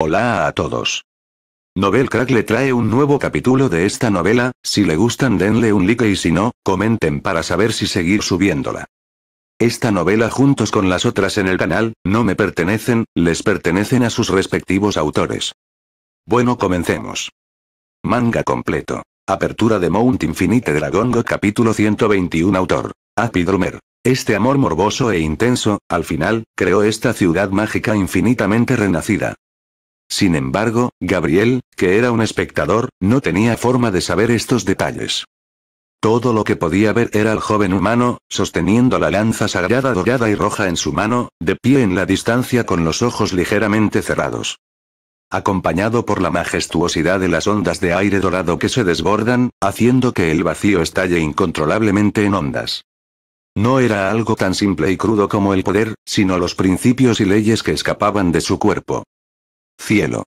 Hola a todos. Novel Crack le trae un nuevo capítulo de esta novela, si le gustan denle un like y si no, comenten para saber si seguir subiéndola. Esta novela juntos con las otras en el canal, no me pertenecen, les pertenecen a sus respectivos autores. Bueno comencemos. Manga completo. Apertura de Mount Infinite Dragongo capítulo 121 autor. Happy Este amor morboso e intenso, al final, creó esta ciudad mágica infinitamente renacida, sin embargo, Gabriel, que era un espectador, no tenía forma de saber estos detalles. Todo lo que podía ver era al joven humano, sosteniendo la lanza sagrada dorada y roja en su mano, de pie en la distancia con los ojos ligeramente cerrados. Acompañado por la majestuosidad de las ondas de aire dorado que se desbordan, haciendo que el vacío estalle incontrolablemente en ondas. No era algo tan simple y crudo como el poder, sino los principios y leyes que escapaban de su cuerpo. Cielo.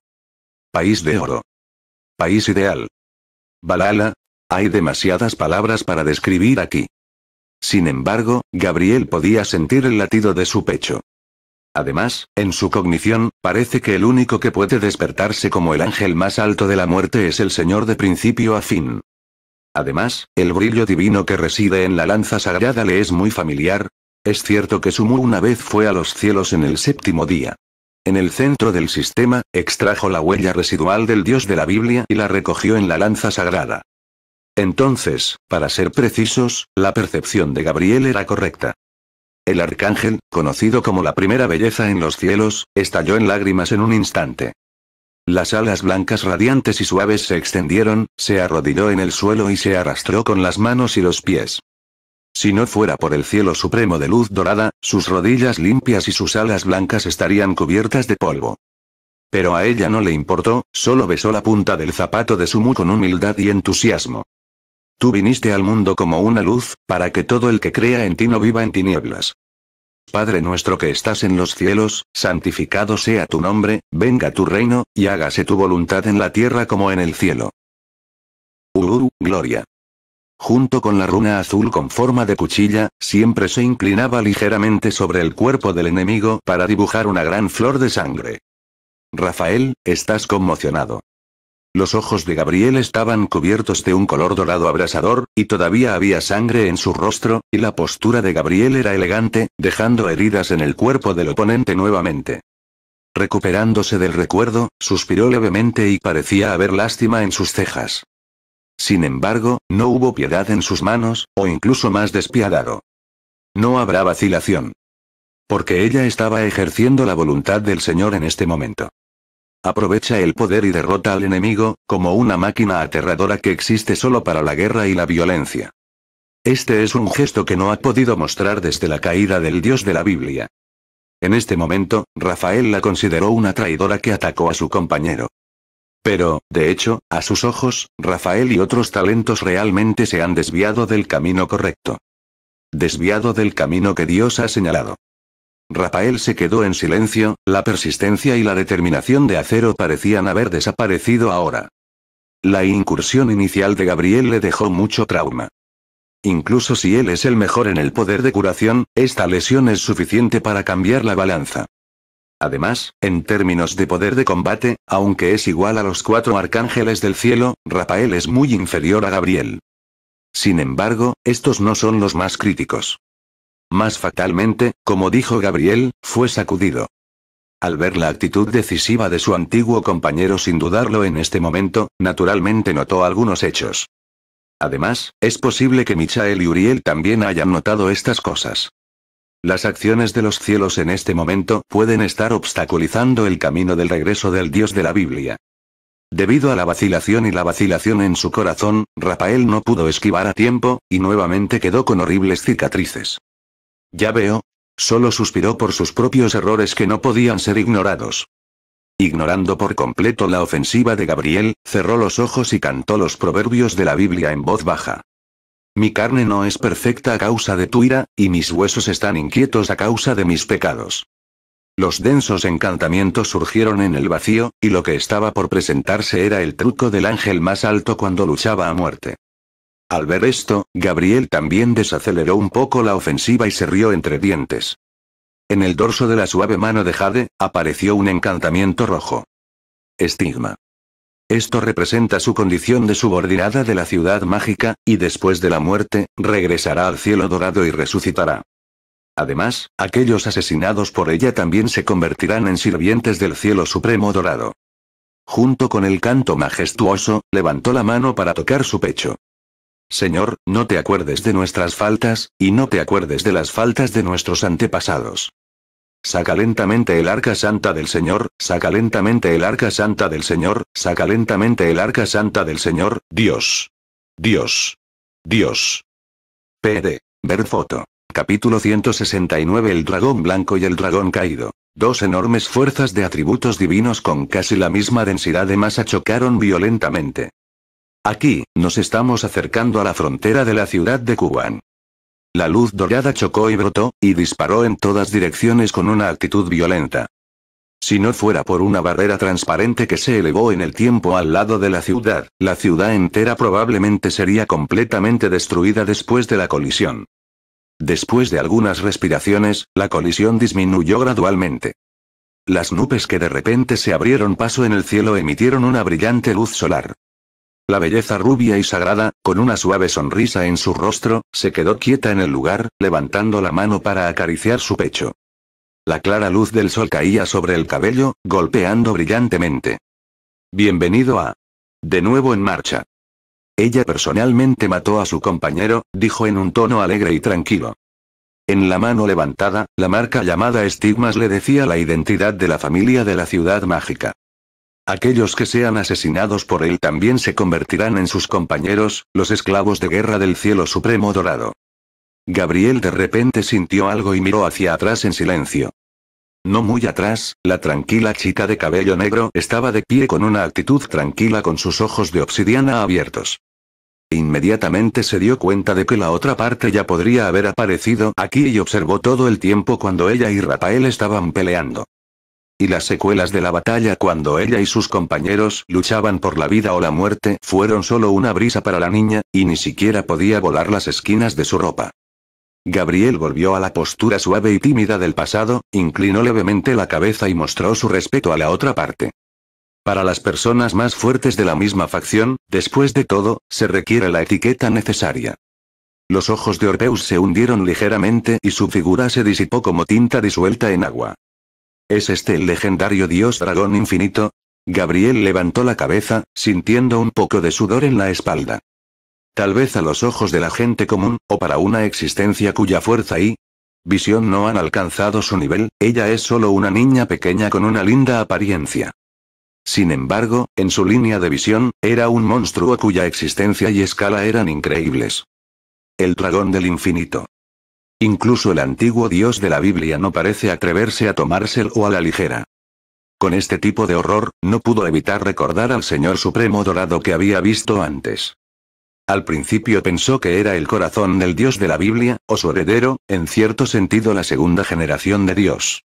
País de oro. País ideal. Balala. Hay demasiadas palabras para describir aquí. Sin embargo, Gabriel podía sentir el latido de su pecho. Además, en su cognición, parece que el único que puede despertarse como el ángel más alto de la muerte es el Señor de principio a fin. Además, el brillo divino que reside en la lanza sagrada le es muy familiar. Es cierto que Sumu una vez fue a los cielos en el séptimo día. En el centro del sistema, extrajo la huella residual del dios de la Biblia y la recogió en la lanza sagrada. Entonces, para ser precisos, la percepción de Gabriel era correcta. El arcángel, conocido como la primera belleza en los cielos, estalló en lágrimas en un instante. Las alas blancas radiantes y suaves se extendieron, se arrodilló en el suelo y se arrastró con las manos y los pies. Si no fuera por el cielo supremo de luz dorada, sus rodillas limpias y sus alas blancas estarían cubiertas de polvo. Pero a ella no le importó, solo besó la punta del zapato de Sumu con humildad y entusiasmo. Tú viniste al mundo como una luz, para que todo el que crea en ti no viva en tinieblas. Padre nuestro que estás en los cielos, santificado sea tu nombre, venga tu reino, y hágase tu voluntad en la tierra como en el cielo. Uru, gloria junto con la runa azul con forma de cuchilla, siempre se inclinaba ligeramente sobre el cuerpo del enemigo para dibujar una gran flor de sangre. Rafael, estás conmocionado. Los ojos de Gabriel estaban cubiertos de un color dorado abrasador, y todavía había sangre en su rostro, y la postura de Gabriel era elegante, dejando heridas en el cuerpo del oponente nuevamente. Recuperándose del recuerdo, suspiró levemente y parecía haber lástima en sus cejas. Sin embargo, no hubo piedad en sus manos, o incluso más despiadado. No habrá vacilación. Porque ella estaba ejerciendo la voluntad del Señor en este momento. Aprovecha el poder y derrota al enemigo, como una máquina aterradora que existe solo para la guerra y la violencia. Este es un gesto que no ha podido mostrar desde la caída del Dios de la Biblia. En este momento, Rafael la consideró una traidora que atacó a su compañero. Pero, de hecho, a sus ojos, Rafael y otros talentos realmente se han desviado del camino correcto. Desviado del camino que Dios ha señalado. Rafael se quedó en silencio, la persistencia y la determinación de acero parecían haber desaparecido ahora. La incursión inicial de Gabriel le dejó mucho trauma. Incluso si él es el mejor en el poder de curación, esta lesión es suficiente para cambiar la balanza. Además, en términos de poder de combate, aunque es igual a los cuatro arcángeles del cielo, Rafael es muy inferior a Gabriel. Sin embargo, estos no son los más críticos. Más fatalmente, como dijo Gabriel, fue sacudido. Al ver la actitud decisiva de su antiguo compañero sin dudarlo en este momento, naturalmente notó algunos hechos. Además, es posible que Michael y Uriel también hayan notado estas cosas. Las acciones de los cielos en este momento pueden estar obstaculizando el camino del regreso del Dios de la Biblia. Debido a la vacilación y la vacilación en su corazón, Rafael no pudo esquivar a tiempo, y nuevamente quedó con horribles cicatrices. Ya veo. Solo suspiró por sus propios errores que no podían ser ignorados. Ignorando por completo la ofensiva de Gabriel, cerró los ojos y cantó los proverbios de la Biblia en voz baja. Mi carne no es perfecta a causa de tu ira, y mis huesos están inquietos a causa de mis pecados. Los densos encantamientos surgieron en el vacío, y lo que estaba por presentarse era el truco del ángel más alto cuando luchaba a muerte. Al ver esto, Gabriel también desaceleró un poco la ofensiva y se rió entre dientes. En el dorso de la suave mano de Jade, apareció un encantamiento rojo. Estigma. Esto representa su condición de subordinada de la ciudad mágica, y después de la muerte, regresará al cielo dorado y resucitará. Además, aquellos asesinados por ella también se convertirán en sirvientes del cielo supremo dorado. Junto con el canto majestuoso, levantó la mano para tocar su pecho. Señor, no te acuerdes de nuestras faltas, y no te acuerdes de las faltas de nuestros antepasados. Saca lentamente el arca santa del Señor, saca lentamente el arca santa del Señor, saca lentamente el arca santa del Señor, Dios. Dios. Dios. PD. Ver foto. Capítulo 169 El dragón blanco y el dragón caído. Dos enormes fuerzas de atributos divinos con casi la misma densidad de masa chocaron violentamente. Aquí, nos estamos acercando a la frontera de la ciudad de Cubán. La luz dorada chocó y brotó, y disparó en todas direcciones con una actitud violenta. Si no fuera por una barrera transparente que se elevó en el tiempo al lado de la ciudad, la ciudad entera probablemente sería completamente destruida después de la colisión. Después de algunas respiraciones, la colisión disminuyó gradualmente. Las nubes que de repente se abrieron paso en el cielo emitieron una brillante luz solar. La belleza rubia y sagrada, con una suave sonrisa en su rostro, se quedó quieta en el lugar, levantando la mano para acariciar su pecho. La clara luz del sol caía sobre el cabello, golpeando brillantemente. Bienvenido a... De nuevo en marcha. Ella personalmente mató a su compañero, dijo en un tono alegre y tranquilo. En la mano levantada, la marca llamada estigmas le decía la identidad de la familia de la ciudad mágica. Aquellos que sean asesinados por él también se convertirán en sus compañeros, los esclavos de guerra del cielo supremo dorado. Gabriel de repente sintió algo y miró hacia atrás en silencio. No muy atrás, la tranquila chica de cabello negro estaba de pie con una actitud tranquila con sus ojos de obsidiana abiertos. Inmediatamente se dio cuenta de que la otra parte ya podría haber aparecido aquí y observó todo el tiempo cuando ella y Rafael estaban peleando y las secuelas de la batalla cuando ella y sus compañeros luchaban por la vida o la muerte fueron solo una brisa para la niña, y ni siquiera podía volar las esquinas de su ropa. Gabriel volvió a la postura suave y tímida del pasado, inclinó levemente la cabeza y mostró su respeto a la otra parte. Para las personas más fuertes de la misma facción, después de todo, se requiere la etiqueta necesaria. Los ojos de Orpeus se hundieron ligeramente y su figura se disipó como tinta disuelta en agua. ¿Es este el legendario dios dragón infinito? Gabriel levantó la cabeza, sintiendo un poco de sudor en la espalda. Tal vez a los ojos de la gente común, o para una existencia cuya fuerza y visión no han alcanzado su nivel, ella es solo una niña pequeña con una linda apariencia. Sin embargo, en su línea de visión, era un monstruo cuya existencia y escala eran increíbles. El dragón del infinito. Incluso el antiguo Dios de la Biblia no parece atreverse a tomárselo a la ligera. Con este tipo de horror, no pudo evitar recordar al Señor Supremo Dorado que había visto antes. Al principio pensó que era el corazón del Dios de la Biblia, o su heredero, en cierto sentido la segunda generación de Dios.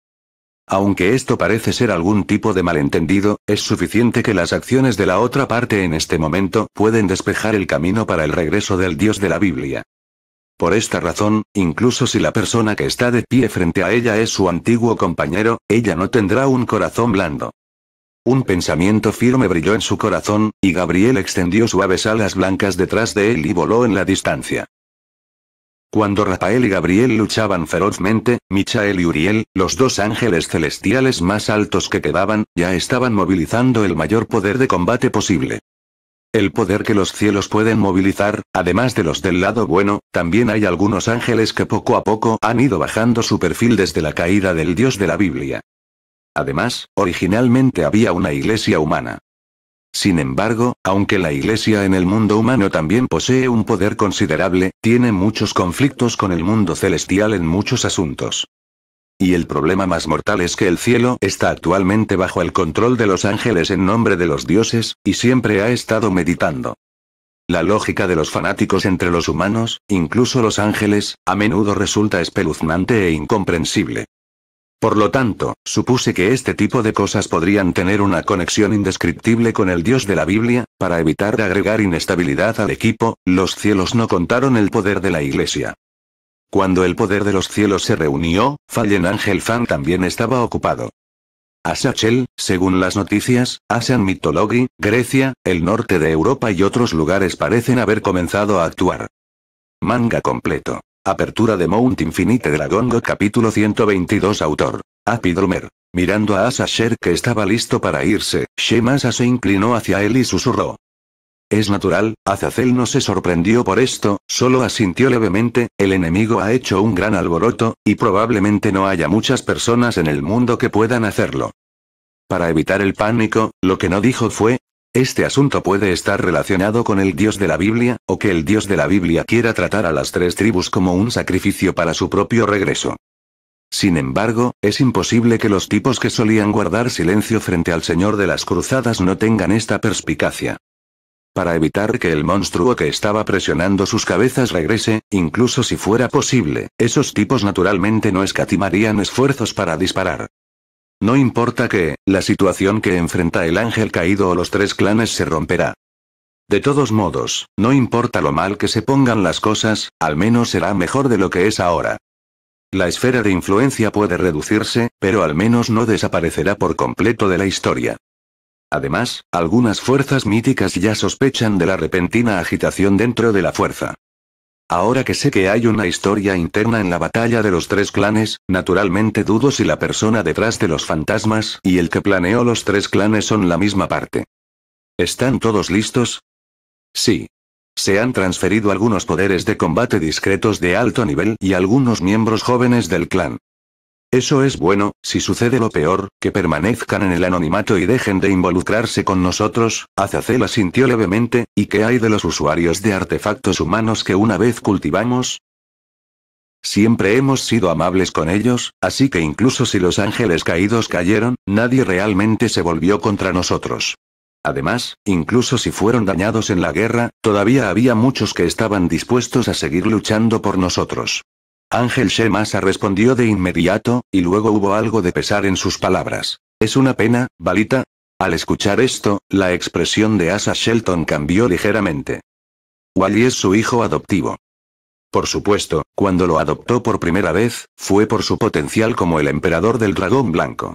Aunque esto parece ser algún tipo de malentendido, es suficiente que las acciones de la otra parte en este momento pueden despejar el camino para el regreso del Dios de la Biblia. Por esta razón, incluso si la persona que está de pie frente a ella es su antiguo compañero, ella no tendrá un corazón blando. Un pensamiento firme brilló en su corazón, y Gabriel extendió suaves alas blancas detrás de él y voló en la distancia. Cuando Rafael y Gabriel luchaban ferozmente, Michael y Uriel, los dos ángeles celestiales más altos que quedaban, ya estaban movilizando el mayor poder de combate posible. El poder que los cielos pueden movilizar, además de los del lado bueno, también hay algunos ángeles que poco a poco han ido bajando su perfil desde la caída del dios de la Biblia. Además, originalmente había una iglesia humana. Sin embargo, aunque la iglesia en el mundo humano también posee un poder considerable, tiene muchos conflictos con el mundo celestial en muchos asuntos. Y el problema más mortal es que el cielo está actualmente bajo el control de los ángeles en nombre de los dioses, y siempre ha estado meditando. La lógica de los fanáticos entre los humanos, incluso los ángeles, a menudo resulta espeluznante e incomprensible. Por lo tanto, supuse que este tipo de cosas podrían tener una conexión indescriptible con el Dios de la Biblia, para evitar agregar inestabilidad al equipo, los cielos no contaron el poder de la Iglesia. Cuando el poder de los cielos se reunió, Fallen Angel Fan también estaba ocupado. Asachel, según las noticias, Asian Mythology, Grecia, el norte de Europa y otros lugares parecen haber comenzado a actuar. Manga completo. Apertura de Mount Infinite Dragongo capítulo 122 autor. Apidromer. Mirando a Asasher que estaba listo para irse, Shemasa se inclinó hacia él y susurró. Es natural, Azazel no se sorprendió por esto, solo asintió levemente, el enemigo ha hecho un gran alboroto, y probablemente no haya muchas personas en el mundo que puedan hacerlo. Para evitar el pánico, lo que no dijo fue, este asunto puede estar relacionado con el dios de la Biblia, o que el dios de la Biblia quiera tratar a las tres tribus como un sacrificio para su propio regreso. Sin embargo, es imposible que los tipos que solían guardar silencio frente al Señor de las Cruzadas no tengan esta perspicacia para evitar que el monstruo que estaba presionando sus cabezas regrese, incluso si fuera posible, esos tipos naturalmente no escatimarían esfuerzos para disparar. No importa que, la situación que enfrenta el ángel caído o los tres clanes se romperá. De todos modos, no importa lo mal que se pongan las cosas, al menos será mejor de lo que es ahora. La esfera de influencia puede reducirse, pero al menos no desaparecerá por completo de la historia. Además, algunas fuerzas míticas ya sospechan de la repentina agitación dentro de la fuerza. Ahora que sé que hay una historia interna en la batalla de los tres clanes, naturalmente dudo si la persona detrás de los fantasmas y el que planeó los tres clanes son la misma parte. ¿Están todos listos? Sí. Se han transferido algunos poderes de combate discretos de alto nivel y algunos miembros jóvenes del clan. Eso es bueno, si sucede lo peor, que permanezcan en el anonimato y dejen de involucrarse con nosotros, Azazel sintió levemente, ¿y qué hay de los usuarios de artefactos humanos que una vez cultivamos? Siempre hemos sido amables con ellos, así que incluso si los ángeles caídos cayeron, nadie realmente se volvió contra nosotros. Además, incluso si fueron dañados en la guerra, todavía había muchos que estaban dispuestos a seguir luchando por nosotros. Ángel Shemasa respondió de inmediato, y luego hubo algo de pesar en sus palabras. Es una pena, Balita. Al escuchar esto, la expresión de Asa Shelton cambió ligeramente. Wally es su hijo adoptivo. Por supuesto, cuando lo adoptó por primera vez, fue por su potencial como el emperador del dragón blanco.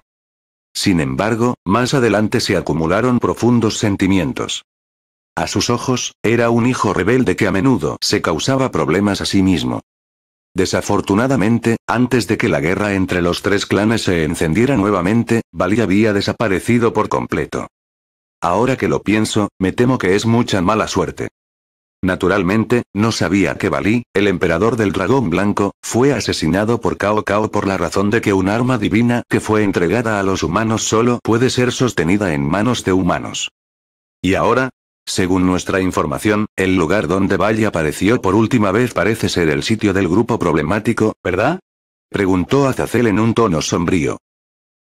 Sin embargo, más adelante se acumularon profundos sentimientos. A sus ojos, era un hijo rebelde que a menudo se causaba problemas a sí mismo. Desafortunadamente, antes de que la guerra entre los tres clanes se encendiera nuevamente, Bali había desaparecido por completo. Ahora que lo pienso, me temo que es mucha mala suerte. Naturalmente, no sabía que Bali, el emperador del dragón blanco, fue asesinado por Cao Cao por la razón de que un arma divina que fue entregada a los humanos solo puede ser sostenida en manos de humanos. Y ahora, según nuestra información, el lugar donde Valle apareció por última vez parece ser el sitio del grupo problemático, ¿verdad? Preguntó Azazel en un tono sombrío.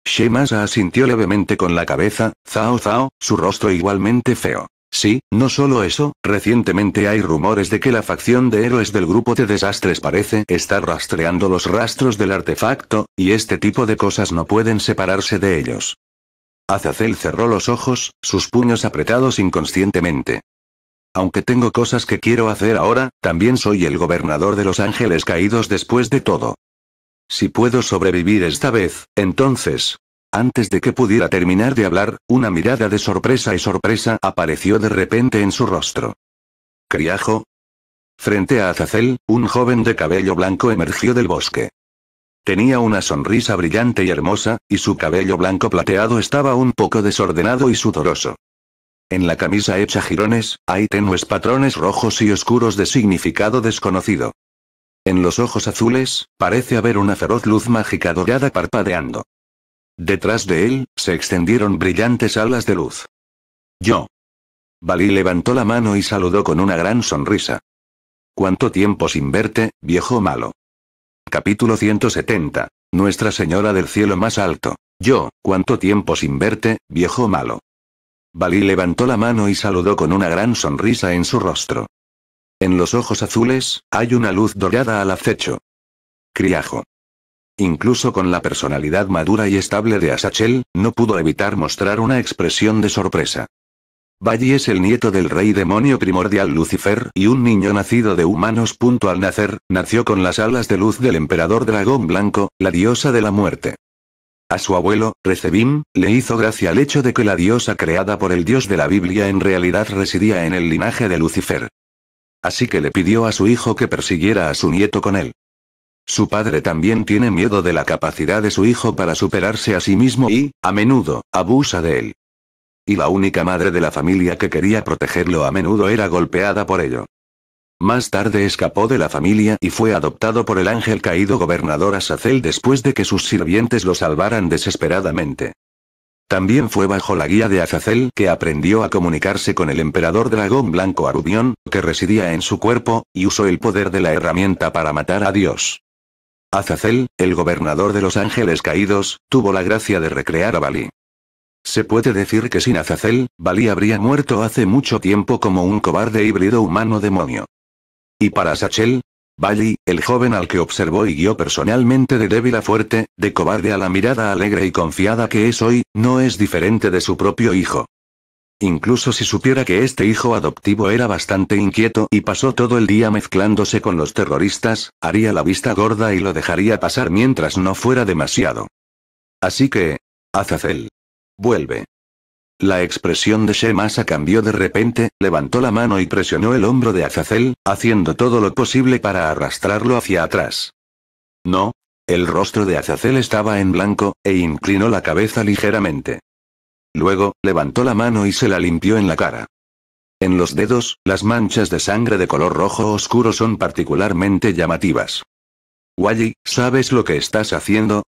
Shemasa asintió levemente con la cabeza, Zao Zao, su rostro igualmente feo. Sí, no solo eso, recientemente hay rumores de que la facción de héroes del grupo de desastres parece estar rastreando los rastros del artefacto, y este tipo de cosas no pueden separarse de ellos. Azazel cerró los ojos, sus puños apretados inconscientemente. Aunque tengo cosas que quiero hacer ahora, también soy el gobernador de los ángeles caídos después de todo. Si puedo sobrevivir esta vez, entonces... Antes de que pudiera terminar de hablar, una mirada de sorpresa y sorpresa apareció de repente en su rostro. ¿Criajo? Frente a Azazel, un joven de cabello blanco emergió del bosque. Tenía una sonrisa brillante y hermosa, y su cabello blanco plateado estaba un poco desordenado y sudoroso. En la camisa hecha jirones, hay tenues patrones rojos y oscuros de significado desconocido. En los ojos azules, parece haber una feroz luz mágica dorada parpadeando. Detrás de él, se extendieron brillantes alas de luz. Yo. Bali levantó la mano y saludó con una gran sonrisa. ¿Cuánto tiempo sin verte, viejo malo? Capítulo 170. Nuestra Señora del Cielo más alto. Yo, cuánto tiempo sin verte, viejo malo. Bali levantó la mano y saludó con una gran sonrisa en su rostro. En los ojos azules, hay una luz dorada al acecho. Criajo. Incluso con la personalidad madura y estable de Asachel, no pudo evitar mostrar una expresión de sorpresa. Valle es el nieto del rey demonio primordial Lucifer, y un niño nacido de humanos. Punto Al nacer, nació con las alas de luz del emperador dragón blanco, la diosa de la muerte. A su abuelo, Recebim, le hizo gracia el hecho de que la diosa creada por el dios de la Biblia en realidad residía en el linaje de Lucifer. Así que le pidió a su hijo que persiguiera a su nieto con él. Su padre también tiene miedo de la capacidad de su hijo para superarse a sí mismo y, a menudo, abusa de él y la única madre de la familia que quería protegerlo a menudo era golpeada por ello. Más tarde escapó de la familia y fue adoptado por el ángel caído gobernador Azazel después de que sus sirvientes lo salvaran desesperadamente. También fue bajo la guía de Azazel que aprendió a comunicarse con el emperador dragón blanco Arubión, que residía en su cuerpo, y usó el poder de la herramienta para matar a Dios. Azazel, el gobernador de los ángeles caídos, tuvo la gracia de recrear a Bali. Se puede decir que sin Azazel, Bali habría muerto hace mucho tiempo como un cobarde híbrido humano-demonio. Y para Sachel, Bali, el joven al que observó y guió personalmente de débil a fuerte, de cobarde a la mirada alegre y confiada que es hoy, no es diferente de su propio hijo. Incluso si supiera que este hijo adoptivo era bastante inquieto y pasó todo el día mezclándose con los terroristas, haría la vista gorda y lo dejaría pasar mientras no fuera demasiado. Así que, Azazel, Vuelve. La expresión de Shemasa cambió de repente, levantó la mano y presionó el hombro de Azazel, haciendo todo lo posible para arrastrarlo hacia atrás. No. El rostro de Azazel estaba en blanco, e inclinó la cabeza ligeramente. Luego, levantó la mano y se la limpió en la cara. En los dedos, las manchas de sangre de color rojo oscuro son particularmente llamativas. Wally, ¿sabes lo que estás haciendo?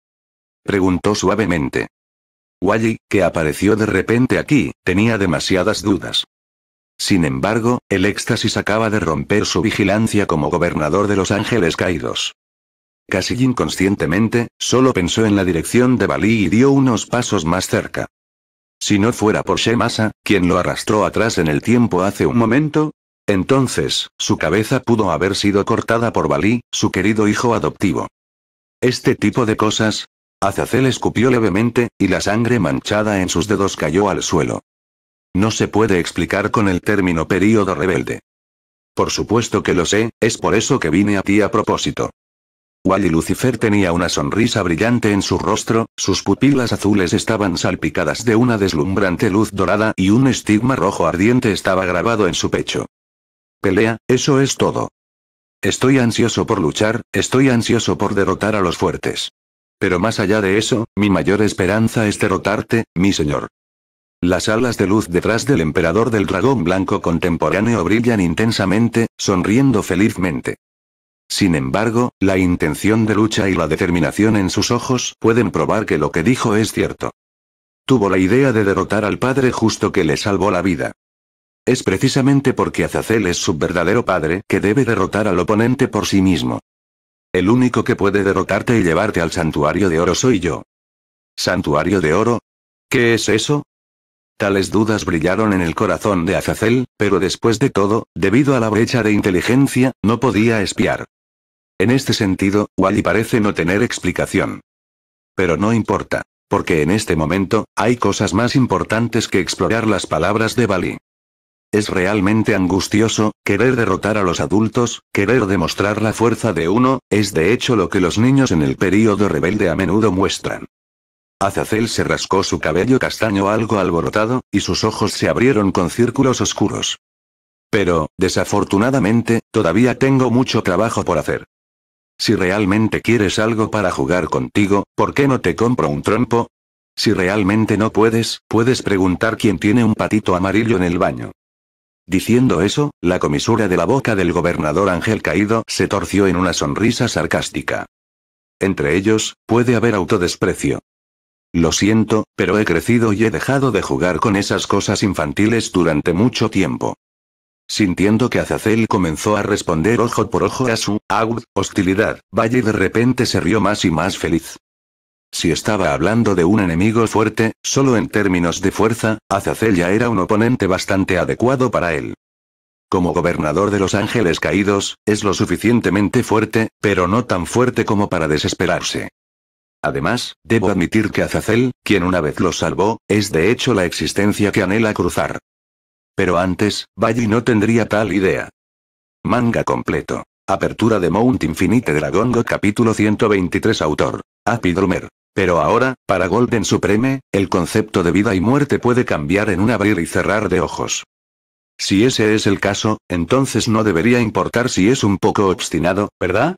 Preguntó suavemente. Wally, que apareció de repente aquí, tenía demasiadas dudas. Sin embargo, el éxtasis acaba de romper su vigilancia como gobernador de Los Ángeles Caídos. Casi inconscientemente, solo pensó en la dirección de Bali y dio unos pasos más cerca. Si no fuera por Shemasa, quien lo arrastró atrás en el tiempo hace un momento, entonces, su cabeza pudo haber sido cortada por Bali, su querido hijo adoptivo. Este tipo de cosas, Azazel escupió levemente, y la sangre manchada en sus dedos cayó al suelo. No se puede explicar con el término período rebelde. Por supuesto que lo sé, es por eso que vine a ti a propósito. Wally Lucifer tenía una sonrisa brillante en su rostro, sus pupilas azules estaban salpicadas de una deslumbrante luz dorada y un estigma rojo ardiente estaba grabado en su pecho. Pelea, eso es todo. Estoy ansioso por luchar, estoy ansioso por derrotar a los fuertes. Pero más allá de eso, mi mayor esperanza es derrotarte, mi señor. Las alas de luz detrás del emperador del dragón blanco contemporáneo brillan intensamente, sonriendo felizmente. Sin embargo, la intención de lucha y la determinación en sus ojos pueden probar que lo que dijo es cierto. Tuvo la idea de derrotar al padre justo que le salvó la vida. Es precisamente porque Azazel es su verdadero padre que debe derrotar al oponente por sí mismo. El único que puede derrotarte y llevarte al santuario de oro soy yo. ¿Santuario de oro? ¿Qué es eso? Tales dudas brillaron en el corazón de Azazel, pero después de todo, debido a la brecha de inteligencia, no podía espiar. En este sentido, Wally parece no tener explicación. Pero no importa, porque en este momento, hay cosas más importantes que explorar las palabras de Wally. Es realmente angustioso, querer derrotar a los adultos, querer demostrar la fuerza de uno, es de hecho lo que los niños en el período rebelde a menudo muestran. Azazel se rascó su cabello castaño algo alborotado, y sus ojos se abrieron con círculos oscuros. Pero, desafortunadamente, todavía tengo mucho trabajo por hacer. Si realmente quieres algo para jugar contigo, ¿por qué no te compro un trompo? Si realmente no puedes, puedes preguntar quién tiene un patito amarillo en el baño. Diciendo eso, la comisura de la boca del gobernador Ángel Caído se torció en una sonrisa sarcástica. Entre ellos, puede haber autodesprecio. Lo siento, pero he crecido y he dejado de jugar con esas cosas infantiles durante mucho tiempo. Sintiendo que Azazel comenzó a responder ojo por ojo a su, hostilidad, Valle de repente se rió más y más feliz. Si estaba hablando de un enemigo fuerte, solo en términos de fuerza, Azazel ya era un oponente bastante adecuado para él. Como gobernador de los ángeles caídos, es lo suficientemente fuerte, pero no tan fuerte como para desesperarse. Además, debo admitir que Azazel, quien una vez lo salvó, es de hecho la existencia que anhela cruzar. Pero antes, Valle no tendría tal idea. Manga completo. Apertura de Mount Infinite Dragon capítulo 123 autor. Happy Pero ahora, para Golden Supreme, el concepto de vida y muerte puede cambiar en un abrir y cerrar de ojos. Si ese es el caso, entonces no debería importar si es un poco obstinado, ¿verdad?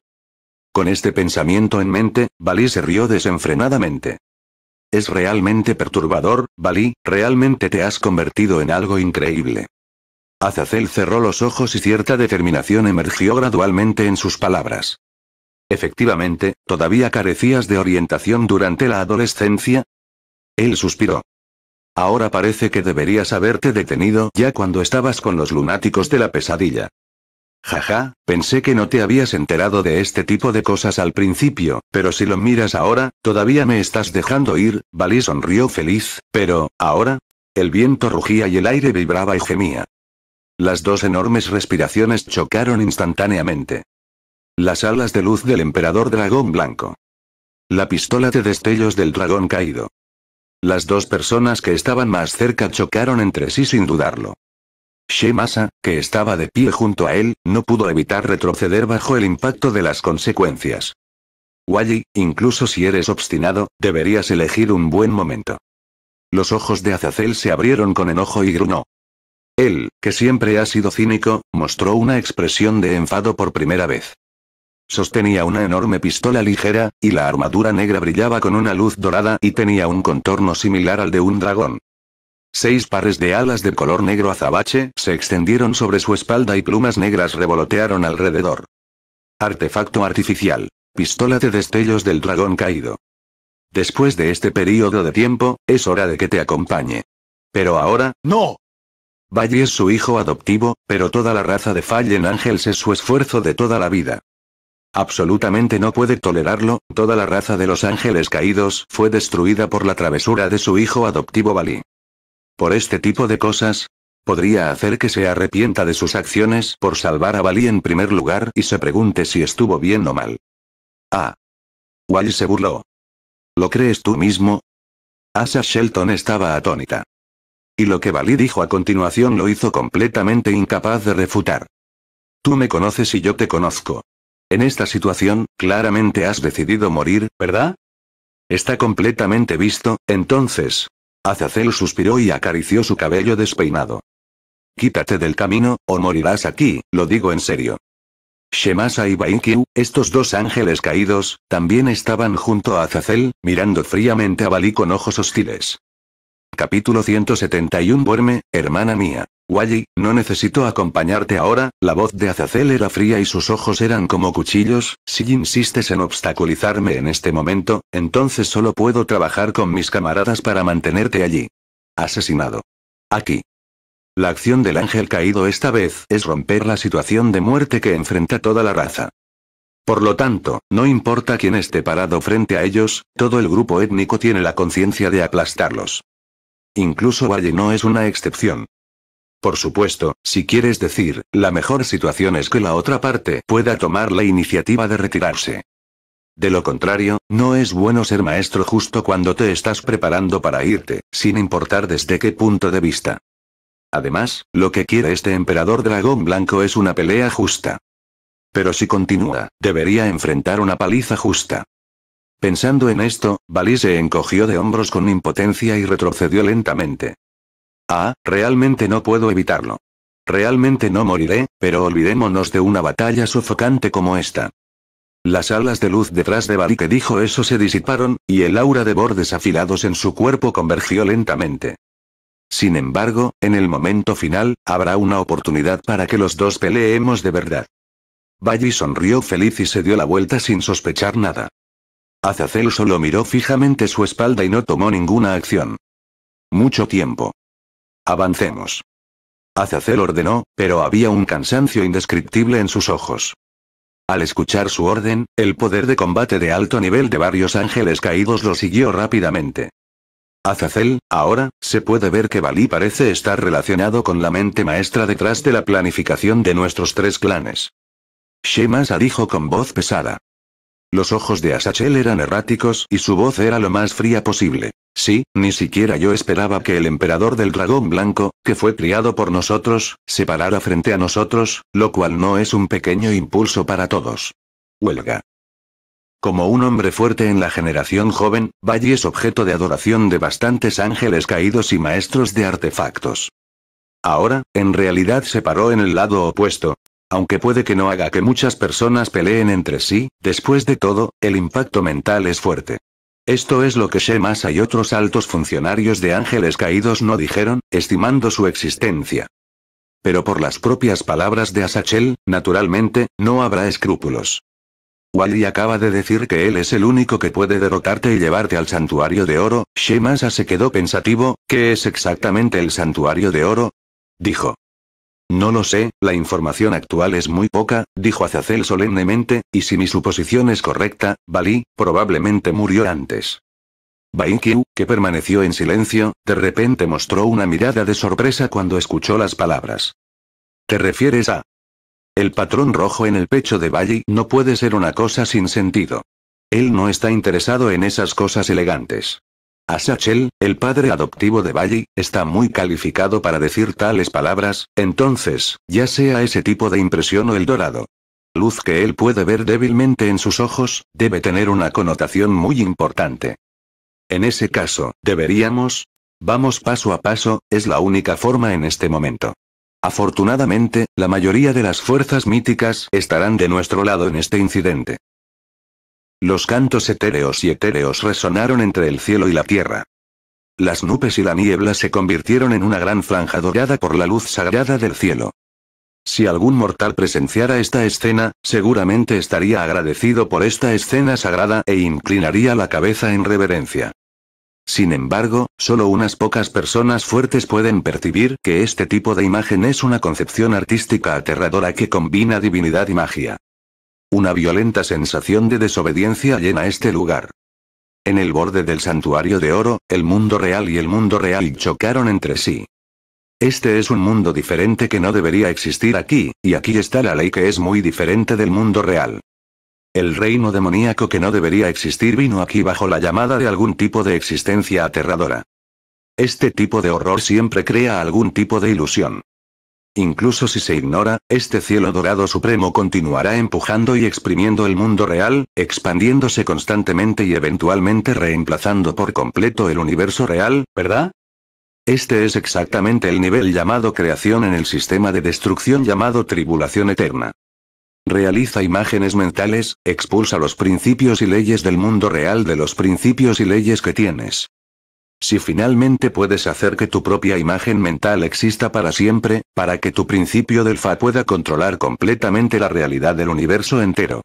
Con este pensamiento en mente, Bali se rió desenfrenadamente. Es realmente perturbador, Bali, realmente te has convertido en algo increíble. Azazel cerró los ojos y cierta determinación emergió gradualmente en sus palabras. Efectivamente, ¿todavía carecías de orientación durante la adolescencia? Él suspiró. Ahora parece que deberías haberte detenido ya cuando estabas con los lunáticos de la pesadilla. Jaja, pensé que no te habías enterado de este tipo de cosas al principio, pero si lo miras ahora, todavía me estás dejando ir, Bali sonrió feliz, pero, ahora, el viento rugía y el aire vibraba y gemía. Las dos enormes respiraciones chocaron instantáneamente. Las alas de luz del emperador dragón blanco. La pistola de destellos del dragón caído. Las dos personas que estaban más cerca chocaron entre sí sin dudarlo. Shemasa, que estaba de pie junto a él, no pudo evitar retroceder bajo el impacto de las consecuencias. Wally, incluso si eres obstinado, deberías elegir un buen momento. Los ojos de Azazel se abrieron con enojo y grunó. Él, que siempre ha sido cínico, mostró una expresión de enfado por primera vez. Sostenía una enorme pistola ligera, y la armadura negra brillaba con una luz dorada y tenía un contorno similar al de un dragón. Seis pares de alas de color negro azabache se extendieron sobre su espalda y plumas negras revolotearon alrededor. Artefacto artificial. Pistola de destellos del dragón caído. Después de este periodo de tiempo, es hora de que te acompañe. Pero ahora, ¡no! Valle es su hijo adoptivo, pero toda la raza de Fallen Angels es su esfuerzo de toda la vida. Absolutamente no puede tolerarlo, toda la raza de los ángeles caídos fue destruida por la travesura de su hijo adoptivo Bali. Por este tipo de cosas, podría hacer que se arrepienta de sus acciones por salvar a Bali en primer lugar y se pregunte si estuvo bien o mal. Ah. Wally se burló. ¿Lo crees tú mismo? Asa Shelton estaba atónita. Y lo que Bali dijo a continuación lo hizo completamente incapaz de refutar. Tú me conoces y yo te conozco. En esta situación, claramente has decidido morir, ¿verdad? Está completamente visto, entonces. Azazel suspiró y acarició su cabello despeinado. Quítate del camino, o morirás aquí, lo digo en serio. Shemasa y Bainkyu, estos dos ángeles caídos, también estaban junto a Azazel, mirando fríamente a Bali con ojos hostiles. Capítulo 171 Duerme, hermana mía. Wally, no necesito acompañarte ahora, la voz de Azazel era fría y sus ojos eran como cuchillos, si insistes en obstaculizarme en este momento, entonces solo puedo trabajar con mis camaradas para mantenerte allí. Asesinado. Aquí. La acción del ángel caído esta vez es romper la situación de muerte que enfrenta toda la raza. Por lo tanto, no importa quién esté parado frente a ellos, todo el grupo étnico tiene la conciencia de aplastarlos. Incluso Valle no es una excepción. Por supuesto, si quieres decir, la mejor situación es que la otra parte pueda tomar la iniciativa de retirarse. De lo contrario, no es bueno ser maestro justo cuando te estás preparando para irte, sin importar desde qué punto de vista. Además, lo que quiere este emperador dragón blanco es una pelea justa. Pero si continúa, debería enfrentar una paliza justa. Pensando en esto, Bali se encogió de hombros con impotencia y retrocedió lentamente. Ah, realmente no puedo evitarlo. Realmente no moriré, pero olvidémonos de una batalla sofocante como esta. Las alas de luz detrás de Bali que dijo eso se disiparon, y el aura de bordes afilados en su cuerpo convergió lentamente. Sin embargo, en el momento final, habrá una oportunidad para que los dos peleemos de verdad. Bali sonrió feliz y se dio la vuelta sin sospechar nada. Azazel solo miró fijamente su espalda y no tomó ninguna acción. Mucho tiempo. Avancemos. Azazel ordenó, pero había un cansancio indescriptible en sus ojos. Al escuchar su orden, el poder de combate de alto nivel de varios ángeles caídos lo siguió rápidamente. Azazel, ahora, se puede ver que Bali parece estar relacionado con la mente maestra detrás de la planificación de nuestros tres clanes. Shemasa dijo con voz pesada. Los ojos de Asachel eran erráticos y su voz era lo más fría posible. Sí, ni siquiera yo esperaba que el emperador del dragón blanco, que fue criado por nosotros, se parara frente a nosotros, lo cual no es un pequeño impulso para todos. Huelga. Como un hombre fuerte en la generación joven, Valle es objeto de adoración de bastantes ángeles caídos y maestros de artefactos. Ahora, en realidad se paró en el lado opuesto, aunque puede que no haga que muchas personas peleen entre sí, después de todo, el impacto mental es fuerte. Esto es lo que Shemasa y otros altos funcionarios de ángeles caídos no dijeron, estimando su existencia. Pero por las propias palabras de Asachel, naturalmente, no habrá escrúpulos. Wally acaba de decir que él es el único que puede derrotarte y llevarte al santuario de oro, Shemasa se quedó pensativo, ¿qué es exactamente el santuario de oro? Dijo. No lo sé, la información actual es muy poca, dijo Azazel solemnemente, y si mi suposición es correcta, Bali, probablemente murió antes. Baikyu, que permaneció en silencio, de repente mostró una mirada de sorpresa cuando escuchó las palabras. ¿Te refieres a...? El patrón rojo en el pecho de Bali no puede ser una cosa sin sentido. Él no está interesado en esas cosas elegantes. A Sachel, el padre adoptivo de Valle, está muy calificado para decir tales palabras, entonces, ya sea ese tipo de impresión o el dorado. Luz que él puede ver débilmente en sus ojos, debe tener una connotación muy importante. En ese caso, deberíamos... Vamos paso a paso, es la única forma en este momento. Afortunadamente, la mayoría de las fuerzas míticas estarán de nuestro lado en este incidente. Los cantos etéreos y etéreos resonaron entre el cielo y la tierra. Las nubes y la niebla se convirtieron en una gran franja dorada por la luz sagrada del cielo. Si algún mortal presenciara esta escena, seguramente estaría agradecido por esta escena sagrada e inclinaría la cabeza en reverencia. Sin embargo, solo unas pocas personas fuertes pueden percibir que este tipo de imagen es una concepción artística aterradora que combina divinidad y magia. Una violenta sensación de desobediencia llena este lugar. En el borde del santuario de oro, el mundo real y el mundo real chocaron entre sí. Este es un mundo diferente que no debería existir aquí, y aquí está la ley que es muy diferente del mundo real. El reino demoníaco que no debería existir vino aquí bajo la llamada de algún tipo de existencia aterradora. Este tipo de horror siempre crea algún tipo de ilusión. Incluso si se ignora, este cielo dorado supremo continuará empujando y exprimiendo el mundo real, expandiéndose constantemente y eventualmente reemplazando por completo el universo real, ¿verdad? Este es exactamente el nivel llamado creación en el sistema de destrucción llamado tribulación eterna. Realiza imágenes mentales, expulsa los principios y leyes del mundo real de los principios y leyes que tienes. Si finalmente puedes hacer que tu propia imagen mental exista para siempre, para que tu principio del Fa pueda controlar completamente la realidad del universo entero.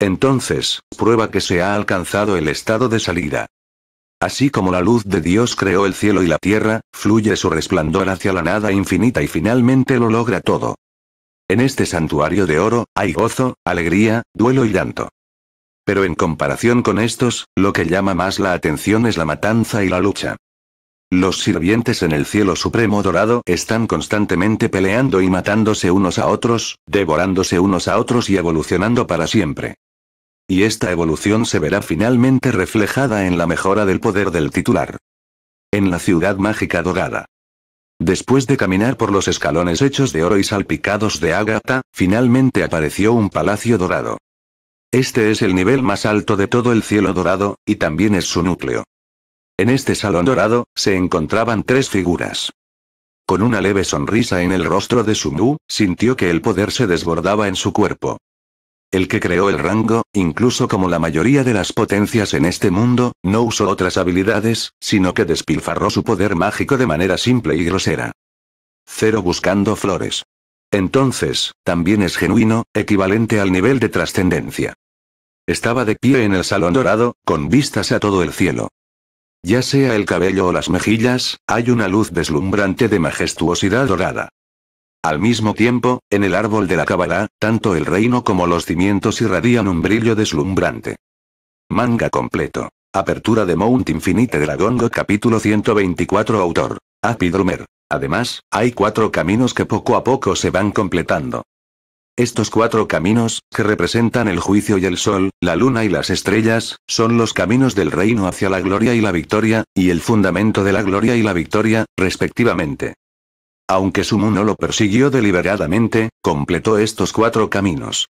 Entonces, prueba que se ha alcanzado el estado de salida. Así como la luz de Dios creó el cielo y la tierra, fluye su resplandor hacia la nada infinita y finalmente lo logra todo. En este santuario de oro, hay gozo, alegría, duelo y llanto. Pero en comparación con estos, lo que llama más la atención es la matanza y la lucha. Los sirvientes en el cielo supremo dorado están constantemente peleando y matándose unos a otros, devorándose unos a otros y evolucionando para siempre. Y esta evolución se verá finalmente reflejada en la mejora del poder del titular. En la ciudad mágica dorada. Después de caminar por los escalones hechos de oro y salpicados de ágata, finalmente apareció un palacio dorado. Este es el nivel más alto de todo el cielo dorado, y también es su núcleo. En este salón dorado, se encontraban tres figuras. Con una leve sonrisa en el rostro de Sumu, sintió que el poder se desbordaba en su cuerpo. El que creó el rango, incluso como la mayoría de las potencias en este mundo, no usó otras habilidades, sino que despilfarró su poder mágico de manera simple y grosera. Cero buscando flores. Entonces, también es genuino, equivalente al nivel de trascendencia. Estaba de pie en el salón dorado, con vistas a todo el cielo. Ya sea el cabello o las mejillas, hay una luz deslumbrante de majestuosidad dorada. Al mismo tiempo, en el árbol de la Cábala, tanto el reino como los cimientos irradian un brillo deslumbrante. Manga completo. Apertura de Mount Infinite Dragongo capítulo 124 autor. Drummer. Además, hay cuatro caminos que poco a poco se van completando. Estos cuatro caminos, que representan el juicio y el sol, la luna y las estrellas, son los caminos del reino hacia la gloria y la victoria, y el fundamento de la gloria y la victoria, respectivamente. Aunque Sumu no lo persiguió deliberadamente, completó estos cuatro caminos.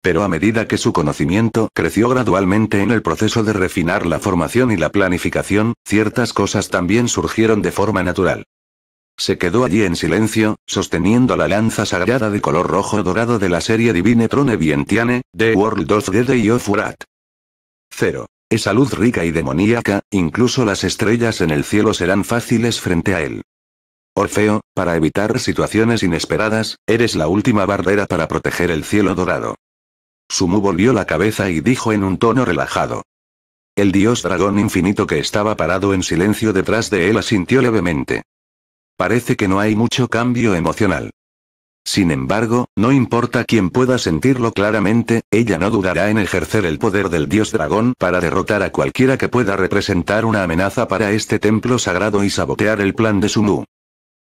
Pero a medida que su conocimiento creció gradualmente en el proceso de refinar la formación y la planificación, ciertas cosas también surgieron de forma natural. Se quedó allí en silencio, sosteniendo la lanza sagrada de color rojo dorado de la serie Divine Trone Vientiane, The World of the Day of 0. Esa luz rica y demoníaca, incluso las estrellas en el cielo serán fáciles frente a él. Orfeo, para evitar situaciones inesperadas, eres la última barrera para proteger el cielo dorado. Sumu volvió la cabeza y dijo en un tono relajado. El dios dragón infinito que estaba parado en silencio detrás de él asintió levemente. Parece que no hay mucho cambio emocional. Sin embargo, no importa quien pueda sentirlo claramente, ella no dudará en ejercer el poder del dios dragón para derrotar a cualquiera que pueda representar una amenaza para este templo sagrado y sabotear el plan de Sumu.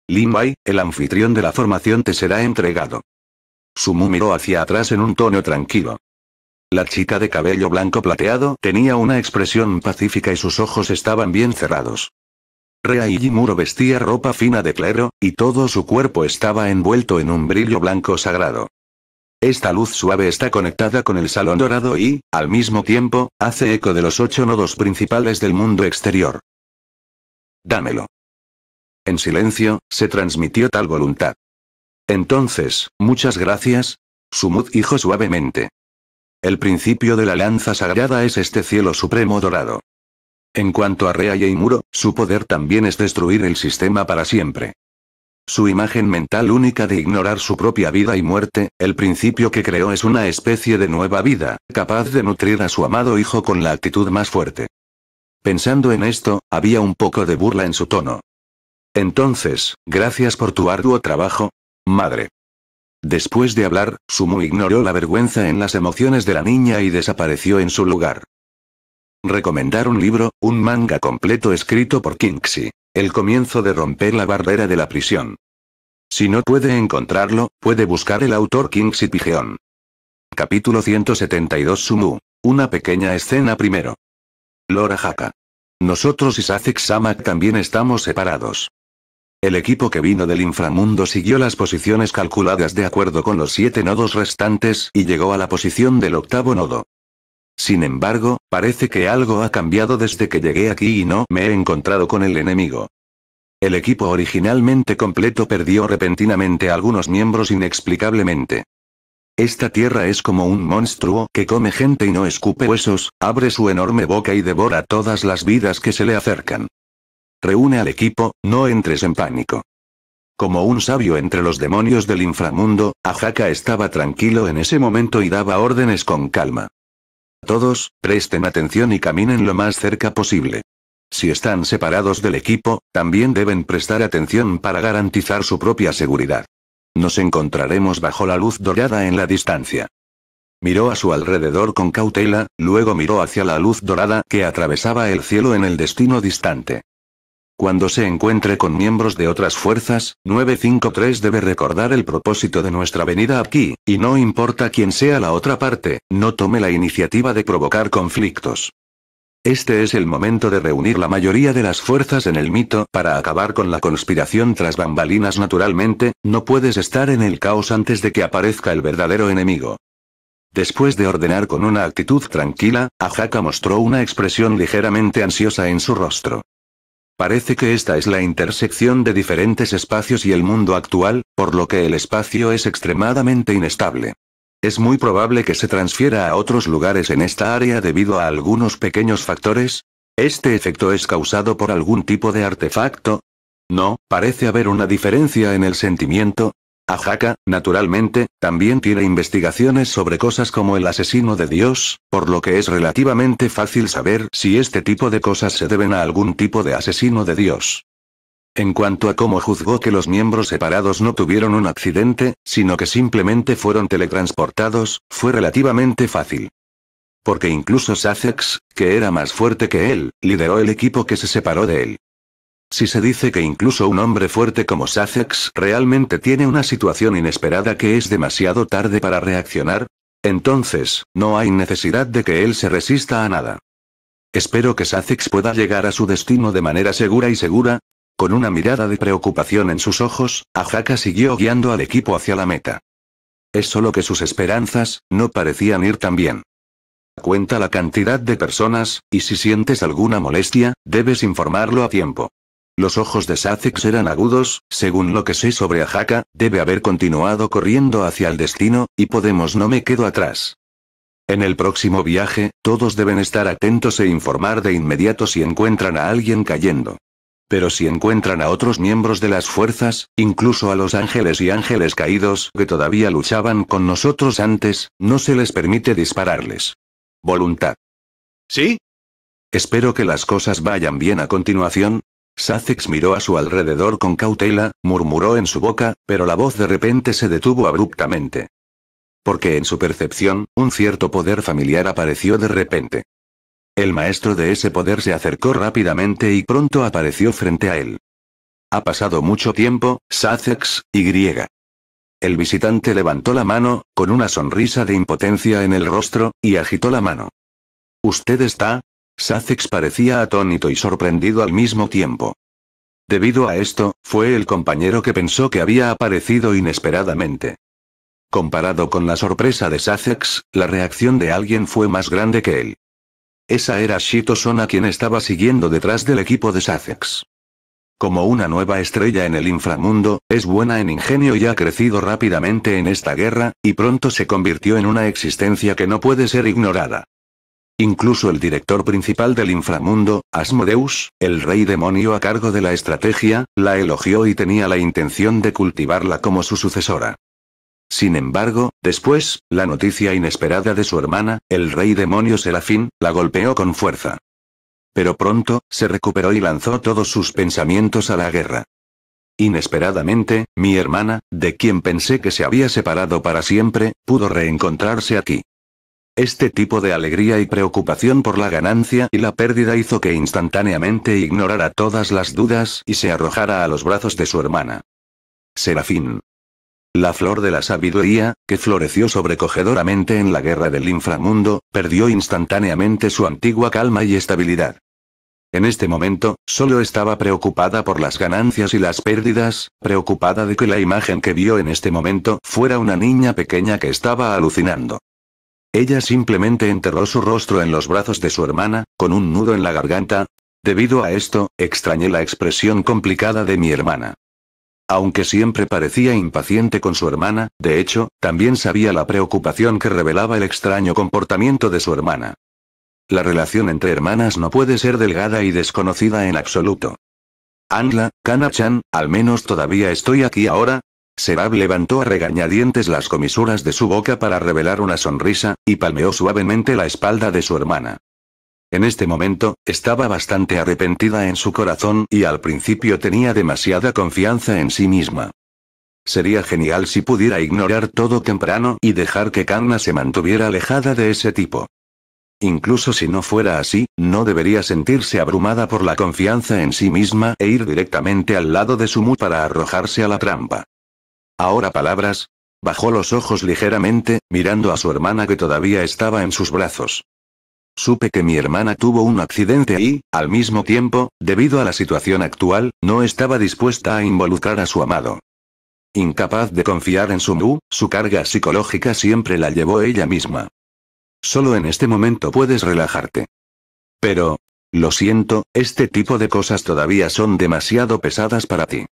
Lin Bai, el anfitrión de la formación te será entregado. Sumu miró hacia atrás en un tono tranquilo. La chica de cabello blanco plateado tenía una expresión pacífica y sus ojos estaban bien cerrados. Rea Yimuro vestía ropa fina de clero, y todo su cuerpo estaba envuelto en un brillo blanco sagrado. Esta luz suave está conectada con el salón dorado y, al mismo tiempo, hace eco de los ocho nodos principales del mundo exterior. Dámelo. En silencio, se transmitió tal voluntad. Entonces, muchas gracias. Sumud dijo suavemente. El principio de la lanza sagrada es este cielo supremo dorado. En cuanto a Rea y Muro, su poder también es destruir el sistema para siempre. Su imagen mental única de ignorar su propia vida y muerte, el principio que creó es una especie de nueva vida, capaz de nutrir a su amado hijo con la actitud más fuerte. Pensando en esto, había un poco de burla en su tono. Entonces, gracias por tu arduo trabajo, madre. Después de hablar, Sumu ignoró la vergüenza en las emociones de la niña y desapareció en su lugar. Recomendar un libro, un manga completo escrito por Kinksi. El comienzo de romper la barrera de la prisión. Si no puede encontrarlo, puede buscar el autor Kinksi Pigeon. Capítulo 172 Sumu. Una pequeña escena primero. Lora Haka. Nosotros y Sazek Samak también estamos separados. El equipo que vino del inframundo siguió las posiciones calculadas de acuerdo con los siete nodos restantes y llegó a la posición del octavo nodo. Sin embargo, parece que algo ha cambiado desde que llegué aquí y no me he encontrado con el enemigo. El equipo originalmente completo perdió repentinamente a algunos miembros inexplicablemente. Esta tierra es como un monstruo que come gente y no escupe huesos, abre su enorme boca y devora todas las vidas que se le acercan. Reúne al equipo, no entres en pánico. Como un sabio entre los demonios del inframundo, Ajaka estaba tranquilo en ese momento y daba órdenes con calma. Todos, presten atención y caminen lo más cerca posible. Si están separados del equipo, también deben prestar atención para garantizar su propia seguridad. Nos encontraremos bajo la luz dorada en la distancia. Miró a su alrededor con cautela, luego miró hacia la luz dorada que atravesaba el cielo en el destino distante. Cuando se encuentre con miembros de otras fuerzas, 953 debe recordar el propósito de nuestra venida aquí, y no importa quién sea la otra parte, no tome la iniciativa de provocar conflictos. Este es el momento de reunir la mayoría de las fuerzas en el mito para acabar con la conspiración tras bambalinas naturalmente, no puedes estar en el caos antes de que aparezca el verdadero enemigo. Después de ordenar con una actitud tranquila, Ajaka mostró una expresión ligeramente ansiosa en su rostro. Parece que esta es la intersección de diferentes espacios y el mundo actual, por lo que el espacio es extremadamente inestable. Es muy probable que se transfiera a otros lugares en esta área debido a algunos pequeños factores. ¿Este efecto es causado por algún tipo de artefacto? No, parece haber una diferencia en el sentimiento, Ajaka, naturalmente, también tiene investigaciones sobre cosas como el asesino de Dios, por lo que es relativamente fácil saber si este tipo de cosas se deben a algún tipo de asesino de Dios. En cuanto a cómo juzgó que los miembros separados no tuvieron un accidente, sino que simplemente fueron teletransportados, fue relativamente fácil. Porque incluso Sacex, que era más fuerte que él, lideró el equipo que se separó de él. Si se dice que incluso un hombre fuerte como Sussex realmente tiene una situación inesperada que es demasiado tarde para reaccionar, entonces, no hay necesidad de que él se resista a nada. Espero que Sussex pueda llegar a su destino de manera segura y segura. Con una mirada de preocupación en sus ojos, Ajaka siguió guiando al equipo hacia la meta. Es solo que sus esperanzas, no parecían ir tan bien. Cuenta la cantidad de personas, y si sientes alguna molestia, debes informarlo a tiempo. Los ojos de Sazix eran agudos, según lo que sé sobre Ajaka, debe haber continuado corriendo hacia el destino, y Podemos no me quedo atrás. En el próximo viaje, todos deben estar atentos e informar de inmediato si encuentran a alguien cayendo. Pero si encuentran a otros miembros de las fuerzas, incluso a los ángeles y ángeles caídos que todavía luchaban con nosotros antes, no se les permite dispararles. Voluntad. ¿Sí? Espero que las cosas vayan bien a continuación, Sácex miró a su alrededor con cautela, murmuró en su boca, pero la voz de repente se detuvo abruptamente. Porque en su percepción, un cierto poder familiar apareció de repente. El maestro de ese poder se acercó rápidamente y pronto apareció frente a él. Ha pasado mucho tiempo, Sácex, y griega. El visitante levantó la mano, con una sonrisa de impotencia en el rostro, y agitó la mano. Usted está, Sácex parecía atónito y sorprendido al mismo tiempo. Debido a esto, fue el compañero que pensó que había aparecido inesperadamente. Comparado con la sorpresa de Sácex, la reacción de alguien fue más grande que él. Esa era Shito Sona quien estaba siguiendo detrás del equipo de Sácex. Como una nueva estrella en el inframundo, es buena en ingenio y ha crecido rápidamente en esta guerra, y pronto se convirtió en una existencia que no puede ser ignorada. Incluso el director principal del inframundo, Asmodeus, el rey demonio a cargo de la estrategia, la elogió y tenía la intención de cultivarla como su sucesora. Sin embargo, después, la noticia inesperada de su hermana, el rey demonio Serafín, la golpeó con fuerza. Pero pronto, se recuperó y lanzó todos sus pensamientos a la guerra. Inesperadamente, mi hermana, de quien pensé que se había separado para siempre, pudo reencontrarse aquí. Este tipo de alegría y preocupación por la ganancia y la pérdida hizo que instantáneamente ignorara todas las dudas y se arrojara a los brazos de su hermana. Serafín. La flor de la sabiduría, que floreció sobrecogedoramente en la guerra del inframundo, perdió instantáneamente su antigua calma y estabilidad. En este momento, solo estaba preocupada por las ganancias y las pérdidas, preocupada de que la imagen que vio en este momento fuera una niña pequeña que estaba alucinando. Ella simplemente enterró su rostro en los brazos de su hermana, con un nudo en la garganta. Debido a esto, extrañé la expresión complicada de mi hermana. Aunque siempre parecía impaciente con su hermana, de hecho, también sabía la preocupación que revelaba el extraño comportamiento de su hermana. La relación entre hermanas no puede ser delgada y desconocida en absoluto. Angla, Kana-chan, al menos todavía estoy aquí ahora, Serab levantó a regañadientes las comisuras de su boca para revelar una sonrisa, y palmeó suavemente la espalda de su hermana. En este momento, estaba bastante arrepentida en su corazón y al principio tenía demasiada confianza en sí misma. Sería genial si pudiera ignorar todo temprano y dejar que Kanna se mantuviera alejada de ese tipo. Incluso si no fuera así, no debería sentirse abrumada por la confianza en sí misma e ir directamente al lado de Sumu para arrojarse a la trampa. Ahora palabras. Bajó los ojos ligeramente, mirando a su hermana que todavía estaba en sus brazos. Supe que mi hermana tuvo un accidente y, al mismo tiempo, debido a la situación actual, no estaba dispuesta a involucrar a su amado. Incapaz de confiar en su mu, su carga psicológica siempre la llevó ella misma. Solo en este momento puedes relajarte. Pero, lo siento, este tipo de cosas todavía son demasiado pesadas para ti.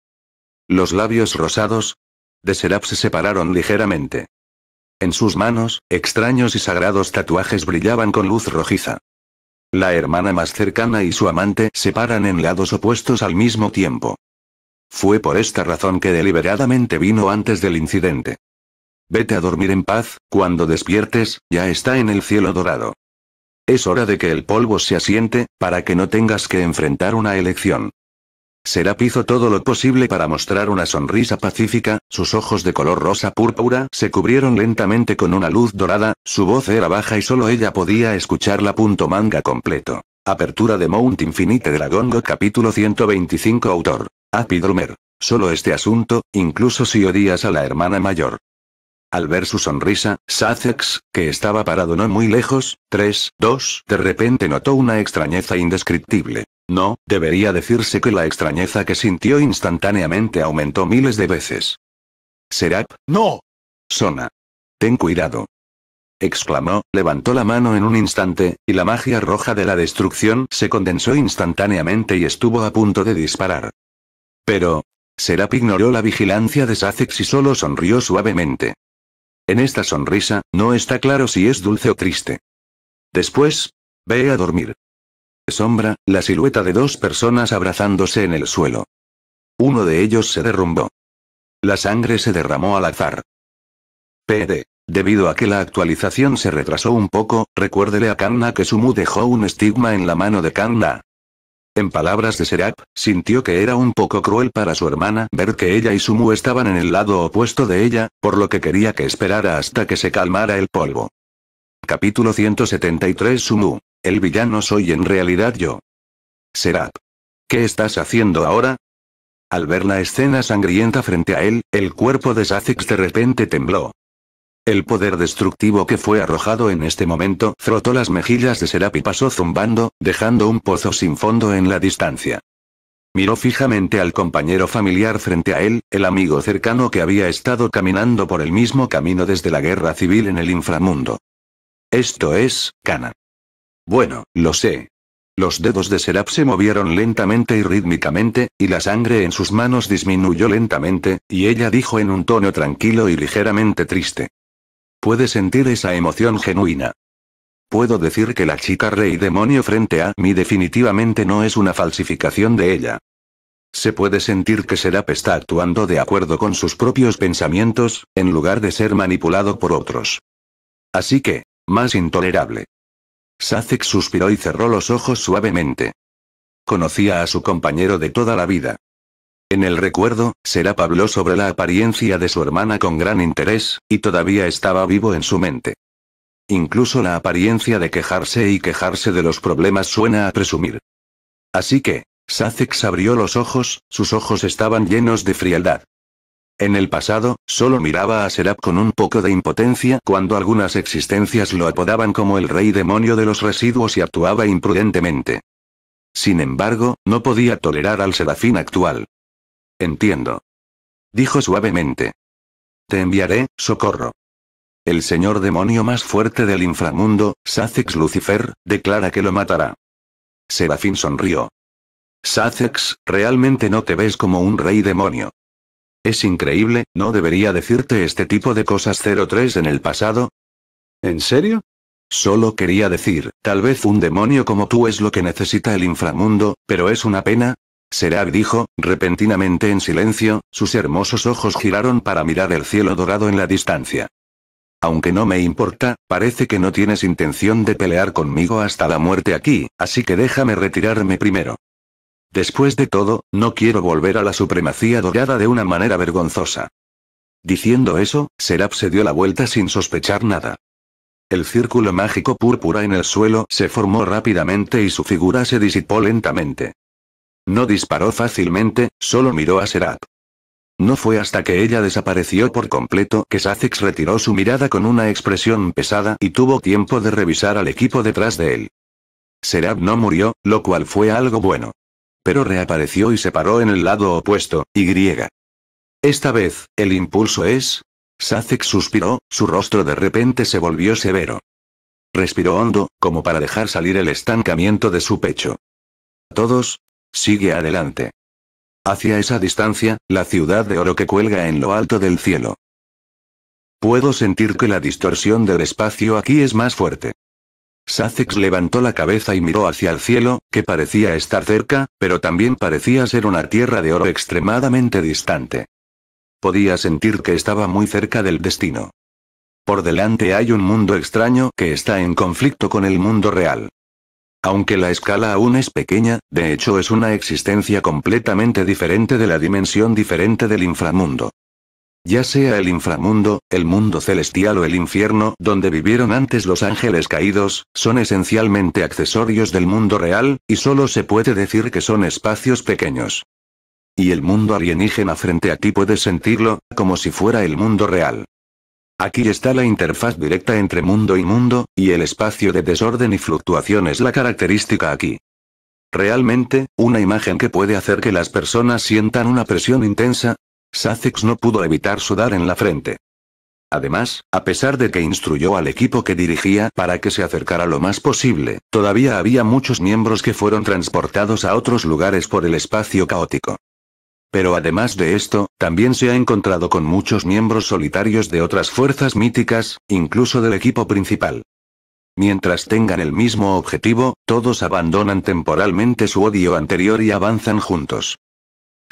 Los labios rosados, de Serap se separaron ligeramente. En sus manos, extraños y sagrados tatuajes brillaban con luz rojiza. La hermana más cercana y su amante se paran en lados opuestos al mismo tiempo. Fue por esta razón que deliberadamente vino antes del incidente. Vete a dormir en paz, cuando despiertes, ya está en el cielo dorado. Es hora de que el polvo se asiente, para que no tengas que enfrentar una elección. Serap hizo todo lo posible para mostrar una sonrisa pacífica, sus ojos de color rosa púrpura se cubrieron lentamente con una luz dorada, su voz era baja y solo ella podía escucharla. Punto manga completo. Apertura de Mount Infinite Dragon capítulo 125 autor. drummer Solo este asunto, incluso si odias a la hermana mayor. Al ver su sonrisa, Sazex, que estaba parado no muy lejos, 3, 2, de repente notó una extrañeza indescriptible. No, debería decirse que la extrañeza que sintió instantáneamente aumentó miles de veces. Serap, no. Sona. Ten cuidado. Exclamó, levantó la mano en un instante, y la magia roja de la destrucción se condensó instantáneamente y estuvo a punto de disparar. Pero... Serap ignoró la vigilancia de Sacex y solo sonrió suavemente. En esta sonrisa, no está claro si es dulce o triste. Después, ve a dormir sombra, la silueta de dos personas abrazándose en el suelo. Uno de ellos se derrumbó. La sangre se derramó al azar. PD. Debido a que la actualización se retrasó un poco, recuérdele a Kanna que Sumu dejó un estigma en la mano de Kanna. En palabras de Serap, sintió que era un poco cruel para su hermana ver que ella y Sumu estaban en el lado opuesto de ella, por lo que quería que esperara hasta que se calmara el polvo. Capítulo 173 Sumu. El villano soy en realidad yo. Serap. ¿Qué estás haciendo ahora? Al ver la escena sangrienta frente a él, el cuerpo de Sazix de repente tembló. El poder destructivo que fue arrojado en este momento frotó las mejillas de Serap y pasó zumbando, dejando un pozo sin fondo en la distancia. Miró fijamente al compañero familiar frente a él, el amigo cercano que había estado caminando por el mismo camino desde la guerra civil en el inframundo. Esto es, Kana. Bueno, lo sé. Los dedos de Serap se movieron lentamente y rítmicamente, y la sangre en sus manos disminuyó lentamente, y ella dijo en un tono tranquilo y ligeramente triste. Puede sentir esa emoción genuina. Puedo decir que la chica rey demonio frente a mí definitivamente no es una falsificación de ella. Se puede sentir que Serap está actuando de acuerdo con sus propios pensamientos, en lugar de ser manipulado por otros. Así que, más intolerable. Sácex suspiró y cerró los ojos suavemente. Conocía a su compañero de toda la vida. En el recuerdo, Serap habló sobre la apariencia de su hermana con gran interés, y todavía estaba vivo en su mente. Incluso la apariencia de quejarse y quejarse de los problemas suena a presumir. Así que, Sácex abrió los ojos, sus ojos estaban llenos de frialdad. En el pasado, solo miraba a Serap con un poco de impotencia cuando algunas existencias lo apodaban como el rey demonio de los residuos y actuaba imprudentemente. Sin embargo, no podía tolerar al Serafín actual. Entiendo. Dijo suavemente. Te enviaré, socorro. El señor demonio más fuerte del inframundo, Sacex Lucifer, declara que lo matará. Serafín sonrió. Sacex, realmente no te ves como un rey demonio. Es increíble, ¿no debería decirte este tipo de cosas 03 en el pasado? ¿En serio? Solo quería decir, tal vez un demonio como tú es lo que necesita el inframundo, pero es una pena. Serag dijo, repentinamente en silencio, sus hermosos ojos giraron para mirar el cielo dorado en la distancia. Aunque no me importa, parece que no tienes intención de pelear conmigo hasta la muerte aquí, así que déjame retirarme primero. Después de todo, no quiero volver a la supremacía dorada de una manera vergonzosa. Diciendo eso, Serap se dio la vuelta sin sospechar nada. El círculo mágico púrpura en el suelo se formó rápidamente y su figura se disipó lentamente. No disparó fácilmente, solo miró a Serap. No fue hasta que ella desapareció por completo que Sazix retiró su mirada con una expresión pesada y tuvo tiempo de revisar al equipo detrás de él. Serap no murió, lo cual fue algo bueno pero reapareció y se paró en el lado opuesto, y griega. Esta vez, el impulso es... Sacek suspiró, su rostro de repente se volvió severo. Respiró hondo, como para dejar salir el estancamiento de su pecho. Todos, sigue adelante. Hacia esa distancia, la ciudad de oro que cuelga en lo alto del cielo. Puedo sentir que la distorsión del espacio aquí es más fuerte. Sácex levantó la cabeza y miró hacia el cielo, que parecía estar cerca, pero también parecía ser una tierra de oro extremadamente distante. Podía sentir que estaba muy cerca del destino. Por delante hay un mundo extraño que está en conflicto con el mundo real. Aunque la escala aún es pequeña, de hecho es una existencia completamente diferente de la dimensión diferente del inframundo ya sea el inframundo, el mundo celestial o el infierno donde vivieron antes los ángeles caídos, son esencialmente accesorios del mundo real, y solo se puede decir que son espacios pequeños. Y el mundo alienígena frente a ti puedes sentirlo, como si fuera el mundo real. Aquí está la interfaz directa entre mundo y mundo, y el espacio de desorden y fluctuación es la característica aquí. Realmente, una imagen que puede hacer que las personas sientan una presión intensa, Sácex no pudo evitar sudar en la frente. Además, a pesar de que instruyó al equipo que dirigía para que se acercara lo más posible, todavía había muchos miembros que fueron transportados a otros lugares por el espacio caótico. Pero además de esto, también se ha encontrado con muchos miembros solitarios de otras fuerzas míticas, incluso del equipo principal. Mientras tengan el mismo objetivo, todos abandonan temporalmente su odio anterior y avanzan juntos.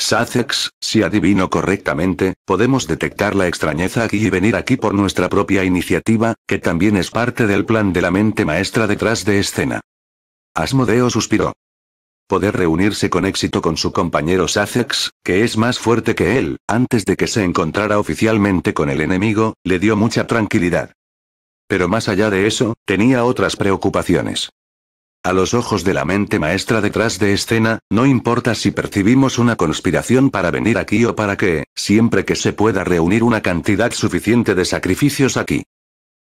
Sácex, si adivino correctamente, podemos detectar la extrañeza aquí y venir aquí por nuestra propia iniciativa, que también es parte del plan de la mente maestra detrás de escena. Asmodeo suspiró. Poder reunirse con éxito con su compañero Sácex, que es más fuerte que él, antes de que se encontrara oficialmente con el enemigo, le dio mucha tranquilidad. Pero más allá de eso, tenía otras preocupaciones. A los ojos de la mente maestra detrás de escena, no importa si percibimos una conspiración para venir aquí o para qué, siempre que se pueda reunir una cantidad suficiente de sacrificios aquí.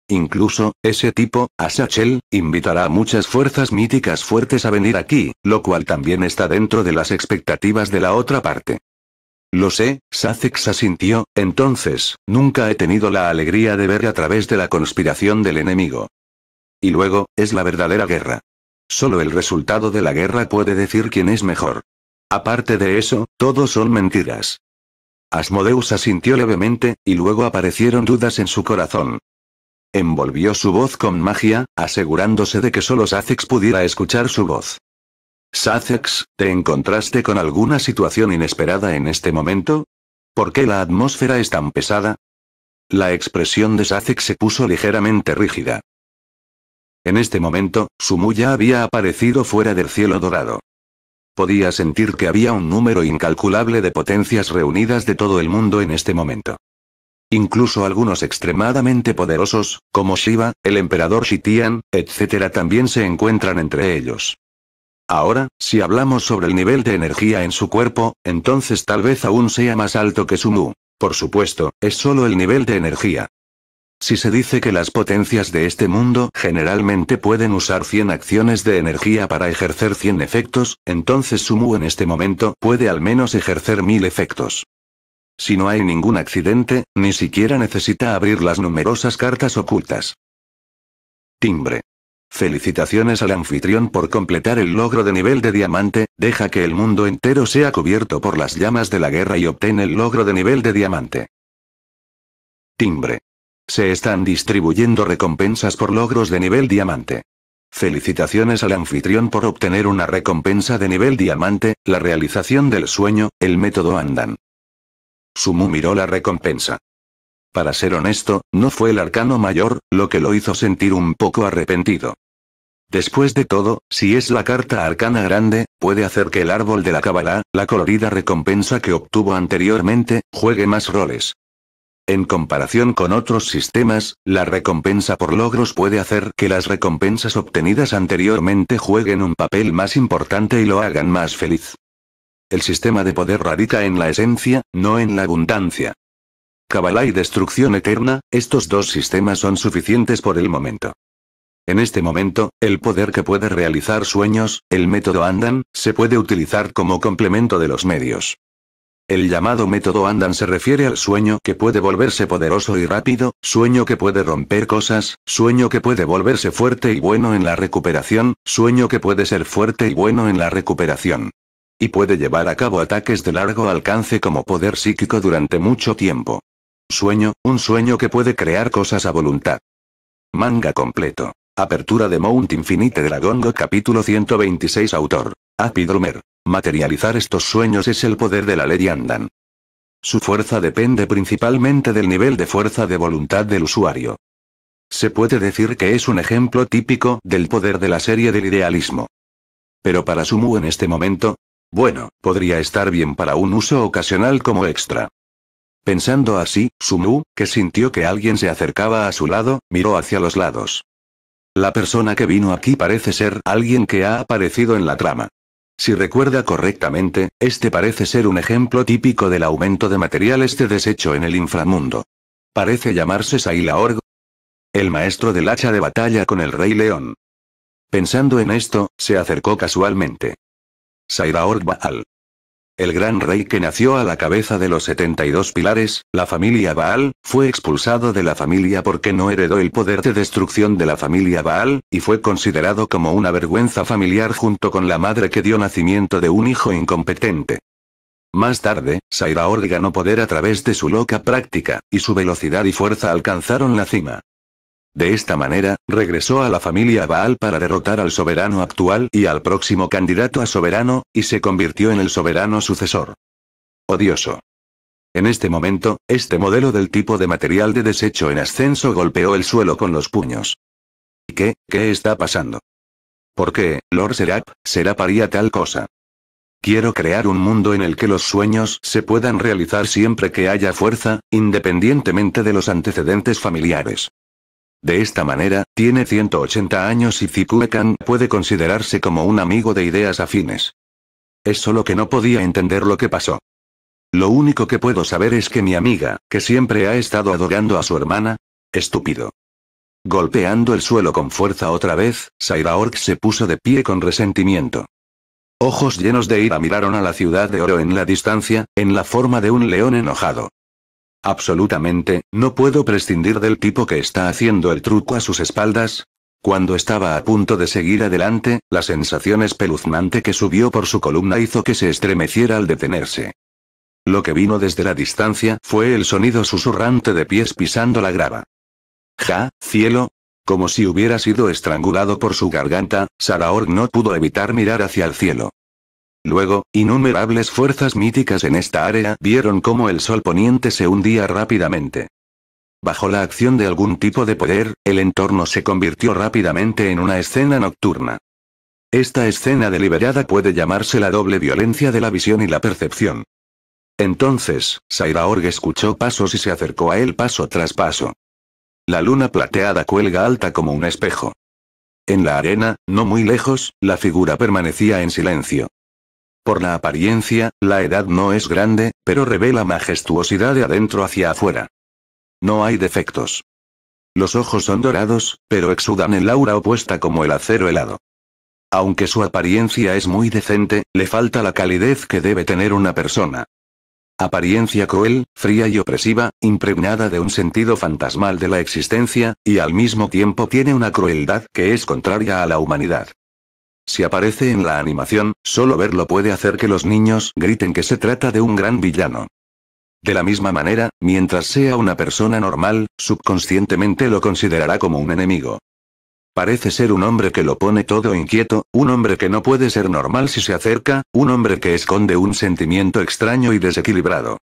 Incluso, ese tipo, Asachel, invitará a muchas fuerzas míticas fuertes a venir aquí, lo cual también está dentro de las expectativas de la otra parte. Lo sé, Sazex asintió, entonces, nunca he tenido la alegría de ver a través de la conspiración del enemigo. Y luego, es la verdadera guerra. Solo el resultado de la guerra puede decir quién es mejor. Aparte de eso, todos son mentiras. Asmodeus asintió levemente, y luego aparecieron dudas en su corazón. Envolvió su voz con magia, asegurándose de que solo Sácex pudiera escuchar su voz. Sácex, ¿te encontraste con alguna situación inesperada en este momento? ¿Por qué la atmósfera es tan pesada? La expresión de Sácex se puso ligeramente rígida. En este momento, Sumu ya había aparecido fuera del cielo dorado. Podía sentir que había un número incalculable de potencias reunidas de todo el mundo en este momento. Incluso algunos extremadamente poderosos, como Shiva, el emperador Shitian, etc. también se encuentran entre ellos. Ahora, si hablamos sobre el nivel de energía en su cuerpo, entonces tal vez aún sea más alto que Sumu. Por supuesto, es solo el nivel de energía. Si se dice que las potencias de este mundo generalmente pueden usar 100 acciones de energía para ejercer 100 efectos, entonces Sumu en este momento puede al menos ejercer 1000 efectos. Si no hay ningún accidente, ni siquiera necesita abrir las numerosas cartas ocultas. Timbre. Felicitaciones al anfitrión por completar el logro de nivel de diamante, deja que el mundo entero sea cubierto por las llamas de la guerra y obtén el logro de nivel de diamante. Timbre. Se están distribuyendo recompensas por logros de nivel diamante. Felicitaciones al anfitrión por obtener una recompensa de nivel diamante, la realización del sueño, el método Andan. Sumu miró la recompensa. Para ser honesto, no fue el arcano mayor, lo que lo hizo sentir un poco arrepentido. Después de todo, si es la carta arcana grande, puede hacer que el árbol de la cábala, la colorida recompensa que obtuvo anteriormente, juegue más roles. En comparación con otros sistemas, la recompensa por logros puede hacer que las recompensas obtenidas anteriormente jueguen un papel más importante y lo hagan más feliz. El sistema de poder radica en la esencia, no en la abundancia. Kabbalah y destrucción eterna, estos dos sistemas son suficientes por el momento. En este momento, el poder que puede realizar sueños, el método Andan, se puede utilizar como complemento de los medios. El llamado método Andan se refiere al sueño que puede volverse poderoso y rápido, sueño que puede romper cosas, sueño que puede volverse fuerte y bueno en la recuperación, sueño que puede ser fuerte y bueno en la recuperación. Y puede llevar a cabo ataques de largo alcance como poder psíquico durante mucho tiempo. Sueño, un sueño que puede crear cosas a voluntad. Manga completo. Apertura de Mount Infinite Dragon capítulo 126 autor. Apidromer. Materializar estos sueños es el poder de la ley Andan. Su fuerza depende principalmente del nivel de fuerza de voluntad del usuario. Se puede decir que es un ejemplo típico del poder de la serie del idealismo. Pero para Sumu en este momento, bueno, podría estar bien para un uso ocasional como extra. Pensando así, Sumu, que sintió que alguien se acercaba a su lado, miró hacia los lados. La persona que vino aquí parece ser alguien que ha aparecido en la trama. Si recuerda correctamente, este parece ser un ejemplo típico del aumento de material este desecho en el inframundo. Parece llamarse Org, El maestro del hacha de batalla con el rey león. Pensando en esto, se acercó casualmente. va Baal el gran rey que nació a la cabeza de los 72 pilares, la familia Baal, fue expulsado de la familia porque no heredó el poder de destrucción de la familia Baal, y fue considerado como una vergüenza familiar junto con la madre que dio nacimiento de un hijo incompetente. Más tarde, Sairaor ganó poder a través de su loca práctica, y su velocidad y fuerza alcanzaron la cima. De esta manera, regresó a la familia Baal para derrotar al soberano actual y al próximo candidato a soberano, y se convirtió en el soberano sucesor. Odioso. En este momento, este modelo del tipo de material de desecho en ascenso golpeó el suelo con los puños. ¿Qué, qué está pasando? ¿Por qué, Lord Serap, será paría tal cosa? Quiero crear un mundo en el que los sueños se puedan realizar siempre que haya fuerza, independientemente de los antecedentes familiares. De esta manera, tiene 180 años y Zikuekan puede considerarse como un amigo de ideas afines. Es solo que no podía entender lo que pasó. Lo único que puedo saber es que mi amiga, que siempre ha estado adorando a su hermana, estúpido. Golpeando el suelo con fuerza otra vez, Sairaork se puso de pie con resentimiento. Ojos llenos de ira miraron a la ciudad de oro en la distancia, en la forma de un león enojado. Absolutamente, no puedo prescindir del tipo que está haciendo el truco a sus espaldas. Cuando estaba a punto de seguir adelante, la sensación espeluznante que subió por su columna hizo que se estremeciera al detenerse. Lo que vino desde la distancia fue el sonido susurrante de pies pisando la grava. Ja, cielo. Como si hubiera sido estrangulado por su garganta, Saraor no pudo evitar mirar hacia el cielo. Luego, innumerables fuerzas míticas en esta área vieron cómo el sol poniente se hundía rápidamente. Bajo la acción de algún tipo de poder, el entorno se convirtió rápidamente en una escena nocturna. Esta escena deliberada puede llamarse la doble violencia de la visión y la percepción. Entonces, Sairaorg escuchó pasos y se acercó a él paso tras paso. La luna plateada cuelga alta como un espejo. En la arena, no muy lejos, la figura permanecía en silencio. Por la apariencia, la edad no es grande, pero revela majestuosidad de adentro hacia afuera. No hay defectos. Los ojos son dorados, pero exudan el aura opuesta como el acero helado. Aunque su apariencia es muy decente, le falta la calidez que debe tener una persona. Apariencia cruel, fría y opresiva, impregnada de un sentido fantasmal de la existencia, y al mismo tiempo tiene una crueldad que es contraria a la humanidad. Si aparece en la animación, solo verlo puede hacer que los niños griten que se trata de un gran villano. De la misma manera, mientras sea una persona normal, subconscientemente lo considerará como un enemigo. Parece ser un hombre que lo pone todo inquieto, un hombre que no puede ser normal si se acerca, un hombre que esconde un sentimiento extraño y desequilibrado.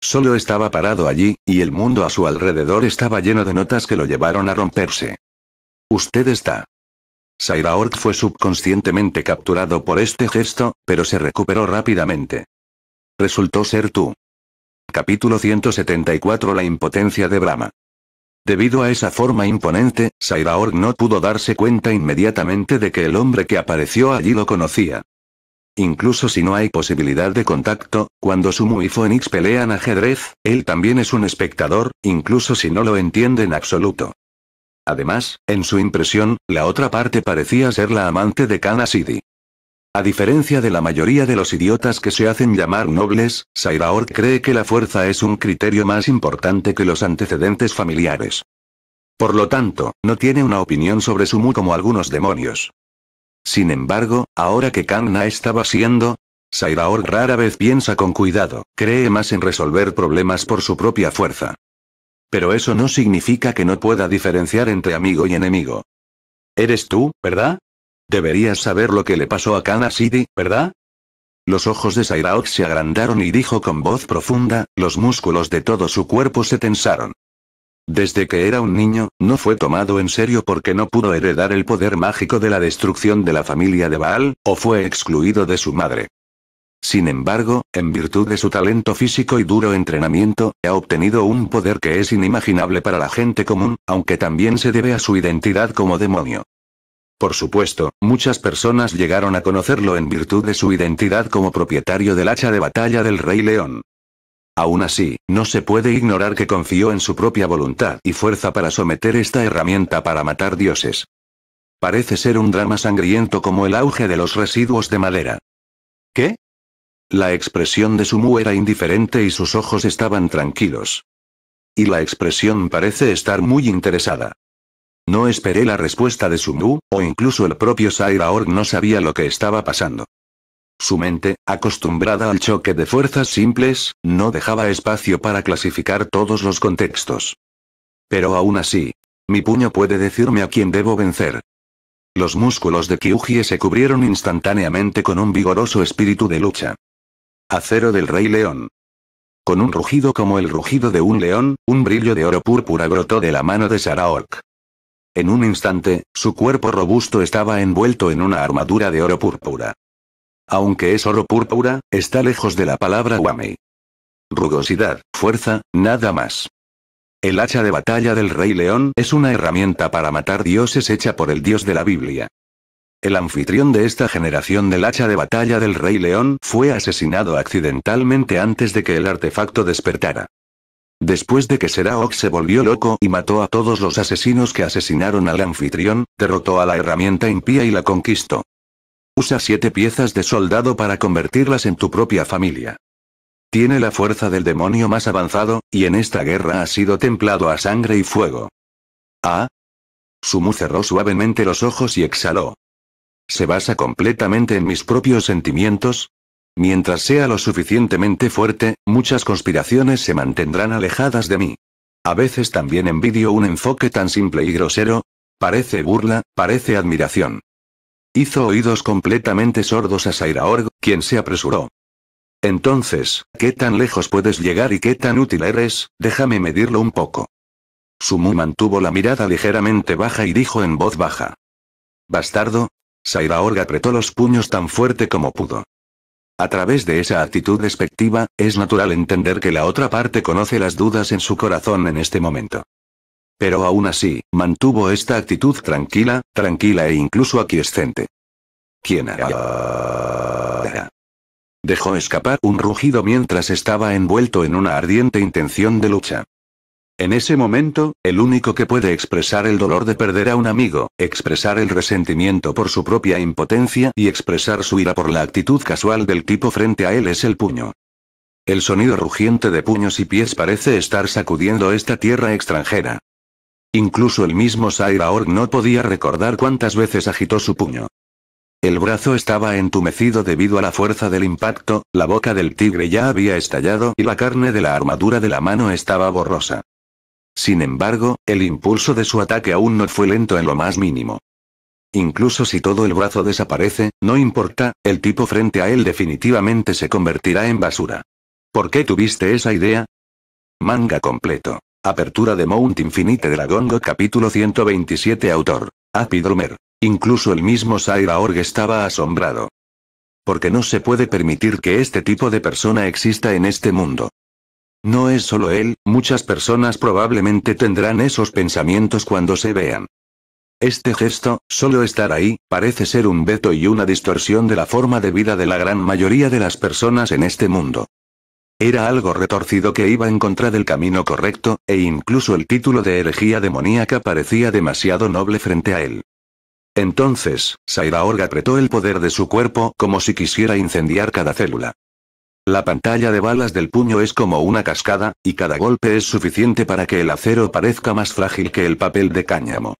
Solo estaba parado allí, y el mundo a su alrededor estaba lleno de notas que lo llevaron a romperse. Usted está Sairaorg fue subconscientemente capturado por este gesto, pero se recuperó rápidamente. Resultó ser tú. Capítulo 174 La impotencia de Brahma. Debido a esa forma imponente, Sairaorg no pudo darse cuenta inmediatamente de que el hombre que apareció allí lo conocía. Incluso si no hay posibilidad de contacto, cuando Sumu y Phoenix pelean ajedrez, él también es un espectador, incluso si no lo entiende en absoluto. Además, en su impresión, la otra parte parecía ser la amante de Kana Sidi. A diferencia de la mayoría de los idiotas que se hacen llamar nobles, Sairaor cree que la fuerza es un criterio más importante que los antecedentes familiares. Por lo tanto, no tiene una opinión sobre Sumu como algunos demonios. Sin embargo, ahora que Kanna estaba siendo, Sairaor rara vez piensa con cuidado, cree más en resolver problemas por su propia fuerza. Pero eso no significa que no pueda diferenciar entre amigo y enemigo. Eres tú, ¿verdad? Deberías saber lo que le pasó a Kana City, ¿verdad? Los ojos de Sairaok se agrandaron y dijo con voz profunda, los músculos de todo su cuerpo se tensaron. Desde que era un niño, no fue tomado en serio porque no pudo heredar el poder mágico de la destrucción de la familia de Baal, o fue excluido de su madre. Sin embargo, en virtud de su talento físico y duro entrenamiento, ha obtenido un poder que es inimaginable para la gente común, aunque también se debe a su identidad como demonio. Por supuesto, muchas personas llegaron a conocerlo en virtud de su identidad como propietario del hacha de batalla del Rey León. Aún así, no se puede ignorar que confió en su propia voluntad y fuerza para someter esta herramienta para matar dioses. Parece ser un drama sangriento como el auge de los residuos de madera. ¿Qué? La expresión de Sumu era indiferente y sus ojos estaban tranquilos. Y la expresión parece estar muy interesada. No esperé la respuesta de Sumu, o incluso el propio Sairaorg no sabía lo que estaba pasando. Su mente, acostumbrada al choque de fuerzas simples, no dejaba espacio para clasificar todos los contextos. Pero aún así, mi puño puede decirme a quién debo vencer. Los músculos de Kyuji se cubrieron instantáneamente con un vigoroso espíritu de lucha acero del rey león. Con un rugido como el rugido de un león, un brillo de oro púrpura brotó de la mano de Saraok. En un instante, su cuerpo robusto estaba envuelto en una armadura de oro púrpura. Aunque es oro púrpura, está lejos de la palabra Wame. Rugosidad, fuerza, nada más. El hacha de batalla del Rey León es una herramienta para matar dioses hecha por el dios de la Biblia. El anfitrión de esta generación del hacha de batalla del Rey León fue asesinado accidentalmente antes de que el artefacto despertara. Después de que Seraok se volvió loco y mató a todos los asesinos que asesinaron al anfitrión, derrotó a la herramienta impía y la conquistó. Usa siete piezas de soldado para convertirlas en tu propia familia. Tiene la fuerza del demonio más avanzado, y en esta guerra ha sido templado a sangre y fuego. Ah. Sumu cerró suavemente los ojos y exhaló se basa completamente en mis propios sentimientos? Mientras sea lo suficientemente fuerte, muchas conspiraciones se mantendrán alejadas de mí. A veces también envidio un enfoque tan simple y grosero. Parece burla, parece admiración. Hizo oídos completamente sordos a Sairaorg, quien se apresuró. Entonces, ¿qué tan lejos puedes llegar y qué tan útil eres? Déjame medirlo un poco. Sumu mantuvo la mirada ligeramente baja y dijo en voz baja. Bastardo, Saira Org apretó los puños tan fuerte como pudo. A través de esa actitud despectiva, es natural entender que la otra parte conoce las dudas en su corazón en este momento. Pero aún así, mantuvo esta actitud tranquila, tranquila e incluso aquiescente. ¿Quién hará? Dejó escapar un rugido mientras estaba envuelto en una ardiente intención de lucha. En ese momento, el único que puede expresar el dolor de perder a un amigo, expresar el resentimiento por su propia impotencia y expresar su ira por la actitud casual del tipo frente a él es el puño. El sonido rugiente de puños y pies parece estar sacudiendo esta tierra extranjera. Incluso el mismo Org no podía recordar cuántas veces agitó su puño. El brazo estaba entumecido debido a la fuerza del impacto, la boca del tigre ya había estallado y la carne de la armadura de la mano estaba borrosa. Sin embargo, el impulso de su ataque aún no fue lento en lo más mínimo. Incluso si todo el brazo desaparece, no importa, el tipo frente a él definitivamente se convertirá en basura. ¿Por qué tuviste esa idea? Manga completo. Apertura de Mount Infinite Dragon Go capítulo 127 autor. Apidromer. Incluso el mismo Saira Org estaba asombrado. Porque no se puede permitir que este tipo de persona exista en este mundo. No es solo él, muchas personas probablemente tendrán esos pensamientos cuando se vean. Este gesto, solo estar ahí, parece ser un veto y una distorsión de la forma de vida de la gran mayoría de las personas en este mundo. Era algo retorcido que iba en contra del camino correcto, e incluso el título de herejía demoníaca parecía demasiado noble frente a él. Entonces, Sairaorg apretó el poder de su cuerpo como si quisiera incendiar cada célula. La pantalla de balas del puño es como una cascada, y cada golpe es suficiente para que el acero parezca más frágil que el papel de cáñamo.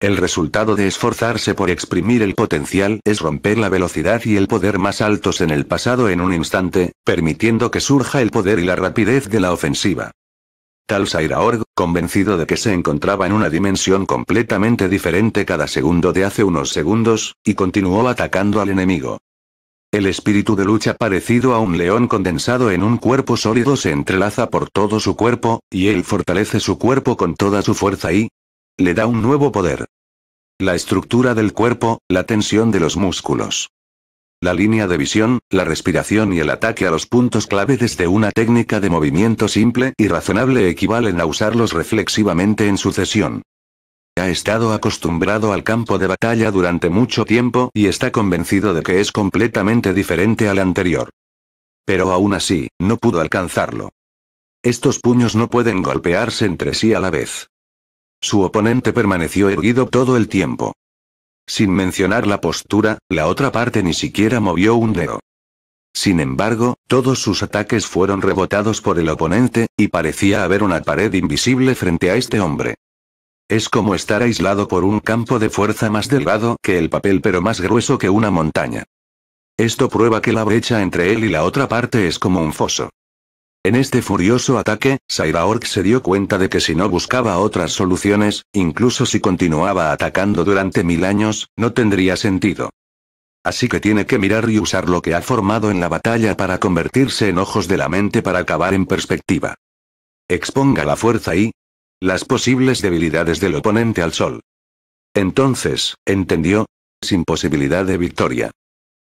El resultado de esforzarse por exprimir el potencial es romper la velocidad y el poder más altos en el pasado en un instante, permitiendo que surja el poder y la rapidez de la ofensiva. Tal Org, convencido de que se encontraba en una dimensión completamente diferente cada segundo de hace unos segundos, y continuó atacando al enemigo. El espíritu de lucha parecido a un león condensado en un cuerpo sólido se entrelaza por todo su cuerpo, y él fortalece su cuerpo con toda su fuerza y le da un nuevo poder. La estructura del cuerpo, la tensión de los músculos. La línea de visión, la respiración y el ataque a los puntos clave desde una técnica de movimiento simple y razonable equivalen a usarlos reflexivamente en sucesión. Ha estado acostumbrado al campo de batalla durante mucho tiempo y está convencido de que es completamente diferente al anterior. Pero aún así, no pudo alcanzarlo. Estos puños no pueden golpearse entre sí a la vez. Su oponente permaneció erguido todo el tiempo. Sin mencionar la postura, la otra parte ni siquiera movió un dedo. Sin embargo, todos sus ataques fueron rebotados por el oponente, y parecía haber una pared invisible frente a este hombre. Es como estar aislado por un campo de fuerza más delgado que el papel pero más grueso que una montaña. Esto prueba que la brecha entre él y la otra parte es como un foso. En este furioso ataque, Orc se dio cuenta de que si no buscaba otras soluciones, incluso si continuaba atacando durante mil años, no tendría sentido. Así que tiene que mirar y usar lo que ha formado en la batalla para convertirse en ojos de la mente para acabar en perspectiva. Exponga la fuerza y, las posibles debilidades del oponente al sol. Entonces, entendió, sin posibilidad de victoria.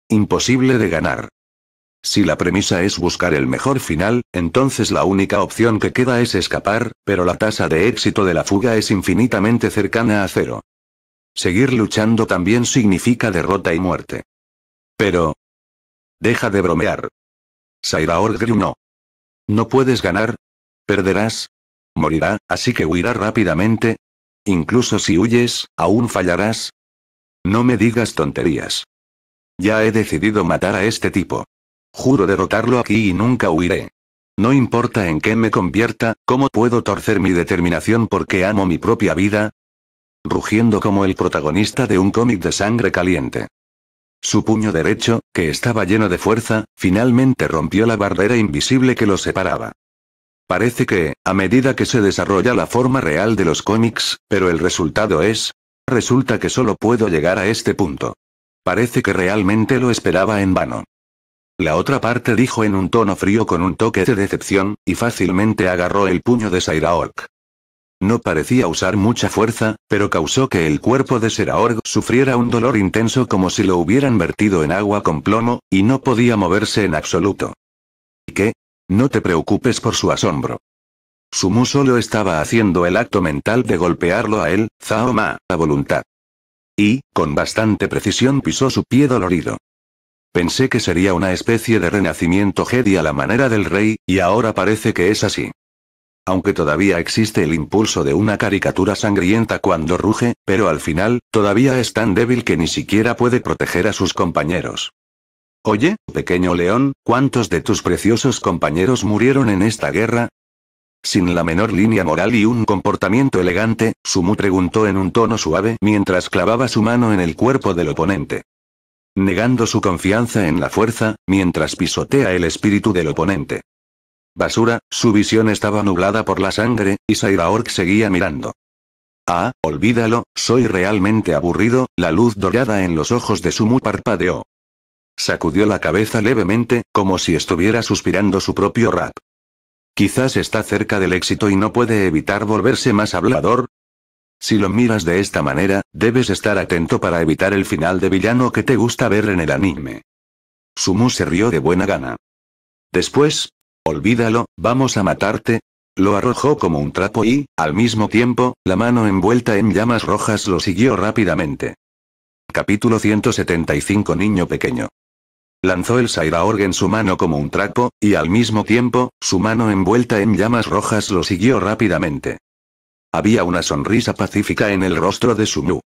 Imposible de ganar. Si la premisa es buscar el mejor final, entonces la única opción que queda es escapar, pero la tasa de éxito de la fuga es infinitamente cercana a cero. Seguir luchando también significa derrota y muerte. Pero... Deja de bromear. Orgrim no. No puedes ganar. Perderás, Morirá, así que huirá rápidamente. Incluso si huyes, aún fallarás. No me digas tonterías. Ya he decidido matar a este tipo. Juro derrotarlo aquí y nunca huiré. No importa en qué me convierta, ¿cómo puedo torcer mi determinación porque amo mi propia vida? Rugiendo como el protagonista de un cómic de sangre caliente. Su puño derecho, que estaba lleno de fuerza, finalmente rompió la barrera invisible que lo separaba. Parece que, a medida que se desarrolla la forma real de los cómics, pero el resultado es... Resulta que solo puedo llegar a este punto. Parece que realmente lo esperaba en vano. La otra parte dijo en un tono frío con un toque de decepción, y fácilmente agarró el puño de Sairaorg. No parecía usar mucha fuerza, pero causó que el cuerpo de Seraorg sufriera un dolor intenso como si lo hubieran vertido en agua con plomo, y no podía moverse en absoluto. ¿Y qué? No te preocupes por su asombro. Sumu solo estaba haciendo el acto mental de golpearlo a él, Zaoma, la a voluntad. Y, con bastante precisión pisó su pie dolorido. Pensé que sería una especie de renacimiento Jedi a la manera del rey, y ahora parece que es así. Aunque todavía existe el impulso de una caricatura sangrienta cuando ruge, pero al final, todavía es tan débil que ni siquiera puede proteger a sus compañeros. Oye, pequeño león, ¿cuántos de tus preciosos compañeros murieron en esta guerra? Sin la menor línea moral y un comportamiento elegante, Sumu preguntó en un tono suave mientras clavaba su mano en el cuerpo del oponente. Negando su confianza en la fuerza, mientras pisotea el espíritu del oponente. Basura, su visión estaba nublada por la sangre, y Sairaork seguía mirando. Ah, olvídalo, soy realmente aburrido, la luz dorada en los ojos de Sumu parpadeó. Sacudió la cabeza levemente, como si estuviera suspirando su propio rap. Quizás está cerca del éxito y no puede evitar volverse más hablador. Si lo miras de esta manera, debes estar atento para evitar el final de villano que te gusta ver en el anime. Sumu se rió de buena gana. Después, olvídalo, vamos a matarte. Lo arrojó como un trapo y, al mismo tiempo, la mano envuelta en llamas rojas lo siguió rápidamente. Capítulo 175 Niño Pequeño. Lanzó el Sairaorg en su mano como un trapo, y al mismo tiempo, su mano envuelta en llamas rojas lo siguió rápidamente. Había una sonrisa pacífica en el rostro de Sumu.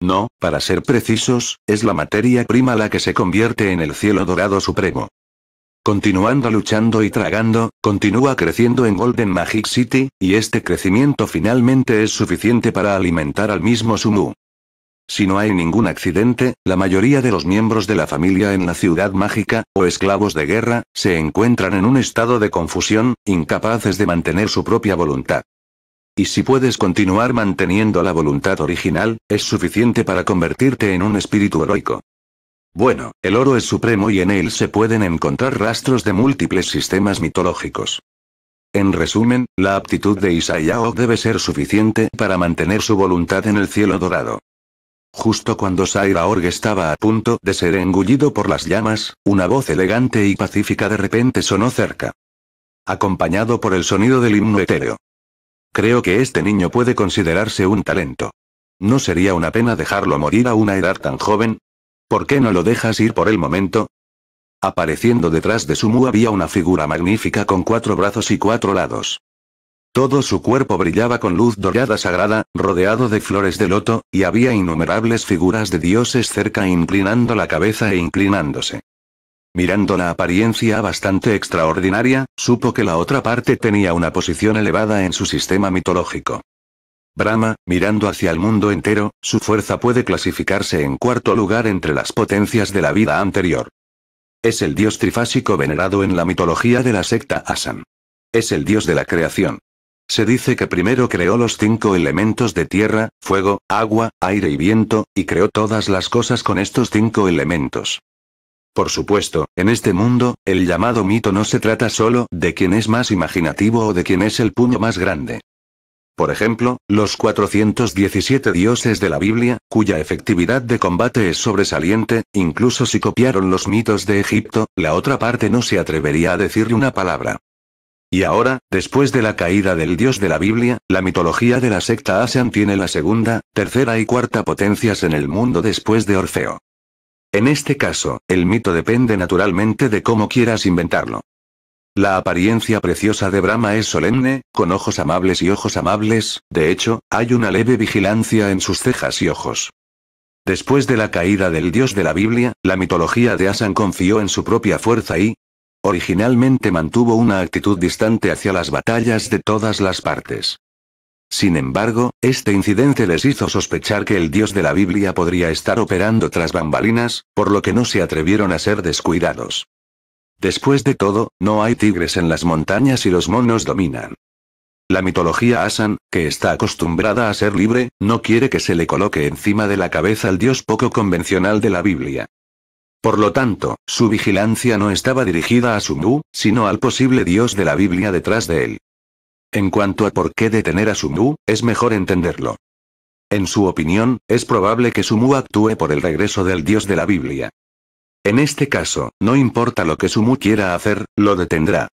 No, para ser precisos, es la materia prima la que se convierte en el cielo dorado supremo. Continuando luchando y tragando, continúa creciendo en Golden Magic City, y este crecimiento finalmente es suficiente para alimentar al mismo Sumu. Si no hay ningún accidente, la mayoría de los miembros de la familia en la ciudad mágica, o esclavos de guerra, se encuentran en un estado de confusión, incapaces de mantener su propia voluntad. Y si puedes continuar manteniendo la voluntad original, es suficiente para convertirte en un espíritu heroico. Bueno, el oro es supremo y en él se pueden encontrar rastros de múltiples sistemas mitológicos. En resumen, la aptitud de Isaiah debe ser suficiente para mantener su voluntad en el cielo dorado. Justo cuando Saira Org estaba a punto de ser engullido por las llamas, una voz elegante y pacífica de repente sonó cerca. Acompañado por el sonido del himno etéreo. Creo que este niño puede considerarse un talento. ¿No sería una pena dejarlo morir a una edad tan joven? ¿Por qué no lo dejas ir por el momento? Apareciendo detrás de Sumu había una figura magnífica con cuatro brazos y cuatro lados. Todo su cuerpo brillaba con luz dorada sagrada, rodeado de flores de loto, y había innumerables figuras de dioses cerca inclinando la cabeza e inclinándose. Mirando la apariencia bastante extraordinaria, supo que la otra parte tenía una posición elevada en su sistema mitológico. Brahma, mirando hacia el mundo entero, su fuerza puede clasificarse en cuarto lugar entre las potencias de la vida anterior. Es el dios trifásico venerado en la mitología de la secta Asan. Es el dios de la creación. Se dice que primero creó los cinco elementos de tierra, fuego, agua, aire y viento, y creó todas las cosas con estos cinco elementos. Por supuesto, en este mundo, el llamado mito no se trata solo de quien es más imaginativo o de quien es el puño más grande. Por ejemplo, los 417 dioses de la Biblia, cuya efectividad de combate es sobresaliente, incluso si copiaron los mitos de Egipto, la otra parte no se atrevería a decirle una palabra. Y ahora, después de la caída del dios de la Biblia, la mitología de la secta Asan tiene la segunda, tercera y cuarta potencias en el mundo después de Orfeo. En este caso, el mito depende naturalmente de cómo quieras inventarlo. La apariencia preciosa de Brahma es solemne, con ojos amables y ojos amables, de hecho, hay una leve vigilancia en sus cejas y ojos. Después de la caída del dios de la Biblia, la mitología de Asan confió en su propia fuerza y, Originalmente mantuvo una actitud distante hacia las batallas de todas las partes. Sin embargo, este incidente les hizo sospechar que el dios de la Biblia podría estar operando tras bambalinas, por lo que no se atrevieron a ser descuidados. Después de todo, no hay tigres en las montañas y los monos dominan. La mitología Asan, que está acostumbrada a ser libre, no quiere que se le coloque encima de la cabeza al dios poco convencional de la Biblia. Por lo tanto, su vigilancia no estaba dirigida a Sumu, sino al posible dios de la Biblia detrás de él. En cuanto a por qué detener a Sumu, es mejor entenderlo. En su opinión, es probable que Sumu actúe por el regreso del dios de la Biblia. En este caso, no importa lo que Sumu quiera hacer, lo detendrá.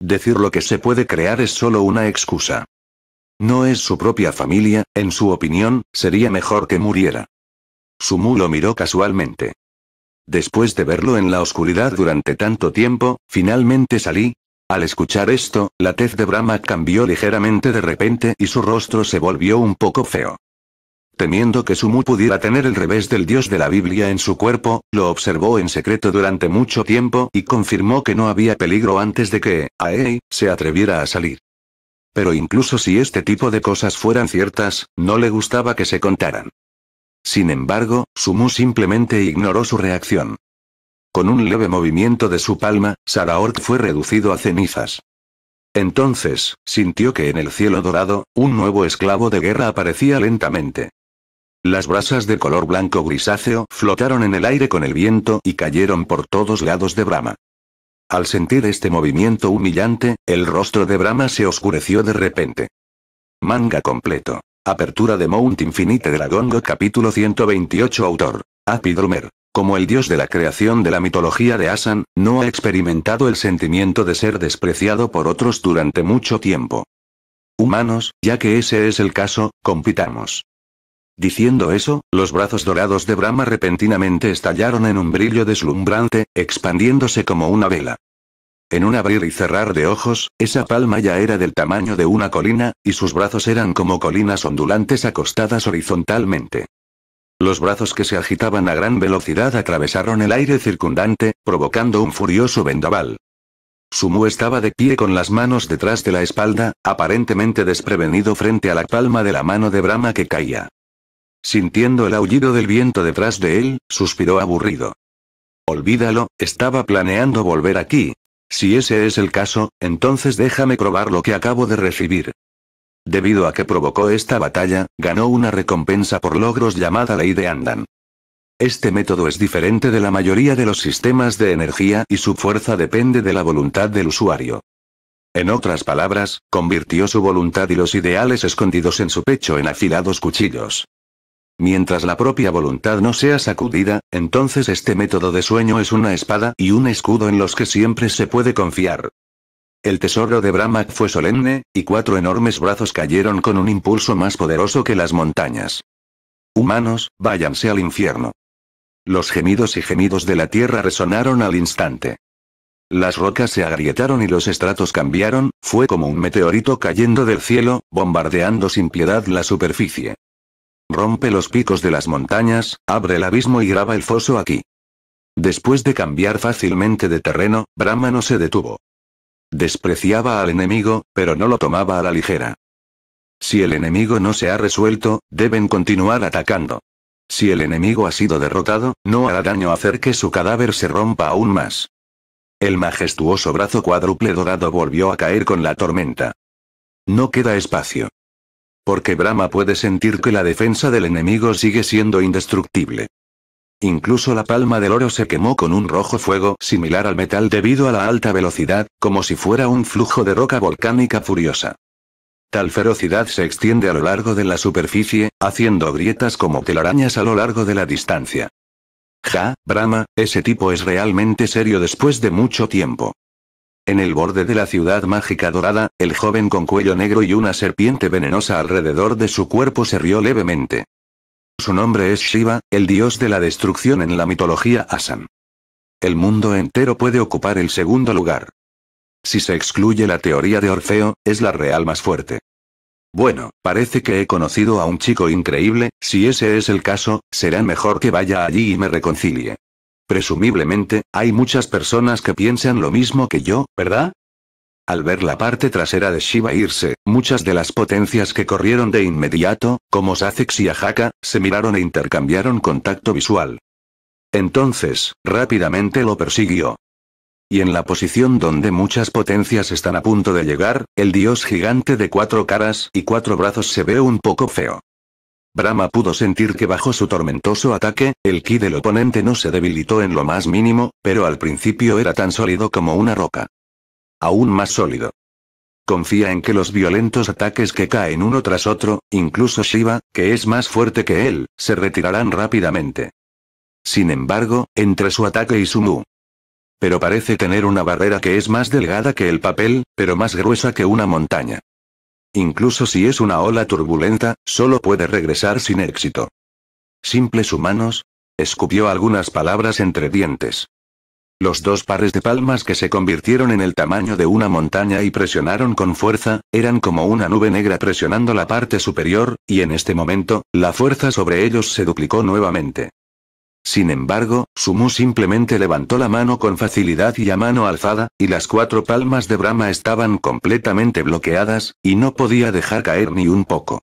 Decir lo que se puede crear es solo una excusa. No es su propia familia, en su opinión, sería mejor que muriera. Sumu lo miró casualmente. Después de verlo en la oscuridad durante tanto tiempo, finalmente salí. Al escuchar esto, la tez de Brahma cambió ligeramente de repente y su rostro se volvió un poco feo. Temiendo que Sumu pudiera tener el revés del dios de la Biblia en su cuerpo, lo observó en secreto durante mucho tiempo y confirmó que no había peligro antes de que, Aei, se atreviera a salir. Pero incluso si este tipo de cosas fueran ciertas, no le gustaba que se contaran. Sin embargo, Sumu simplemente ignoró su reacción. Con un leve movimiento de su palma, Saraort fue reducido a cenizas. Entonces, sintió que en el cielo dorado, un nuevo esclavo de guerra aparecía lentamente. Las brasas de color blanco grisáceo flotaron en el aire con el viento y cayeron por todos lados de Brahma. Al sentir este movimiento humillante, el rostro de Brahma se oscureció de repente. Manga completo. Apertura de Mount Infinite la Gongo capítulo 128 Autor. Apidromer, Como el dios de la creación de la mitología de Asan, no ha experimentado el sentimiento de ser despreciado por otros durante mucho tiempo. Humanos, ya que ese es el caso, compitamos. Diciendo eso, los brazos dorados de Brahma repentinamente estallaron en un brillo deslumbrante, expandiéndose como una vela. En un abrir y cerrar de ojos, esa palma ya era del tamaño de una colina, y sus brazos eran como colinas ondulantes acostadas horizontalmente. Los brazos que se agitaban a gran velocidad atravesaron el aire circundante, provocando un furioso vendaval. Sumu estaba de pie con las manos detrás de la espalda, aparentemente desprevenido frente a la palma de la mano de Brahma que caía. Sintiendo el aullido del viento detrás de él, suspiró aburrido. Olvídalo, estaba planeando volver aquí, si ese es el caso, entonces déjame probar lo que acabo de recibir. Debido a que provocó esta batalla, ganó una recompensa por logros llamada Ley de Andan. Este método es diferente de la mayoría de los sistemas de energía y su fuerza depende de la voluntad del usuario. En otras palabras, convirtió su voluntad y los ideales escondidos en su pecho en afilados cuchillos. Mientras la propia voluntad no sea sacudida, entonces este método de sueño es una espada y un escudo en los que siempre se puede confiar. El tesoro de Brahma fue solemne, y cuatro enormes brazos cayeron con un impulso más poderoso que las montañas. Humanos, váyanse al infierno. Los gemidos y gemidos de la tierra resonaron al instante. Las rocas se agrietaron y los estratos cambiaron, fue como un meteorito cayendo del cielo, bombardeando sin piedad la superficie. Rompe los picos de las montañas, abre el abismo y graba el foso aquí. Después de cambiar fácilmente de terreno, Brahma no se detuvo. Despreciaba al enemigo, pero no lo tomaba a la ligera. Si el enemigo no se ha resuelto, deben continuar atacando. Si el enemigo ha sido derrotado, no hará daño hacer que su cadáver se rompa aún más. El majestuoso brazo cuádruple dorado volvió a caer con la tormenta. No queda espacio. Porque Brahma puede sentir que la defensa del enemigo sigue siendo indestructible. Incluso la palma del oro se quemó con un rojo fuego similar al metal debido a la alta velocidad, como si fuera un flujo de roca volcánica furiosa. Tal ferocidad se extiende a lo largo de la superficie, haciendo grietas como telarañas a lo largo de la distancia. Ja, Brahma, ese tipo es realmente serio después de mucho tiempo. En el borde de la ciudad mágica dorada, el joven con cuello negro y una serpiente venenosa alrededor de su cuerpo se rió levemente. Su nombre es Shiva, el dios de la destrucción en la mitología Asan. El mundo entero puede ocupar el segundo lugar. Si se excluye la teoría de Orfeo, es la real más fuerte. Bueno, parece que he conocido a un chico increíble, si ese es el caso, será mejor que vaya allí y me reconcilie. Presumiblemente, hay muchas personas que piensan lo mismo que yo, ¿verdad? Al ver la parte trasera de Shiva irse, muchas de las potencias que corrieron de inmediato, como Sazex y Ajaka, se miraron e intercambiaron contacto visual. Entonces, rápidamente lo persiguió. Y en la posición donde muchas potencias están a punto de llegar, el dios gigante de cuatro caras y cuatro brazos se ve un poco feo. Brahma pudo sentir que bajo su tormentoso ataque, el ki del oponente no se debilitó en lo más mínimo, pero al principio era tan sólido como una roca. Aún más sólido. Confía en que los violentos ataques que caen uno tras otro, incluso Shiva, que es más fuerte que él, se retirarán rápidamente. Sin embargo, entre su ataque y su mu. Pero parece tener una barrera que es más delgada que el papel, pero más gruesa que una montaña. Incluso si es una ola turbulenta, solo puede regresar sin éxito. Simples humanos. Escupió algunas palabras entre dientes. Los dos pares de palmas que se convirtieron en el tamaño de una montaña y presionaron con fuerza, eran como una nube negra presionando la parte superior, y en este momento, la fuerza sobre ellos se duplicó nuevamente. Sin embargo, Sumu simplemente levantó la mano con facilidad y a mano alzada, y las cuatro palmas de Brahma estaban completamente bloqueadas, y no podía dejar caer ni un poco.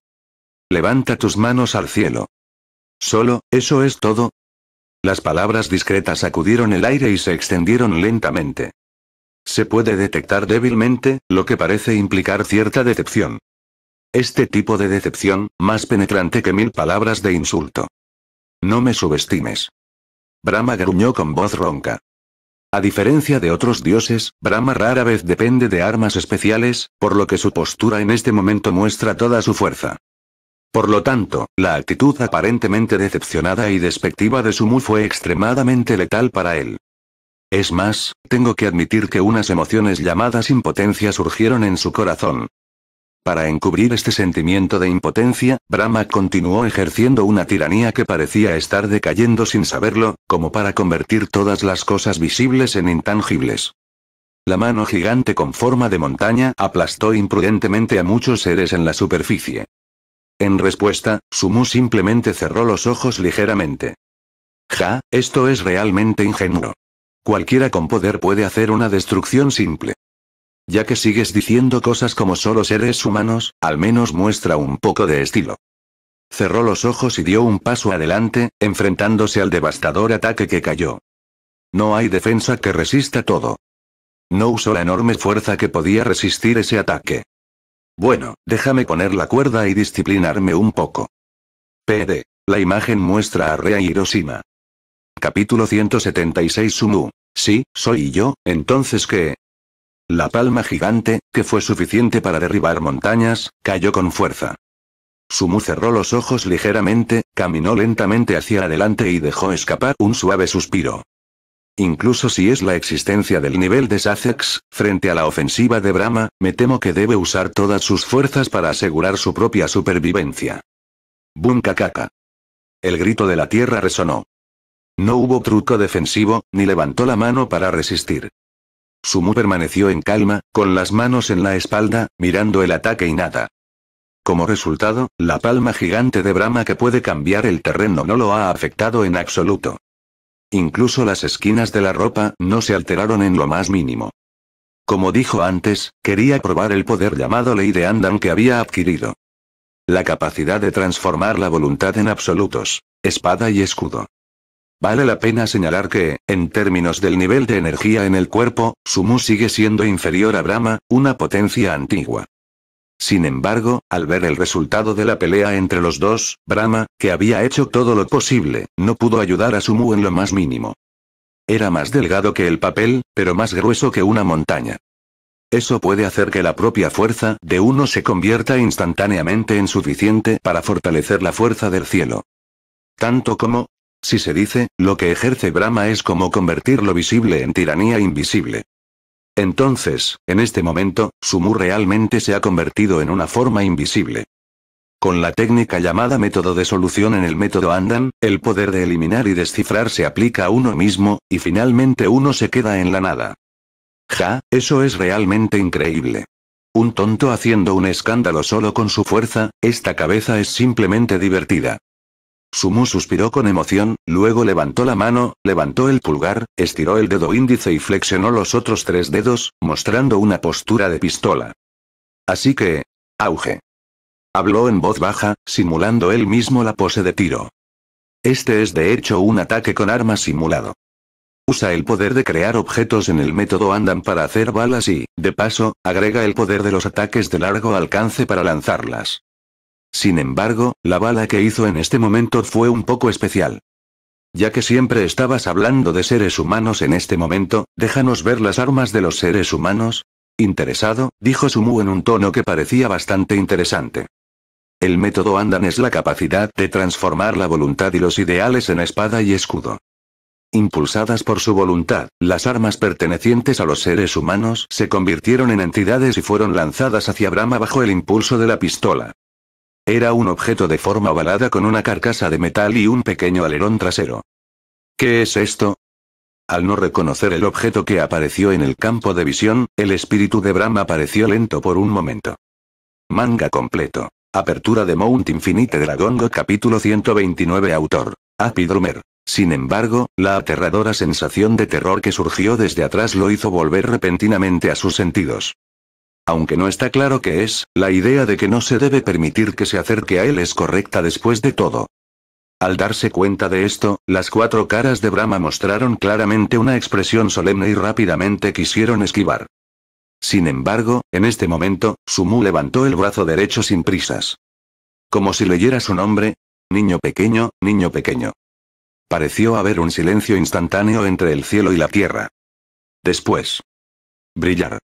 Levanta tus manos al cielo. Solo, eso es todo. Las palabras discretas sacudieron el aire y se extendieron lentamente. Se puede detectar débilmente, lo que parece implicar cierta decepción. Este tipo de decepción, más penetrante que mil palabras de insulto. No me subestimes. Brahma gruñó con voz ronca. A diferencia de otros dioses, Brahma rara vez depende de armas especiales, por lo que su postura en este momento muestra toda su fuerza. Por lo tanto, la actitud aparentemente decepcionada y despectiva de Sumu fue extremadamente letal para él. Es más, tengo que admitir que unas emociones llamadas impotencia surgieron en su corazón. Para encubrir este sentimiento de impotencia, Brahma continuó ejerciendo una tiranía que parecía estar decayendo sin saberlo, como para convertir todas las cosas visibles en intangibles. La mano gigante con forma de montaña aplastó imprudentemente a muchos seres en la superficie. En respuesta, Sumu simplemente cerró los ojos ligeramente. Ja, esto es realmente ingenuo. Cualquiera con poder puede hacer una destrucción simple. Ya que sigues diciendo cosas como solo seres humanos, al menos muestra un poco de estilo. Cerró los ojos y dio un paso adelante, enfrentándose al devastador ataque que cayó. No hay defensa que resista todo. No usó la enorme fuerza que podía resistir ese ataque. Bueno, déjame poner la cuerda y disciplinarme un poco. PD. La imagen muestra a Rea Hiroshima. Capítulo 176 Sumu. Sí, soy yo, entonces ¿qué? La palma gigante, que fue suficiente para derribar montañas, cayó con fuerza. Sumu cerró los ojos ligeramente, caminó lentamente hacia adelante y dejó escapar un suave suspiro. Incluso si es la existencia del nivel de Sácex, frente a la ofensiva de Brahma, me temo que debe usar todas sus fuerzas para asegurar su propia supervivencia. ¡Bunka caca. El grito de la tierra resonó. No hubo truco defensivo, ni levantó la mano para resistir. Sumu permaneció en calma, con las manos en la espalda, mirando el ataque y nada. Como resultado, la palma gigante de Brahma que puede cambiar el terreno no lo ha afectado en absoluto. Incluso las esquinas de la ropa no se alteraron en lo más mínimo. Como dijo antes, quería probar el poder llamado ley de Andan que había adquirido. La capacidad de transformar la voluntad en absolutos. Espada y escudo. Vale la pena señalar que, en términos del nivel de energía en el cuerpo, Sumu sigue siendo inferior a Brahma, una potencia antigua. Sin embargo, al ver el resultado de la pelea entre los dos, Brahma, que había hecho todo lo posible, no pudo ayudar a Sumu en lo más mínimo. Era más delgado que el papel, pero más grueso que una montaña. Eso puede hacer que la propia fuerza de uno se convierta instantáneamente en suficiente para fortalecer la fuerza del cielo. Tanto como, si se dice, lo que ejerce Brahma es como convertir lo visible en tiranía invisible. Entonces, en este momento, Sumu realmente se ha convertido en una forma invisible. Con la técnica llamada método de solución en el método Andan, el poder de eliminar y descifrar se aplica a uno mismo, y finalmente uno se queda en la nada. Ja, eso es realmente increíble. Un tonto haciendo un escándalo solo con su fuerza, esta cabeza es simplemente divertida. Sumu suspiró con emoción, luego levantó la mano, levantó el pulgar, estiró el dedo índice y flexionó los otros tres dedos, mostrando una postura de pistola. Así que... auge. Habló en voz baja, simulando él mismo la pose de tiro. Este es de hecho un ataque con arma simulado. Usa el poder de crear objetos en el método andam para hacer balas y, de paso, agrega el poder de los ataques de largo alcance para lanzarlas. Sin embargo, la bala que hizo en este momento fue un poco especial. Ya que siempre estabas hablando de seres humanos en este momento, déjanos ver las armas de los seres humanos. Interesado, dijo Sumu en un tono que parecía bastante interesante. El método Andan es la capacidad de transformar la voluntad y los ideales en espada y escudo. Impulsadas por su voluntad, las armas pertenecientes a los seres humanos se convirtieron en entidades y fueron lanzadas hacia Brahma bajo el impulso de la pistola. Era un objeto de forma ovalada con una carcasa de metal y un pequeño alerón trasero. ¿Qué es esto? Al no reconocer el objeto que apareció en el campo de visión, el espíritu de Brahma apareció lento por un momento. Manga completo. Apertura de Mount Infinite Dragon Go capítulo 129 autor. Apidrumer. Sin embargo, la aterradora sensación de terror que surgió desde atrás lo hizo volver repentinamente a sus sentidos. Aunque no está claro qué es, la idea de que no se debe permitir que se acerque a él es correcta después de todo. Al darse cuenta de esto, las cuatro caras de Brahma mostraron claramente una expresión solemne y rápidamente quisieron esquivar. Sin embargo, en este momento, Sumu levantó el brazo derecho sin prisas. Como si leyera su nombre. Niño pequeño, niño pequeño. Pareció haber un silencio instantáneo entre el cielo y la tierra. Después. Brillar.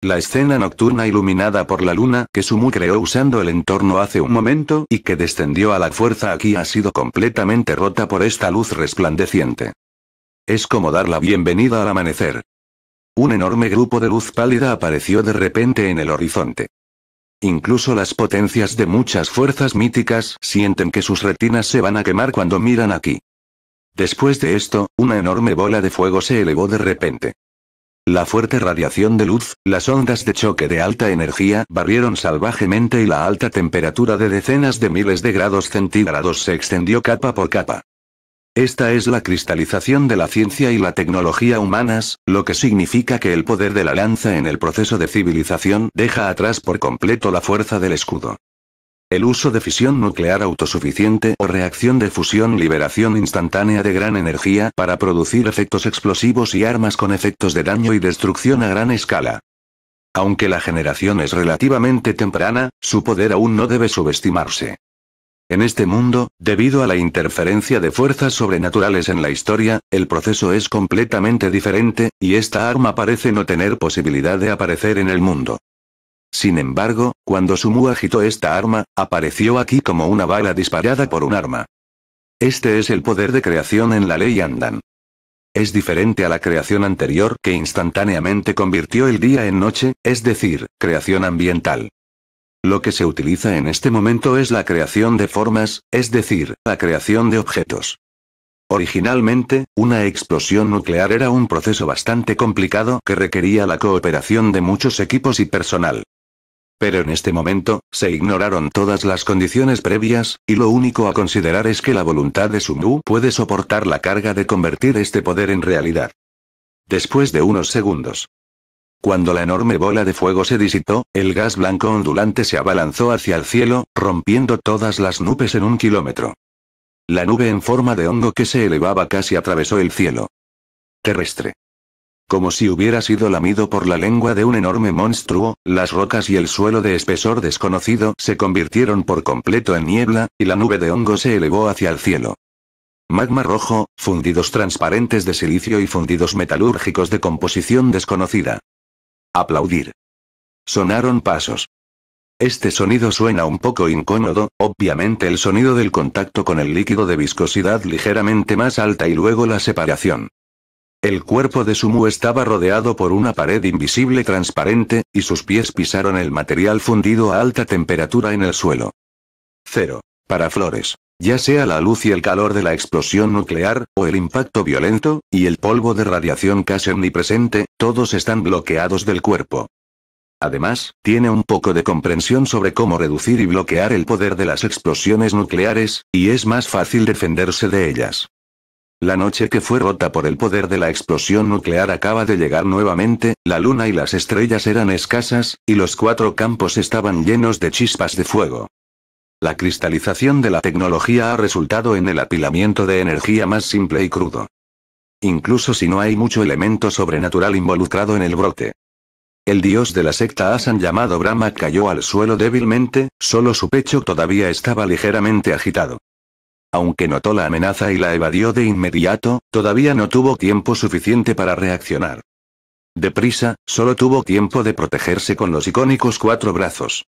La escena nocturna iluminada por la luna que Sumu creó usando el entorno hace un momento y que descendió a la fuerza aquí ha sido completamente rota por esta luz resplandeciente. Es como dar la bienvenida al amanecer. Un enorme grupo de luz pálida apareció de repente en el horizonte. Incluso las potencias de muchas fuerzas míticas sienten que sus retinas se van a quemar cuando miran aquí. Después de esto, una enorme bola de fuego se elevó de repente. La fuerte radiación de luz, las ondas de choque de alta energía barrieron salvajemente y la alta temperatura de decenas de miles de grados centígrados se extendió capa por capa. Esta es la cristalización de la ciencia y la tecnología humanas, lo que significa que el poder de la lanza en el proceso de civilización deja atrás por completo la fuerza del escudo. El uso de fisión nuclear autosuficiente o reacción de fusión-liberación instantánea de gran energía para producir efectos explosivos y armas con efectos de daño y destrucción a gran escala. Aunque la generación es relativamente temprana, su poder aún no debe subestimarse. En este mundo, debido a la interferencia de fuerzas sobrenaturales en la historia, el proceso es completamente diferente, y esta arma parece no tener posibilidad de aparecer en el mundo. Sin embargo, cuando Sumu agitó esta arma, apareció aquí como una bala disparada por un arma. Este es el poder de creación en la ley Andan. Es diferente a la creación anterior que instantáneamente convirtió el día en noche, es decir, creación ambiental. Lo que se utiliza en este momento es la creación de formas, es decir, la creación de objetos. Originalmente, una explosión nuclear era un proceso bastante complicado que requería la cooperación de muchos equipos y personal. Pero en este momento, se ignoraron todas las condiciones previas, y lo único a considerar es que la voluntad de Sumu puede soportar la carga de convertir este poder en realidad. Después de unos segundos. Cuando la enorme bola de fuego se disitó, el gas blanco ondulante se abalanzó hacia el cielo, rompiendo todas las nubes en un kilómetro. La nube en forma de hongo que se elevaba casi atravesó el cielo terrestre. Como si hubiera sido lamido por la lengua de un enorme monstruo, las rocas y el suelo de espesor desconocido se convirtieron por completo en niebla, y la nube de hongo se elevó hacia el cielo. Magma rojo, fundidos transparentes de silicio y fundidos metalúrgicos de composición desconocida. Aplaudir. Sonaron pasos. Este sonido suena un poco incómodo, obviamente el sonido del contacto con el líquido de viscosidad ligeramente más alta y luego la separación. El cuerpo de Sumu estaba rodeado por una pared invisible transparente, y sus pies pisaron el material fundido a alta temperatura en el suelo. 0. Para Flores. Ya sea la luz y el calor de la explosión nuclear, o el impacto violento, y el polvo de radiación casi omnipresente, todos están bloqueados del cuerpo. Además, tiene un poco de comprensión sobre cómo reducir y bloquear el poder de las explosiones nucleares, y es más fácil defenderse de ellas. La noche que fue rota por el poder de la explosión nuclear acaba de llegar nuevamente, la luna y las estrellas eran escasas, y los cuatro campos estaban llenos de chispas de fuego. La cristalización de la tecnología ha resultado en el apilamiento de energía más simple y crudo. Incluso si no hay mucho elemento sobrenatural involucrado en el brote. El dios de la secta Asan llamado Brahma cayó al suelo débilmente, solo su pecho todavía estaba ligeramente agitado. Aunque notó la amenaza y la evadió de inmediato, todavía no tuvo tiempo suficiente para reaccionar. Deprisa, solo tuvo tiempo de protegerse con los icónicos cuatro brazos.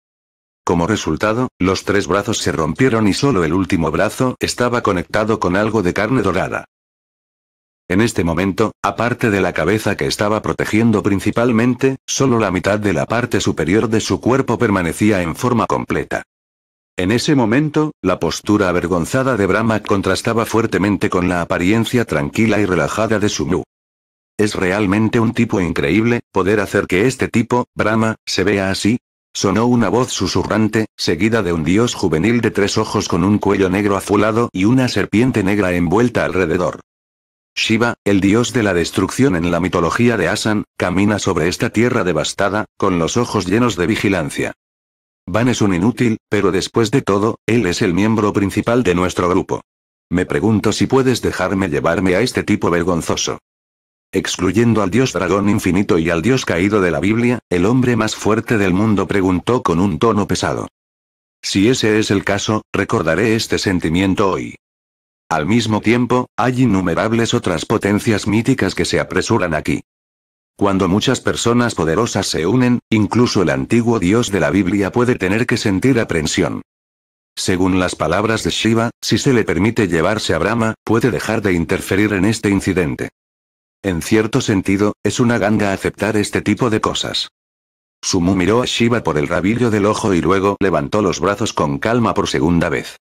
Como resultado, los tres brazos se rompieron y solo el último brazo estaba conectado con algo de carne dorada. En este momento, aparte de la cabeza que estaba protegiendo principalmente, solo la mitad de la parte superior de su cuerpo permanecía en forma completa. En ese momento, la postura avergonzada de Brahma contrastaba fuertemente con la apariencia tranquila y relajada de Sumu. Es realmente un tipo increíble, poder hacer que este tipo, Brahma, se vea así. Sonó una voz susurrante, seguida de un dios juvenil de tres ojos con un cuello negro azulado y una serpiente negra envuelta alrededor. Shiva, el dios de la destrucción en la mitología de Asan, camina sobre esta tierra devastada, con los ojos llenos de vigilancia. Van es un inútil, pero después de todo, él es el miembro principal de nuestro grupo. Me pregunto si puedes dejarme llevarme a este tipo vergonzoso. Excluyendo al dios dragón infinito y al dios caído de la Biblia, el hombre más fuerte del mundo preguntó con un tono pesado. Si ese es el caso, recordaré este sentimiento hoy. Al mismo tiempo, hay innumerables otras potencias míticas que se apresuran aquí. Cuando muchas personas poderosas se unen, incluso el antiguo dios de la Biblia puede tener que sentir aprensión. Según las palabras de Shiva, si se le permite llevarse a Brahma, puede dejar de interferir en este incidente. En cierto sentido, es una ganga aceptar este tipo de cosas. Sumu miró a Shiva por el rabillo del ojo y luego levantó los brazos con calma por segunda vez.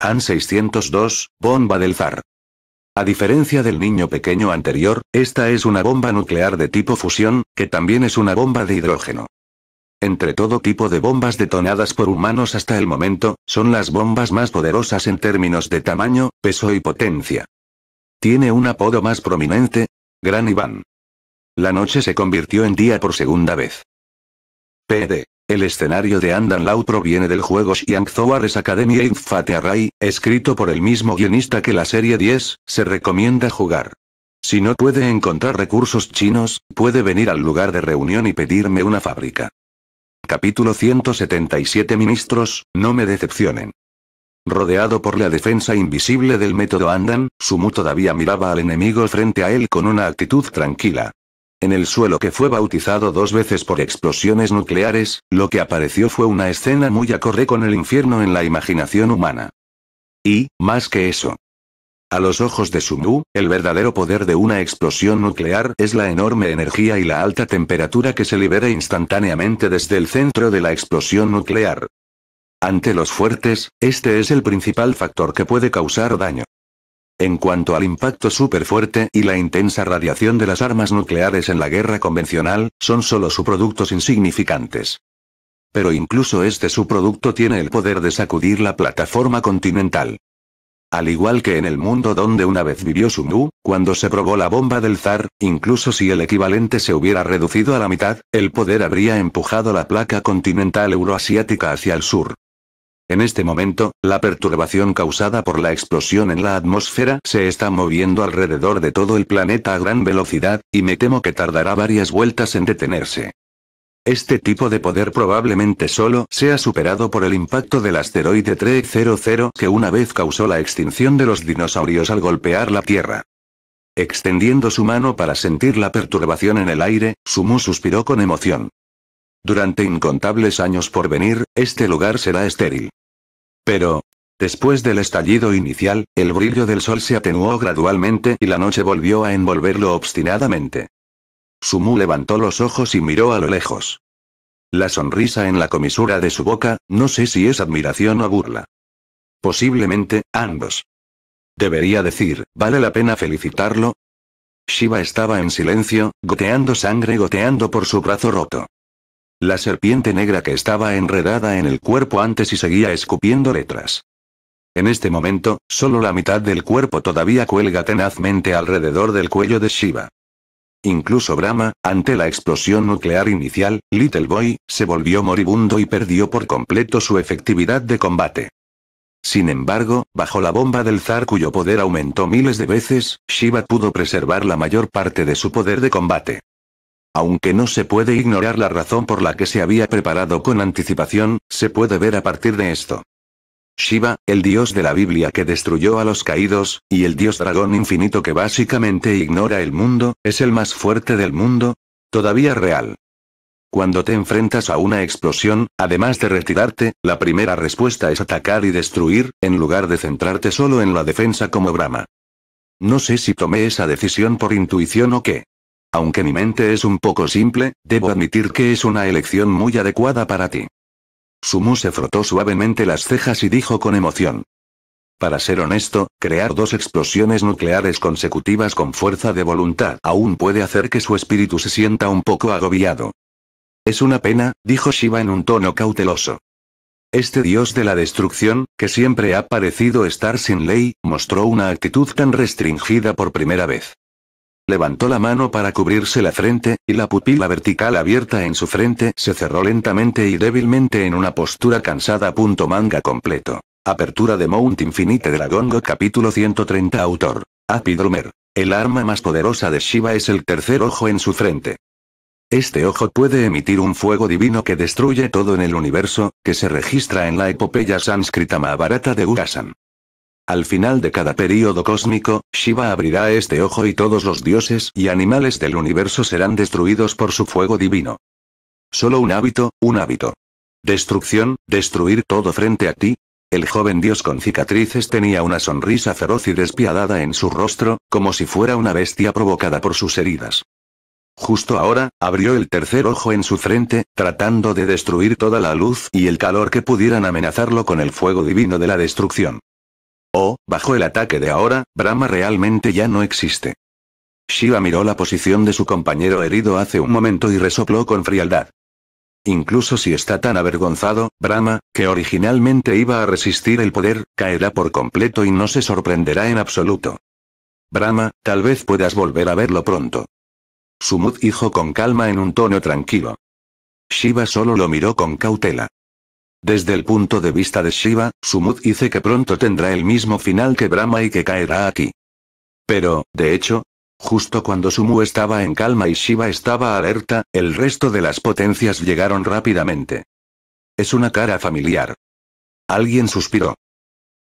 An 602, Bomba del Zar. A diferencia del niño pequeño anterior, esta es una bomba nuclear de tipo fusión, que también es una bomba de hidrógeno. Entre todo tipo de bombas detonadas por humanos hasta el momento, son las bombas más poderosas en términos de tamaño, peso y potencia. Tiene un apodo más prominente, Gran Iván. La noche se convirtió en día por segunda vez. PD. El escenario de Andan Lau proviene del juego Xiang Academy Academia Fate Array, escrito por el mismo guionista que la serie 10, se recomienda jugar. Si no puede encontrar recursos chinos, puede venir al lugar de reunión y pedirme una fábrica. Capítulo 177 Ministros, no me decepcionen. Rodeado por la defensa invisible del método Andan, Sumu todavía miraba al enemigo frente a él con una actitud tranquila en el suelo que fue bautizado dos veces por explosiones nucleares, lo que apareció fue una escena muy acorde con el infierno en la imaginación humana. Y, más que eso. A los ojos de Sumu, el verdadero poder de una explosión nuclear es la enorme energía y la alta temperatura que se libera instantáneamente desde el centro de la explosión nuclear. Ante los fuertes, este es el principal factor que puede causar daño. En cuanto al impacto súper fuerte y la intensa radiación de las armas nucleares en la guerra convencional, son solo subproductos insignificantes. Pero incluso este subproducto tiene el poder de sacudir la plataforma continental. Al igual que en el mundo donde una vez vivió Sumu, cuando se probó la bomba del zar, incluso si el equivalente se hubiera reducido a la mitad, el poder habría empujado la placa continental euroasiática hacia el sur. En este momento, la perturbación causada por la explosión en la atmósfera se está moviendo alrededor de todo el planeta a gran velocidad, y me temo que tardará varias vueltas en detenerse. Este tipo de poder probablemente solo sea superado por el impacto del asteroide 300 que una vez causó la extinción de los dinosaurios al golpear la Tierra. Extendiendo su mano para sentir la perturbación en el aire, Sumu suspiró con emoción. Durante incontables años por venir, este lugar será estéril. Pero, después del estallido inicial, el brillo del sol se atenuó gradualmente y la noche volvió a envolverlo obstinadamente. Sumu levantó los ojos y miró a lo lejos. La sonrisa en la comisura de su boca, no sé si es admiración o burla. Posiblemente, ambos. Debería decir, ¿vale la pena felicitarlo? Shiva estaba en silencio, goteando sangre goteando por su brazo roto. La serpiente negra que estaba enredada en el cuerpo antes y seguía escupiendo letras. En este momento, solo la mitad del cuerpo todavía cuelga tenazmente alrededor del cuello de Shiva. Incluso Brahma, ante la explosión nuclear inicial, Little Boy, se volvió moribundo y perdió por completo su efectividad de combate. Sin embargo, bajo la bomba del zar cuyo poder aumentó miles de veces, Shiva pudo preservar la mayor parte de su poder de combate. Aunque no se puede ignorar la razón por la que se había preparado con anticipación, se puede ver a partir de esto. Shiva, el dios de la Biblia que destruyó a los caídos, y el dios dragón infinito que básicamente ignora el mundo, es el más fuerte del mundo, todavía real. Cuando te enfrentas a una explosión, además de retirarte, la primera respuesta es atacar y destruir, en lugar de centrarte solo en la defensa como Brahma. No sé si tomé esa decisión por intuición o qué. Aunque mi mente es un poco simple, debo admitir que es una elección muy adecuada para ti. Sumu se frotó suavemente las cejas y dijo con emoción. Para ser honesto, crear dos explosiones nucleares consecutivas con fuerza de voluntad aún puede hacer que su espíritu se sienta un poco agobiado. Es una pena, dijo Shiva en un tono cauteloso. Este dios de la destrucción, que siempre ha parecido estar sin ley, mostró una actitud tan restringida por primera vez levantó la mano para cubrirse la frente, y la pupila vertical abierta en su frente se cerró lentamente y débilmente en una postura cansada. Punto manga completo. Apertura de Mount Infinite Dragon capítulo 130 Autor. drumer El arma más poderosa de Shiva es el tercer ojo en su frente. Este ojo puede emitir un fuego divino que destruye todo en el universo, que se registra en la epopeya sánscrita Mahabharata de Urasan. Al final de cada período cósmico, Shiva abrirá este ojo y todos los dioses y animales del universo serán destruidos por su fuego divino. Solo un hábito, un hábito. Destrucción, destruir todo frente a ti. El joven dios con cicatrices tenía una sonrisa feroz y despiadada en su rostro, como si fuera una bestia provocada por sus heridas. Justo ahora, abrió el tercer ojo en su frente, tratando de destruir toda la luz y el calor que pudieran amenazarlo con el fuego divino de la destrucción. Oh, bajo el ataque de ahora, Brahma realmente ya no existe. Shiva miró la posición de su compañero herido hace un momento y resopló con frialdad. Incluso si está tan avergonzado, Brahma, que originalmente iba a resistir el poder, caerá por completo y no se sorprenderá en absoluto. Brahma, tal vez puedas volver a verlo pronto. Sumud dijo con calma en un tono tranquilo. Shiva solo lo miró con cautela. Desde el punto de vista de Shiva, Sumud dice que pronto tendrá el mismo final que Brahma y que caerá aquí. Pero, de hecho, justo cuando Sumu estaba en calma y Shiva estaba alerta, el resto de las potencias llegaron rápidamente. Es una cara familiar. Alguien suspiró.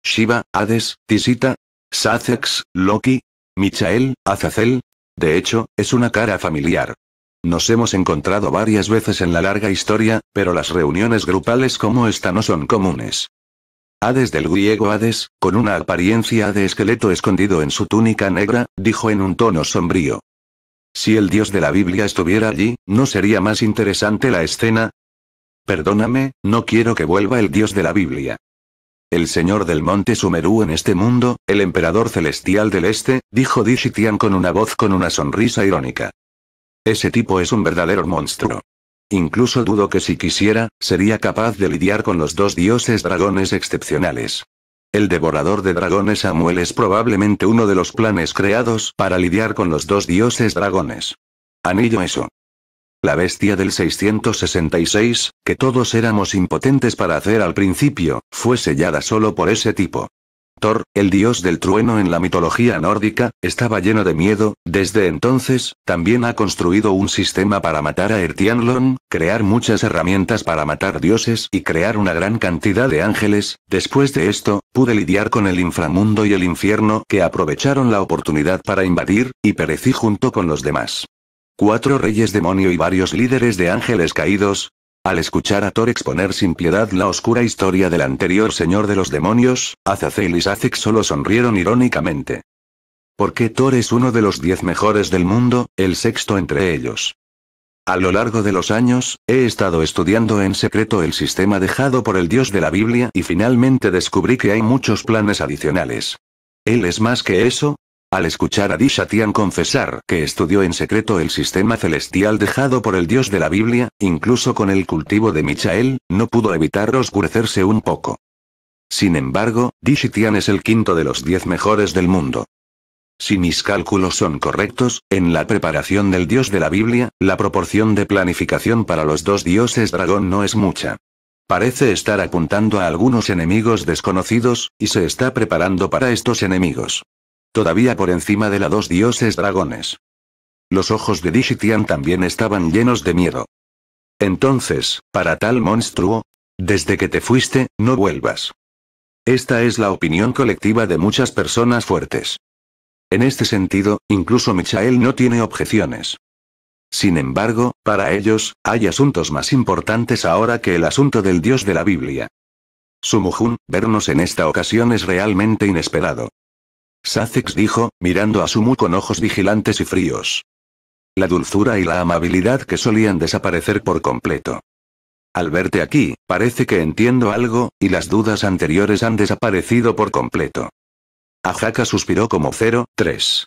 Shiva, Hades, Tisita, Sacex, Loki, Michael, Azazel. De hecho, es una cara familiar. Nos hemos encontrado varias veces en la larga historia, pero las reuniones grupales como esta no son comunes. Hades del griego Hades, con una apariencia de esqueleto escondido en su túnica negra, dijo en un tono sombrío. Si el dios de la Biblia estuviera allí, ¿no sería más interesante la escena? Perdóname, no quiero que vuelva el dios de la Biblia. El señor del monte Sumerú en este mundo, el emperador celestial del este, dijo Dishitian con una voz con una sonrisa irónica. Ese tipo es un verdadero monstruo. Incluso dudo que si quisiera, sería capaz de lidiar con los dos dioses dragones excepcionales. El devorador de dragones Samuel es probablemente uno de los planes creados para lidiar con los dos dioses dragones. Anillo eso. La bestia del 666, que todos éramos impotentes para hacer al principio, fue sellada solo por ese tipo. Thor, el dios del trueno en la mitología nórdica, estaba lleno de miedo, desde entonces, también ha construido un sistema para matar a Ertianlon, crear muchas herramientas para matar dioses y crear una gran cantidad de ángeles, después de esto, pude lidiar con el inframundo y el infierno que aprovecharon la oportunidad para invadir, y perecí junto con los demás. Cuatro reyes demonio y varios líderes de ángeles caídos, al escuchar a Thor exponer sin piedad la oscura historia del anterior señor de los demonios, Azazel y Sazek solo sonrieron irónicamente. Porque Thor es uno de los diez mejores del mundo, el sexto entre ellos? A lo largo de los años, he estado estudiando en secreto el sistema dejado por el dios de la Biblia y finalmente descubrí que hay muchos planes adicionales. Él es más que eso, al escuchar a Dishatian confesar que estudió en secreto el sistema celestial dejado por el dios de la Biblia, incluso con el cultivo de Michael, no pudo evitar oscurecerse un poco. Sin embargo, Dishatian es el quinto de los diez mejores del mundo. Si mis cálculos son correctos, en la preparación del dios de la Biblia, la proporción de planificación para los dos dioses dragón no es mucha. Parece estar apuntando a algunos enemigos desconocidos, y se está preparando para estos enemigos. Todavía por encima de la dos dioses dragones. Los ojos de Dishitian también estaban llenos de miedo. Entonces, para tal monstruo, desde que te fuiste, no vuelvas. Esta es la opinión colectiva de muchas personas fuertes. En este sentido, incluso Michael no tiene objeciones. Sin embargo, para ellos, hay asuntos más importantes ahora que el asunto del dios de la Biblia. Sumujun, vernos en esta ocasión es realmente inesperado. Sácex dijo, mirando a Sumu con ojos vigilantes y fríos. La dulzura y la amabilidad que solían desaparecer por completo. Al verte aquí, parece que entiendo algo, y las dudas anteriores han desaparecido por completo. Ajaka suspiró como 0,3.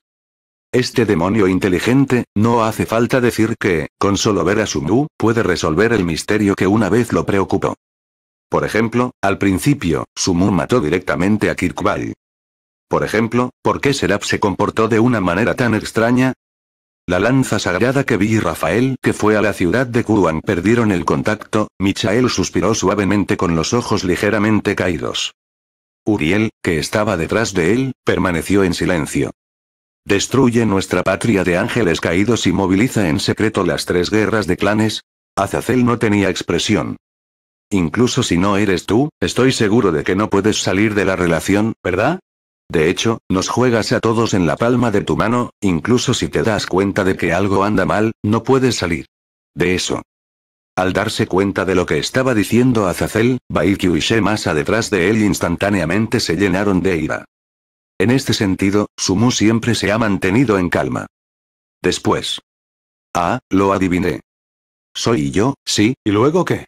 Este demonio inteligente, no hace falta decir que, con solo ver a Sumu, puede resolver el misterio que una vez lo preocupó. Por ejemplo, al principio, Sumu mató directamente a Kirkball. Por ejemplo, ¿por qué Serap se comportó de una manera tan extraña? La lanza sagrada que vi y Rafael, que fue a la ciudad de Kuan, perdieron el contacto, Michael suspiró suavemente con los ojos ligeramente caídos. Uriel, que estaba detrás de él, permaneció en silencio. Destruye nuestra patria de ángeles caídos y moviliza en secreto las tres guerras de clanes. Azazel no tenía expresión. Incluso si no eres tú, estoy seguro de que no puedes salir de la relación, ¿verdad? De hecho, nos juegas a todos en la palma de tu mano, incluso si te das cuenta de que algo anda mal, no puedes salir. De eso. Al darse cuenta de lo que estaba diciendo Azazel, Baikyu y Shemasa detrás de él instantáneamente se llenaron de ira. En este sentido, Sumu siempre se ha mantenido en calma. Después. Ah, lo adiviné. Soy yo, sí, ¿y luego qué?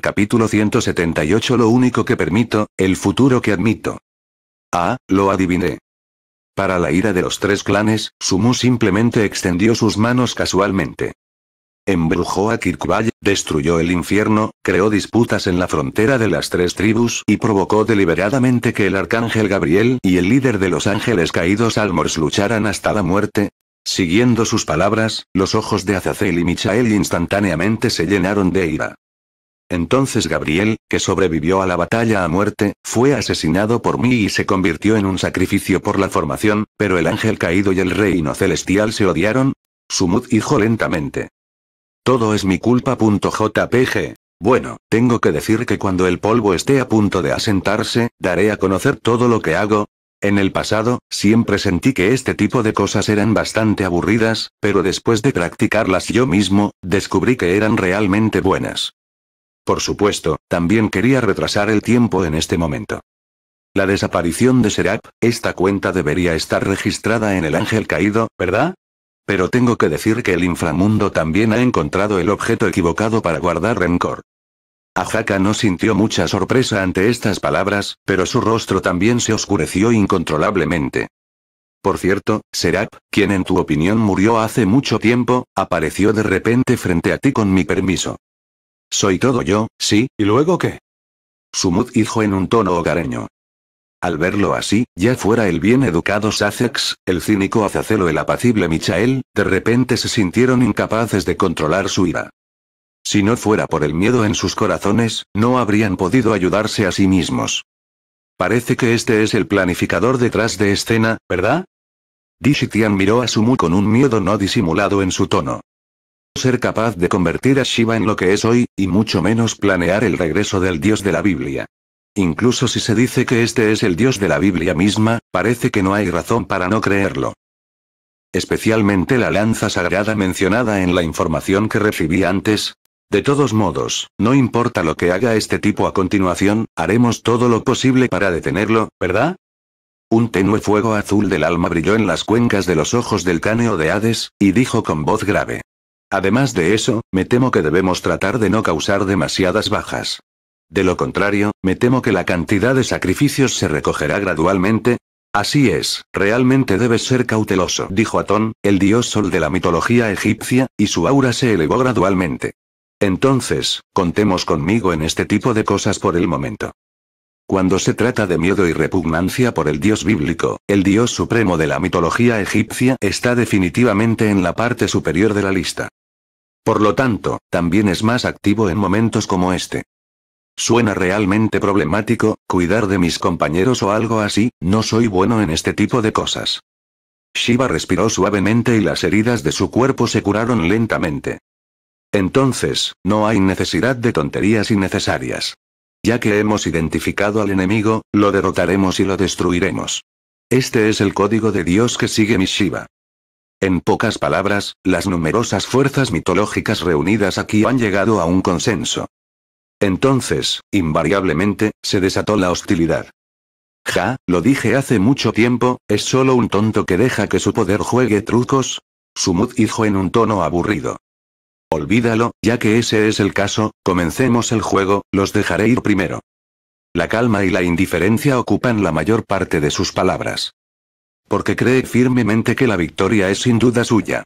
Capítulo 178 Lo único que permito, el futuro que admito. Ah, lo adiviné. Para la ira de los tres clanes, Sumu simplemente extendió sus manos casualmente. Embrujó a Kirkvall, destruyó el infierno, creó disputas en la frontera de las tres tribus y provocó deliberadamente que el arcángel Gabriel y el líder de los ángeles caídos Almors lucharan hasta la muerte, Siguiendo sus palabras, los ojos de Azazel y Michael instantáneamente se llenaron de ira. Entonces Gabriel, que sobrevivió a la batalla a muerte, fue asesinado por mí y se convirtió en un sacrificio por la formación, pero el ángel caído y el reino celestial se odiaron. Sumud dijo lentamente. Todo es mi culpa. JPG. Bueno, tengo que decir que cuando el polvo esté a punto de asentarse, daré a conocer todo lo que hago, en el pasado, siempre sentí que este tipo de cosas eran bastante aburridas, pero después de practicarlas yo mismo, descubrí que eran realmente buenas. Por supuesto, también quería retrasar el tiempo en este momento. La desaparición de Serap, esta cuenta debería estar registrada en el ángel caído, ¿verdad? Pero tengo que decir que el inframundo también ha encontrado el objeto equivocado para guardar rencor. Ajaka no sintió mucha sorpresa ante estas palabras, pero su rostro también se oscureció incontrolablemente. Por cierto, Serap, quien en tu opinión murió hace mucho tiempo, apareció de repente frente a ti con mi permiso. Soy todo yo, sí, ¿y luego qué? Sumud dijo en un tono hogareño. Al verlo así, ya fuera el bien educado Sacex, el cínico Azacelo, o el apacible Michael, de repente se sintieron incapaces de controlar su ira. Si no fuera por el miedo en sus corazones, no habrían podido ayudarse a sí mismos. Parece que este es el planificador detrás de escena, ¿verdad? Dishitian miró a Sumu con un miedo no disimulado en su tono ser capaz de convertir a Shiva en lo que es hoy, y mucho menos planear el regreso del dios de la Biblia. Incluso si se dice que este es el dios de la Biblia misma, parece que no hay razón para no creerlo. Especialmente la lanza sagrada mencionada en la información que recibí antes. De todos modos, no importa lo que haga este tipo a continuación, haremos todo lo posible para detenerlo, ¿verdad? Un tenue fuego azul del alma brilló en las cuencas de los ojos del cáneo de Hades, y dijo con voz grave. Además de eso, me temo que debemos tratar de no causar demasiadas bajas. De lo contrario, me temo que la cantidad de sacrificios se recogerá gradualmente. Así es, realmente debes ser cauteloso, dijo Atón, el dios sol de la mitología egipcia, y su aura se elevó gradualmente. Entonces, contemos conmigo en este tipo de cosas por el momento. Cuando se trata de miedo y repugnancia por el dios bíblico, el dios supremo de la mitología egipcia está definitivamente en la parte superior de la lista. Por lo tanto, también es más activo en momentos como este. Suena realmente problemático, cuidar de mis compañeros o algo así, no soy bueno en este tipo de cosas. Shiva respiró suavemente y las heridas de su cuerpo se curaron lentamente. Entonces, no hay necesidad de tonterías innecesarias. Ya que hemos identificado al enemigo, lo derrotaremos y lo destruiremos. Este es el código de Dios que sigue mi Shiva. En pocas palabras, las numerosas fuerzas mitológicas reunidas aquí han llegado a un consenso. Entonces, invariablemente, se desató la hostilidad. Ja, lo dije hace mucho tiempo, es solo un tonto que deja que su poder juegue trucos. Sumud dijo en un tono aburrido. Olvídalo, ya que ese es el caso, comencemos el juego, los dejaré ir primero. La calma y la indiferencia ocupan la mayor parte de sus palabras. Porque cree firmemente que la victoria es sin duda suya.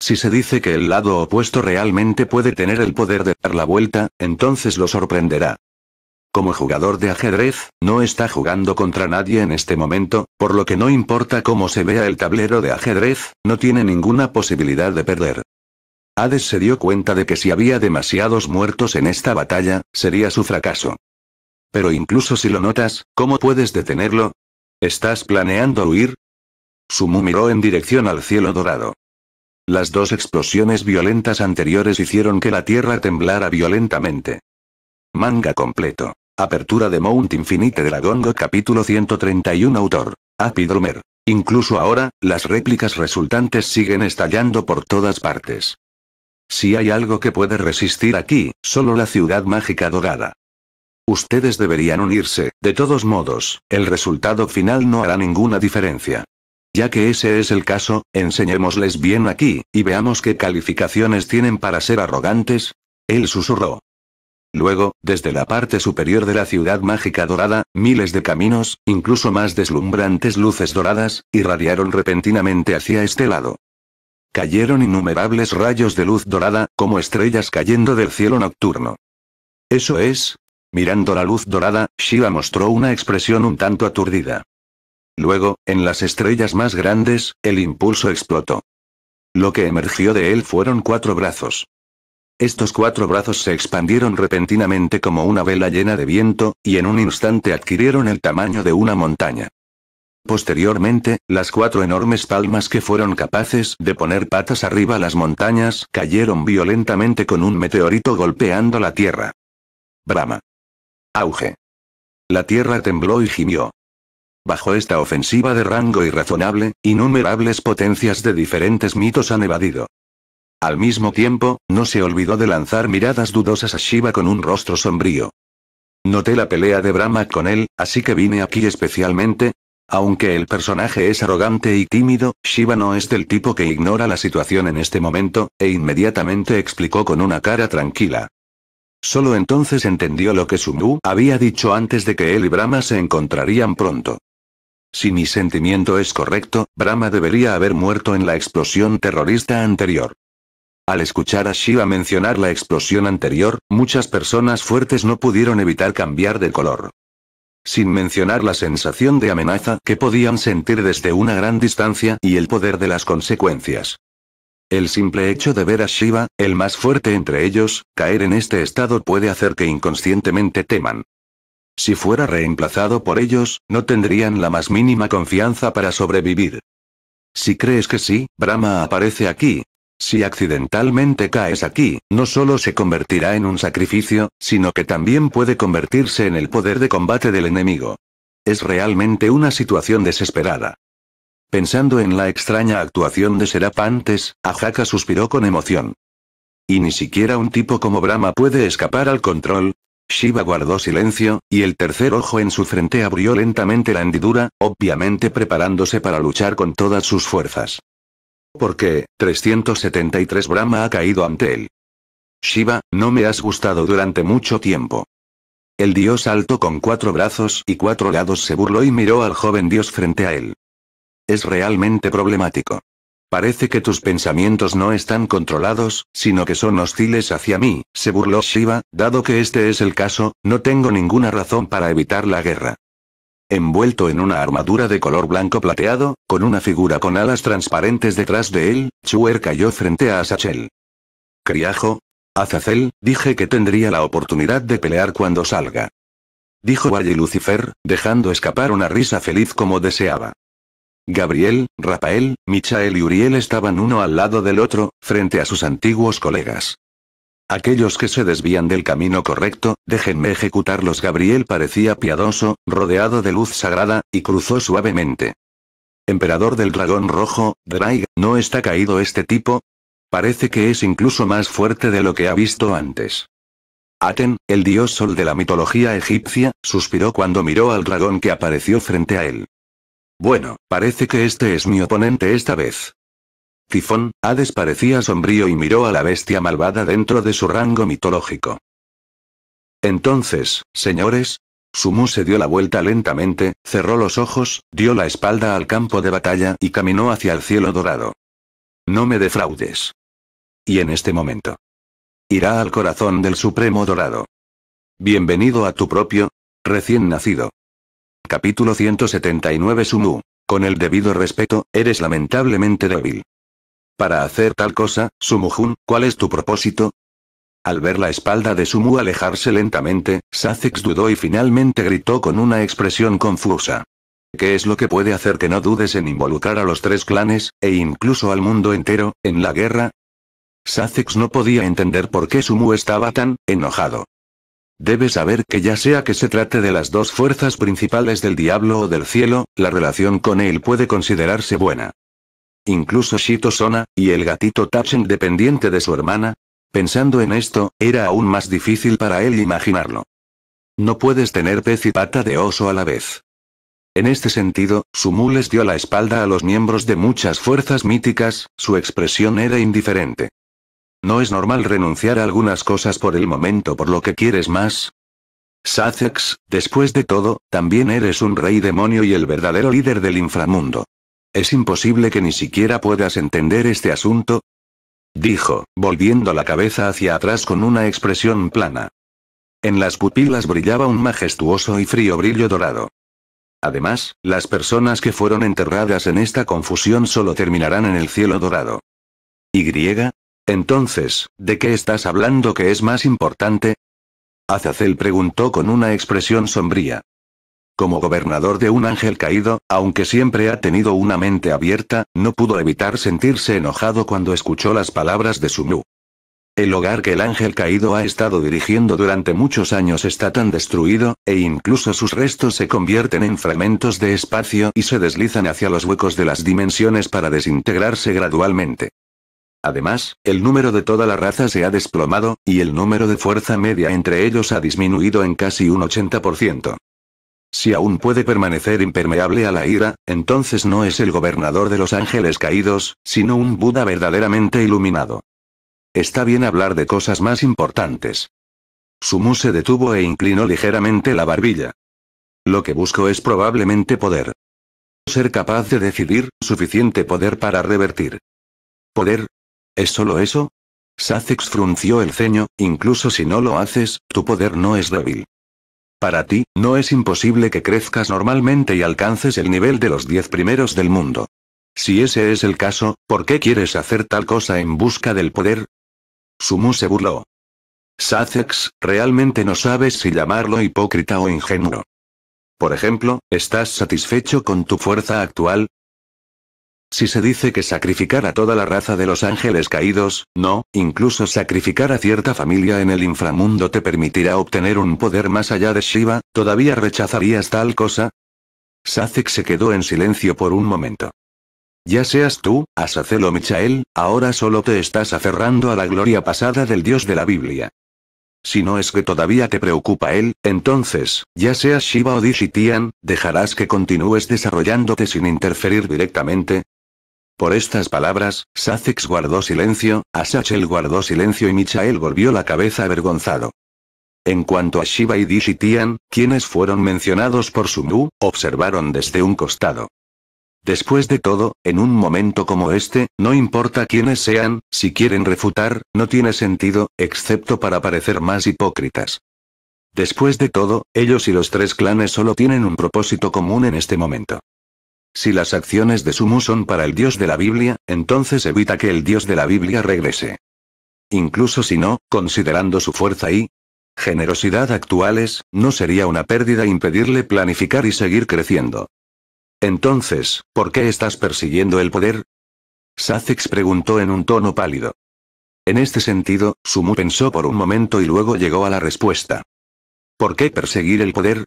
Si se dice que el lado opuesto realmente puede tener el poder de dar la vuelta, entonces lo sorprenderá. Como jugador de ajedrez, no está jugando contra nadie en este momento, por lo que no importa cómo se vea el tablero de ajedrez, no tiene ninguna posibilidad de perder. Hades se dio cuenta de que si había demasiados muertos en esta batalla, sería su fracaso. Pero incluso si lo notas, ¿cómo puedes detenerlo? ¿Estás planeando huir? Sumu miró en dirección al cielo dorado. Las dos explosiones violentas anteriores hicieron que la tierra temblara violentamente. Manga completo. Apertura de Mount Infinite de Dragongo capítulo 131 autor. drumer Incluso ahora, las réplicas resultantes siguen estallando por todas partes. Si hay algo que puede resistir aquí, solo la ciudad mágica dorada. Ustedes deberían unirse, de todos modos, el resultado final no hará ninguna diferencia. Ya que ese es el caso, enseñémosles bien aquí, y veamos qué calificaciones tienen para ser arrogantes. Él susurró. Luego, desde la parte superior de la ciudad mágica dorada, miles de caminos, incluso más deslumbrantes luces doradas, irradiaron repentinamente hacia este lado. Cayeron innumerables rayos de luz dorada, como estrellas cayendo del cielo nocturno. Eso es, Mirando la luz dorada, Shiva mostró una expresión un tanto aturdida. Luego, en las estrellas más grandes, el impulso explotó. Lo que emergió de él fueron cuatro brazos. Estos cuatro brazos se expandieron repentinamente como una vela llena de viento, y en un instante adquirieron el tamaño de una montaña. Posteriormente, las cuatro enormes palmas que fueron capaces de poner patas arriba las montañas cayeron violentamente con un meteorito golpeando la tierra. Brahma. Auge. La tierra tembló y gimió. Bajo esta ofensiva de rango irrazonable, innumerables potencias de diferentes mitos han evadido. Al mismo tiempo, no se olvidó de lanzar miradas dudosas a Shiva con un rostro sombrío. Noté la pelea de Brahma con él, así que vine aquí especialmente. Aunque el personaje es arrogante y tímido, Shiva no es del tipo que ignora la situación en este momento, e inmediatamente explicó con una cara tranquila. Solo entonces entendió lo que Sumu había dicho antes de que él y Brahma se encontrarían pronto. Si mi sentimiento es correcto, Brahma debería haber muerto en la explosión terrorista anterior. Al escuchar a Shiva mencionar la explosión anterior, muchas personas fuertes no pudieron evitar cambiar de color. Sin mencionar la sensación de amenaza que podían sentir desde una gran distancia y el poder de las consecuencias. El simple hecho de ver a Shiva, el más fuerte entre ellos, caer en este estado puede hacer que inconscientemente teman. Si fuera reemplazado por ellos, no tendrían la más mínima confianza para sobrevivir. Si crees que sí, Brahma aparece aquí. Si accidentalmente caes aquí, no solo se convertirá en un sacrificio, sino que también puede convertirse en el poder de combate del enemigo. Es realmente una situación desesperada. Pensando en la extraña actuación de Serapantes, Ajaka suspiró con emoción. Y ni siquiera un tipo como Brahma puede escapar al control. Shiva guardó silencio, y el tercer ojo en su frente abrió lentamente la hendidura, obviamente preparándose para luchar con todas sus fuerzas. Porque, 373 Brahma ha caído ante él. Shiva, no me has gustado durante mucho tiempo. El dios alto con cuatro brazos y cuatro lados se burló y miró al joven dios frente a él es realmente problemático. Parece que tus pensamientos no están controlados, sino que son hostiles hacia mí, se burló Shiva, dado que este es el caso, no tengo ninguna razón para evitar la guerra. Envuelto en una armadura de color blanco plateado, con una figura con alas transparentes detrás de él, Chuer cayó frente a Azachel. Criajo. Azachel, dije que tendría la oportunidad de pelear cuando salga. Dijo Valle Lucifer, dejando escapar una risa feliz como deseaba. Gabriel, Rafael, Michael y Uriel estaban uno al lado del otro, frente a sus antiguos colegas. Aquellos que se desvían del camino correcto, déjenme ejecutarlos. Gabriel parecía piadoso, rodeado de luz sagrada, y cruzó suavemente. Emperador del dragón rojo, Draig, ¿no está caído este tipo? Parece que es incluso más fuerte de lo que ha visto antes. Aten, el dios sol de la mitología egipcia, suspiró cuando miró al dragón que apareció frente a él. Bueno, parece que este es mi oponente esta vez. Tifón, Hades parecía sombrío y miró a la bestia malvada dentro de su rango mitológico. Entonces, señores, Sumu se dio la vuelta lentamente, cerró los ojos, dio la espalda al campo de batalla y caminó hacia el cielo dorado. No me defraudes. Y en este momento. Irá al corazón del Supremo Dorado. Bienvenido a tu propio, recién nacido. Capítulo 179 Sumu. Con el debido respeto, eres lamentablemente débil. Para hacer tal cosa, Sumujun, ¿cuál es tu propósito? Al ver la espalda de Sumu alejarse lentamente, Sazex dudó y finalmente gritó con una expresión confusa. ¿Qué es lo que puede hacer que no dudes en involucrar a los tres clanes, e incluso al mundo entero, en la guerra? Sazex no podía entender por qué Sumu estaba tan enojado. Debes saber que ya sea que se trate de las dos fuerzas principales del diablo o del cielo, la relación con él puede considerarse buena. Incluso Shito Sona, y el gatito Tachen dependiente de su hermana, pensando en esto, era aún más difícil para él imaginarlo. No puedes tener pez y pata de oso a la vez. En este sentido, Sumu les dio la espalda a los miembros de muchas fuerzas míticas, su expresión era indiferente. ¿No es normal renunciar a algunas cosas por el momento por lo que quieres más? Sácex, después de todo, también eres un rey demonio y el verdadero líder del inframundo. ¿Es imposible que ni siquiera puedas entender este asunto? Dijo, volviendo la cabeza hacia atrás con una expresión plana. En las pupilas brillaba un majestuoso y frío brillo dorado. Además, las personas que fueron enterradas en esta confusión solo terminarán en el cielo dorado. Y entonces, ¿de qué estás hablando que es más importante? Azazel preguntó con una expresión sombría. Como gobernador de un ángel caído, aunque siempre ha tenido una mente abierta, no pudo evitar sentirse enojado cuando escuchó las palabras de Sumu. El hogar que el ángel caído ha estado dirigiendo durante muchos años está tan destruido, e incluso sus restos se convierten en fragmentos de espacio y se deslizan hacia los huecos de las dimensiones para desintegrarse gradualmente. Además, el número de toda la raza se ha desplomado, y el número de fuerza media entre ellos ha disminuido en casi un 80%. Si aún puede permanecer impermeable a la ira, entonces no es el gobernador de los ángeles caídos, sino un Buda verdaderamente iluminado. Está bien hablar de cosas más importantes. Sumu se detuvo e inclinó ligeramente la barbilla. Lo que busco es probablemente poder. Ser capaz de decidir, suficiente poder para revertir. Poder, ¿Es solo eso? Sacex frunció el ceño, incluso si no lo haces, tu poder no es débil. Para ti, no es imposible que crezcas normalmente y alcances el nivel de los diez primeros del mundo. Si ese es el caso, ¿por qué quieres hacer tal cosa en busca del poder? Sumu se burló. Sácex, realmente no sabes si llamarlo hipócrita o ingenuo. Por ejemplo, ¿estás satisfecho con tu fuerza actual? Si se dice que sacrificar a toda la raza de los ángeles caídos, no, incluso sacrificar a cierta familia en el inframundo te permitirá obtener un poder más allá de Shiva, ¿todavía rechazarías tal cosa? Sazek se quedó en silencio por un momento. Ya seas tú, Asacel o Michael, ahora solo te estás aferrando a la gloria pasada del Dios de la Biblia. Si no es que todavía te preocupa él, entonces, ya seas Shiva o Dishitian, ¿dejarás que continúes desarrollándote sin interferir directamente? Por estas palabras, Sacex guardó silencio, Asachel guardó silencio y Michael volvió la cabeza avergonzado. En cuanto a Shiva y Dishitian, quienes fueron mencionados por Sumu, observaron desde un costado. Después de todo, en un momento como este, no importa quiénes sean, si quieren refutar, no tiene sentido, excepto para parecer más hipócritas. Después de todo, ellos y los tres clanes solo tienen un propósito común en este momento. Si las acciones de Sumu son para el dios de la Biblia, entonces evita que el dios de la Biblia regrese. Incluso si no, considerando su fuerza y generosidad actuales, no sería una pérdida impedirle planificar y seguir creciendo. Entonces, ¿por qué estás persiguiendo el poder? Sazix preguntó en un tono pálido. En este sentido, Sumu pensó por un momento y luego llegó a la respuesta. ¿Por qué perseguir el poder?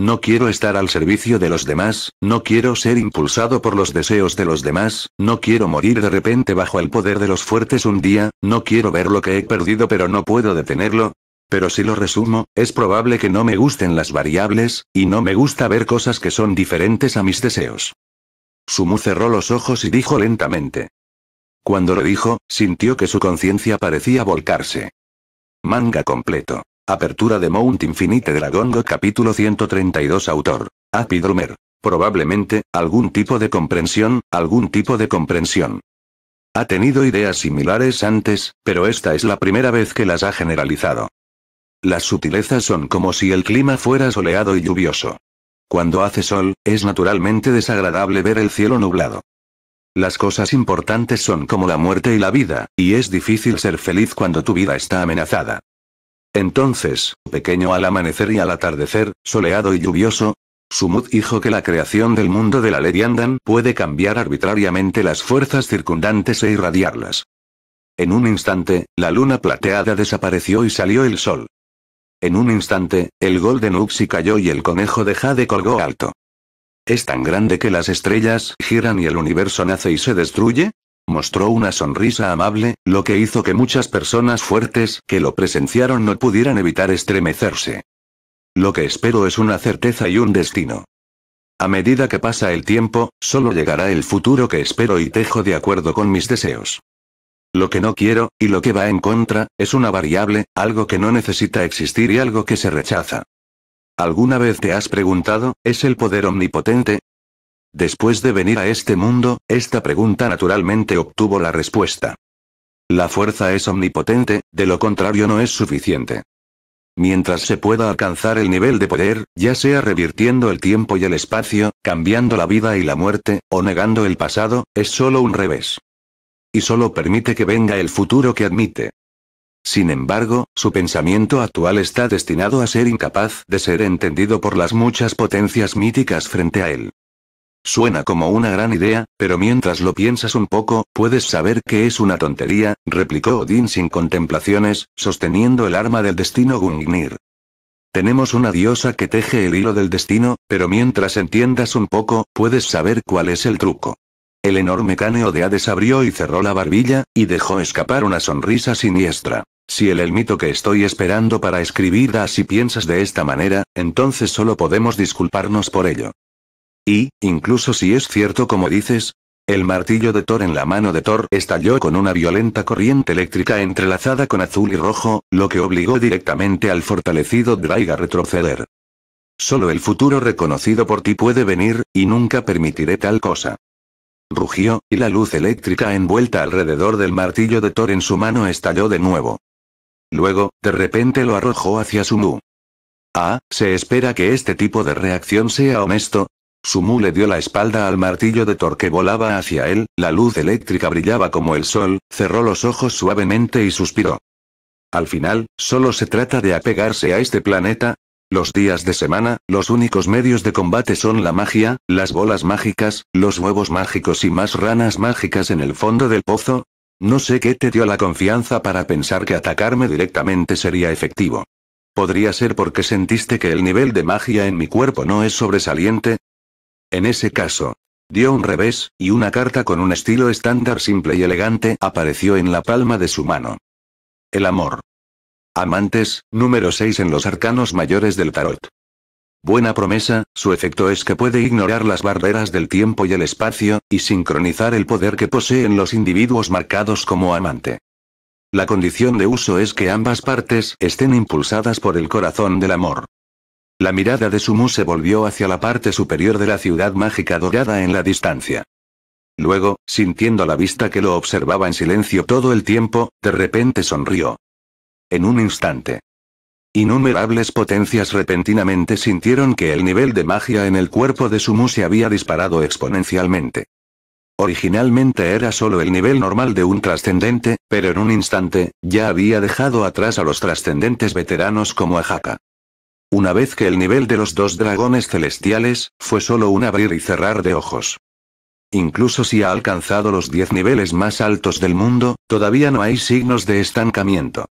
No quiero estar al servicio de los demás, no quiero ser impulsado por los deseos de los demás, no quiero morir de repente bajo el poder de los fuertes un día, no quiero ver lo que he perdido pero no puedo detenerlo. Pero si lo resumo, es probable que no me gusten las variables, y no me gusta ver cosas que son diferentes a mis deseos. Sumu cerró los ojos y dijo lentamente. Cuando lo dijo, sintió que su conciencia parecía volcarse. Manga completo. Apertura de Mount Infinite Dragongo, capítulo 132 Autor. Happy Drummer. Probablemente, algún tipo de comprensión, algún tipo de comprensión. Ha tenido ideas similares antes, pero esta es la primera vez que las ha generalizado. Las sutilezas son como si el clima fuera soleado y lluvioso. Cuando hace sol, es naturalmente desagradable ver el cielo nublado. Las cosas importantes son como la muerte y la vida, y es difícil ser feliz cuando tu vida está amenazada. Entonces, pequeño al amanecer y al atardecer, soleado y lluvioso, Sumut dijo que la creación del mundo de la ley Andan puede cambiar arbitrariamente las fuerzas circundantes e irradiarlas. En un instante, la luna plateada desapareció y salió el sol. En un instante, el Golden de cayó y el conejo de Jade colgó alto. ¿Es tan grande que las estrellas giran y el universo nace y se destruye? Mostró una sonrisa amable, lo que hizo que muchas personas fuertes que lo presenciaron no pudieran evitar estremecerse. Lo que espero es una certeza y un destino. A medida que pasa el tiempo, solo llegará el futuro que espero y tejo de acuerdo con mis deseos. Lo que no quiero, y lo que va en contra, es una variable, algo que no necesita existir y algo que se rechaza. ¿Alguna vez te has preguntado, ¿es el poder omnipotente, Después de venir a este mundo, esta pregunta naturalmente obtuvo la respuesta. La fuerza es omnipotente, de lo contrario no es suficiente. Mientras se pueda alcanzar el nivel de poder, ya sea revirtiendo el tiempo y el espacio, cambiando la vida y la muerte, o negando el pasado, es solo un revés. Y solo permite que venga el futuro que admite. Sin embargo, su pensamiento actual está destinado a ser incapaz de ser entendido por las muchas potencias míticas frente a él. Suena como una gran idea, pero mientras lo piensas un poco, puedes saber que es una tontería, replicó Odín sin contemplaciones, sosteniendo el arma del destino Gungnir. Tenemos una diosa que teje el hilo del destino, pero mientras entiendas un poco, puedes saber cuál es el truco. El enorme caneo de Hades abrió y cerró la barbilla, y dejó escapar una sonrisa siniestra. Si el mito que estoy esperando para escribir da piensas de esta manera, entonces solo podemos disculparnos por ello. Y, incluso si es cierto como dices, el martillo de Thor en la mano de Thor estalló con una violenta corriente eléctrica entrelazada con azul y rojo, lo que obligó directamente al fortalecido Draig a retroceder. Solo el futuro reconocido por ti puede venir, y nunca permitiré tal cosa. Rugió, y la luz eléctrica envuelta alrededor del martillo de Thor en su mano estalló de nuevo. Luego, de repente lo arrojó hacia Sumu. Ah, se espera que este tipo de reacción sea honesto, Sumu le dio la espalda al martillo de Thor que volaba hacia él, la luz eléctrica brillaba como el sol, cerró los ojos suavemente y suspiró. Al final, solo se trata de apegarse a este planeta. Los días de semana, los únicos medios de combate son la magia, las bolas mágicas, los huevos mágicos y más ranas mágicas en el fondo del pozo. No sé qué te dio la confianza para pensar que atacarme directamente sería efectivo. Podría ser porque sentiste que el nivel de magia en mi cuerpo no es sobresaliente, en ese caso, dio un revés, y una carta con un estilo estándar simple y elegante apareció en la palma de su mano. El amor. Amantes, número 6 en los arcanos mayores del tarot. Buena promesa, su efecto es que puede ignorar las barreras del tiempo y el espacio, y sincronizar el poder que poseen los individuos marcados como amante. La condición de uso es que ambas partes estén impulsadas por el corazón del amor. La mirada de Sumu se volvió hacia la parte superior de la ciudad mágica dorada en la distancia. Luego, sintiendo la vista que lo observaba en silencio todo el tiempo, de repente sonrió. En un instante. Innumerables potencias repentinamente sintieron que el nivel de magia en el cuerpo de Sumu se había disparado exponencialmente. Originalmente era solo el nivel normal de un trascendente, pero en un instante, ya había dejado atrás a los trascendentes veteranos como Ajaka. Una vez que el nivel de los dos dragones celestiales, fue solo un abrir y cerrar de ojos. Incluso si ha alcanzado los 10 niveles más altos del mundo, todavía no hay signos de estancamiento.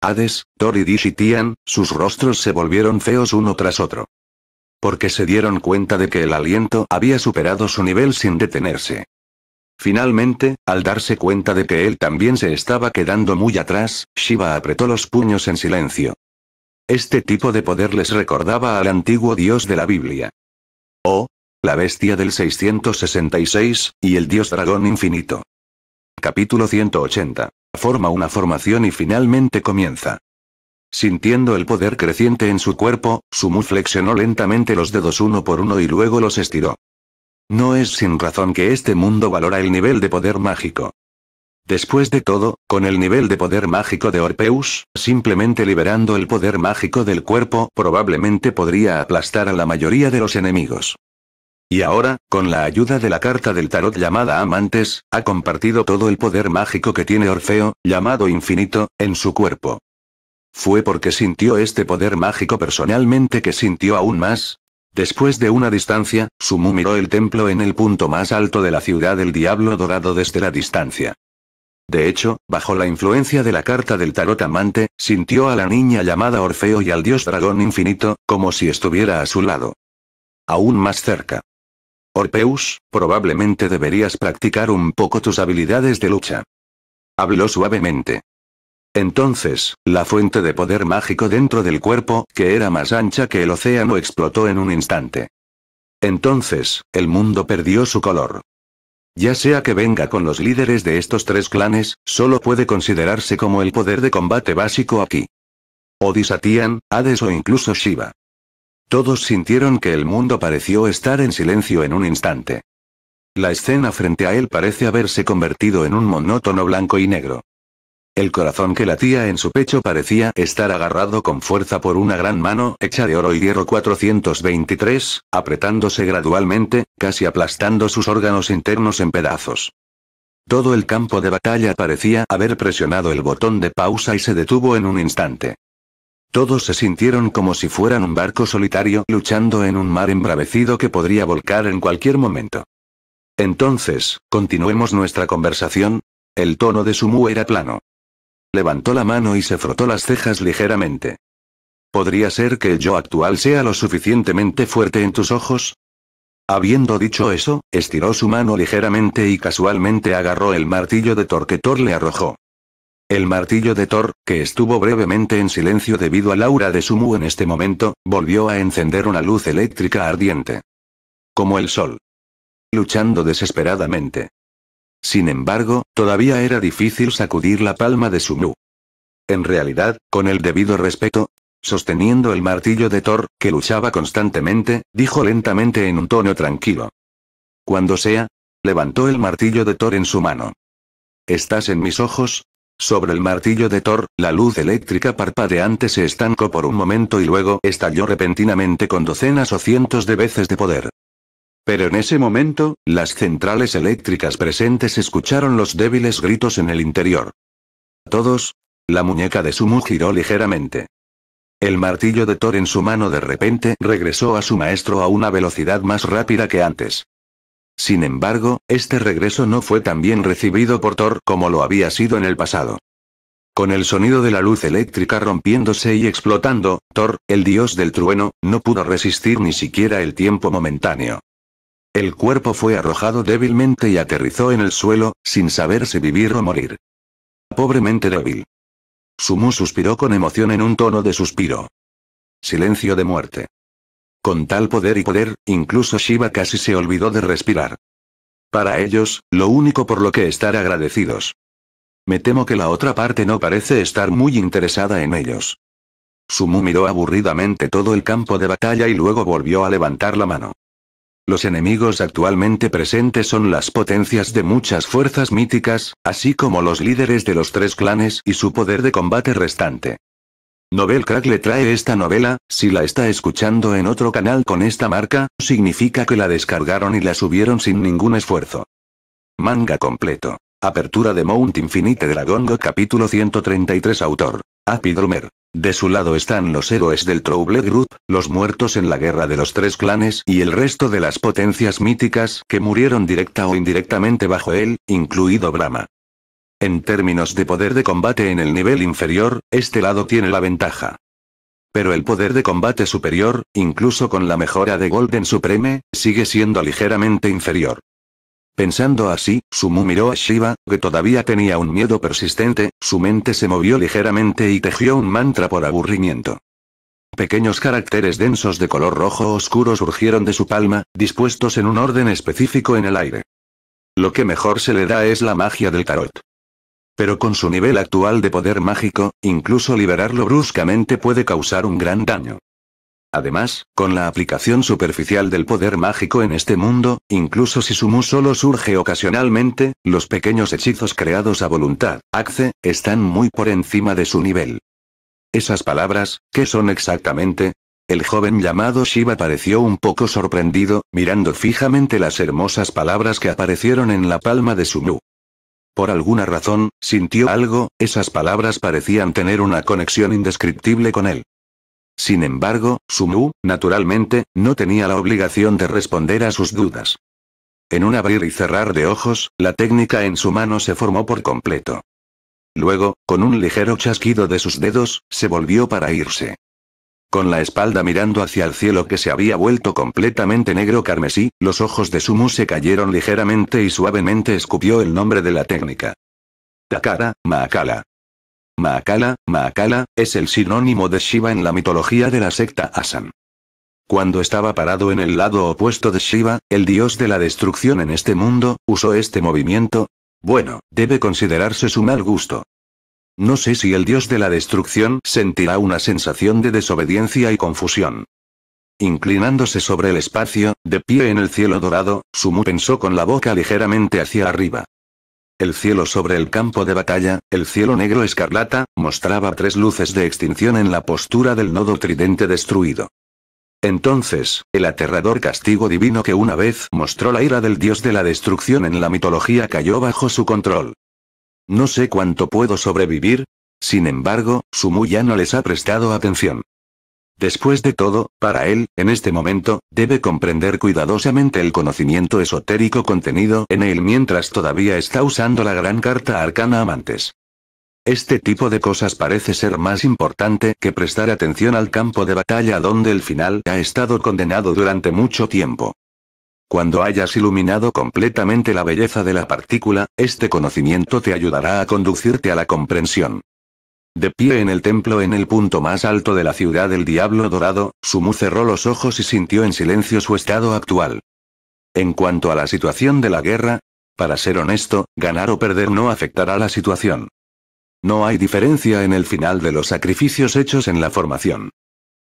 Hades, Thor y Dish y Tian, sus rostros se volvieron feos uno tras otro. Porque se dieron cuenta de que el aliento había superado su nivel sin detenerse. Finalmente, al darse cuenta de que él también se estaba quedando muy atrás, Shiva apretó los puños en silencio. Este tipo de poder les recordaba al antiguo dios de la Biblia. O, la bestia del 666, y el dios dragón infinito. Capítulo 180. Forma una formación y finalmente comienza. Sintiendo el poder creciente en su cuerpo, Sumu flexionó lentamente los dedos uno por uno y luego los estiró. No es sin razón que este mundo valora el nivel de poder mágico. Después de todo, con el nivel de poder mágico de Orpeus, simplemente liberando el poder mágico del cuerpo probablemente podría aplastar a la mayoría de los enemigos. Y ahora, con la ayuda de la carta del tarot llamada Amantes, ha compartido todo el poder mágico que tiene Orfeo, llamado infinito, en su cuerpo. Fue porque sintió este poder mágico personalmente que sintió aún más, Después de una distancia, Sumu miró el templo en el punto más alto de la ciudad del Diablo Dorado desde la distancia. De hecho, bajo la influencia de la carta del tarot amante, sintió a la niña llamada Orfeo y al dios dragón infinito, como si estuviera a su lado. Aún más cerca. Orpeus, probablemente deberías practicar un poco tus habilidades de lucha. Habló suavemente. Entonces, la fuente de poder mágico dentro del cuerpo, que era más ancha que el océano, explotó en un instante. Entonces, el mundo perdió su color. Ya sea que venga con los líderes de estos tres clanes, solo puede considerarse como el poder de combate básico aquí. Odisatian, Hades o incluso Shiva. Todos sintieron que el mundo pareció estar en silencio en un instante. La escena frente a él parece haberse convertido en un monótono blanco y negro. El corazón que latía en su pecho parecía estar agarrado con fuerza por una gran mano hecha de oro y hierro 423, apretándose gradualmente, casi aplastando sus órganos internos en pedazos. Todo el campo de batalla parecía haber presionado el botón de pausa y se detuvo en un instante. Todos se sintieron como si fueran un barco solitario luchando en un mar embravecido que podría volcar en cualquier momento. Entonces, continuemos nuestra conversación. El tono de Sumu era plano. Levantó la mano y se frotó las cejas ligeramente. ¿Podría ser que el yo actual sea lo suficientemente fuerte en tus ojos? Habiendo dicho eso, estiró su mano ligeramente y casualmente agarró el martillo de Thor que Thor le arrojó. El martillo de Thor, que estuvo brevemente en silencio debido al aura de Sumu en este momento, volvió a encender una luz eléctrica ardiente. Como el sol. Luchando desesperadamente. Sin embargo, todavía era difícil sacudir la palma de su nu. En realidad, con el debido respeto, sosteniendo el martillo de Thor, que luchaba constantemente, dijo lentamente en un tono tranquilo. Cuando sea, levantó el martillo de Thor en su mano. ¿Estás en mis ojos? Sobre el martillo de Thor, la luz eléctrica parpadeante se estancó por un momento y luego estalló repentinamente con docenas o cientos de veces de poder. Pero en ese momento, las centrales eléctricas presentes escucharon los débiles gritos en el interior. Todos. La muñeca de Sumu giró ligeramente. El martillo de Thor en su mano de repente regresó a su maestro a una velocidad más rápida que antes. Sin embargo, este regreso no fue tan bien recibido por Thor como lo había sido en el pasado. Con el sonido de la luz eléctrica rompiéndose y explotando, Thor, el dios del trueno, no pudo resistir ni siquiera el tiempo momentáneo. El cuerpo fue arrojado débilmente y aterrizó en el suelo, sin saber si vivir o morir. Pobremente débil. Sumu suspiró con emoción en un tono de suspiro. Silencio de muerte. Con tal poder y poder, incluso Shiva casi se olvidó de respirar. Para ellos, lo único por lo que estar agradecidos. Me temo que la otra parte no parece estar muy interesada en ellos. Sumu miró aburridamente todo el campo de batalla y luego volvió a levantar la mano. Los enemigos actualmente presentes son las potencias de muchas fuerzas míticas, así como los líderes de los tres clanes y su poder de combate restante. Nobel Crack le trae esta novela, si la está escuchando en otro canal con esta marca, significa que la descargaron y la subieron sin ningún esfuerzo. Manga completo. Apertura de Mount Infinite Dragon God capítulo 133 autor. drumer de su lado están los héroes del Trouble Group, los muertos en la guerra de los tres clanes y el resto de las potencias míticas que murieron directa o indirectamente bajo él, incluido Brahma. En términos de poder de combate en el nivel inferior, este lado tiene la ventaja. Pero el poder de combate superior, incluso con la mejora de Golden Supreme, sigue siendo ligeramente inferior. Pensando así, Sumu miró a Shiva, que todavía tenía un miedo persistente, su mente se movió ligeramente y tejió un mantra por aburrimiento. Pequeños caracteres densos de color rojo oscuro surgieron de su palma, dispuestos en un orden específico en el aire. Lo que mejor se le da es la magia del tarot. Pero con su nivel actual de poder mágico, incluso liberarlo bruscamente puede causar un gran daño. Además, con la aplicación superficial del poder mágico en este mundo, incluso si Sumu solo surge ocasionalmente, los pequeños hechizos creados a voluntad, Axe, están muy por encima de su nivel. Esas palabras, ¿qué son exactamente? El joven llamado Shiva pareció un poco sorprendido, mirando fijamente las hermosas palabras que aparecieron en la palma de Sumu. Por alguna razón, sintió algo, esas palabras parecían tener una conexión indescriptible con él. Sin embargo, Sumu, naturalmente, no tenía la obligación de responder a sus dudas. En un abrir y cerrar de ojos, la técnica en su mano se formó por completo. Luego, con un ligero chasquido de sus dedos, se volvió para irse. Con la espalda mirando hacia el cielo que se había vuelto completamente negro carmesí, los ojos de Sumu se cayeron ligeramente y suavemente escupió el nombre de la técnica. Takara, Maakala. Maakala, Maakala, es el sinónimo de Shiva en la mitología de la secta Asan. Cuando estaba parado en el lado opuesto de Shiva, el dios de la destrucción en este mundo, usó este movimiento. Bueno, debe considerarse su mal gusto. No sé si el dios de la destrucción sentirá una sensación de desobediencia y confusión. Inclinándose sobre el espacio, de pie en el cielo dorado, Sumu pensó con la boca ligeramente hacia arriba. El cielo sobre el campo de batalla, el cielo negro escarlata, mostraba tres luces de extinción en la postura del nodo tridente destruido. Entonces, el aterrador castigo divino que una vez mostró la ira del dios de la destrucción en la mitología cayó bajo su control. No sé cuánto puedo sobrevivir. Sin embargo, Sumu ya no les ha prestado atención. Después de todo, para él, en este momento, debe comprender cuidadosamente el conocimiento esotérico contenido en él mientras todavía está usando la gran carta arcana amantes. Este tipo de cosas parece ser más importante que prestar atención al campo de batalla donde el final ha estado condenado durante mucho tiempo. Cuando hayas iluminado completamente la belleza de la partícula, este conocimiento te ayudará a conducirte a la comprensión. De pie en el templo en el punto más alto de la ciudad del Diablo Dorado, Sumu cerró los ojos y sintió en silencio su estado actual. En cuanto a la situación de la guerra, para ser honesto, ganar o perder no afectará la situación. No hay diferencia en el final de los sacrificios hechos en la formación.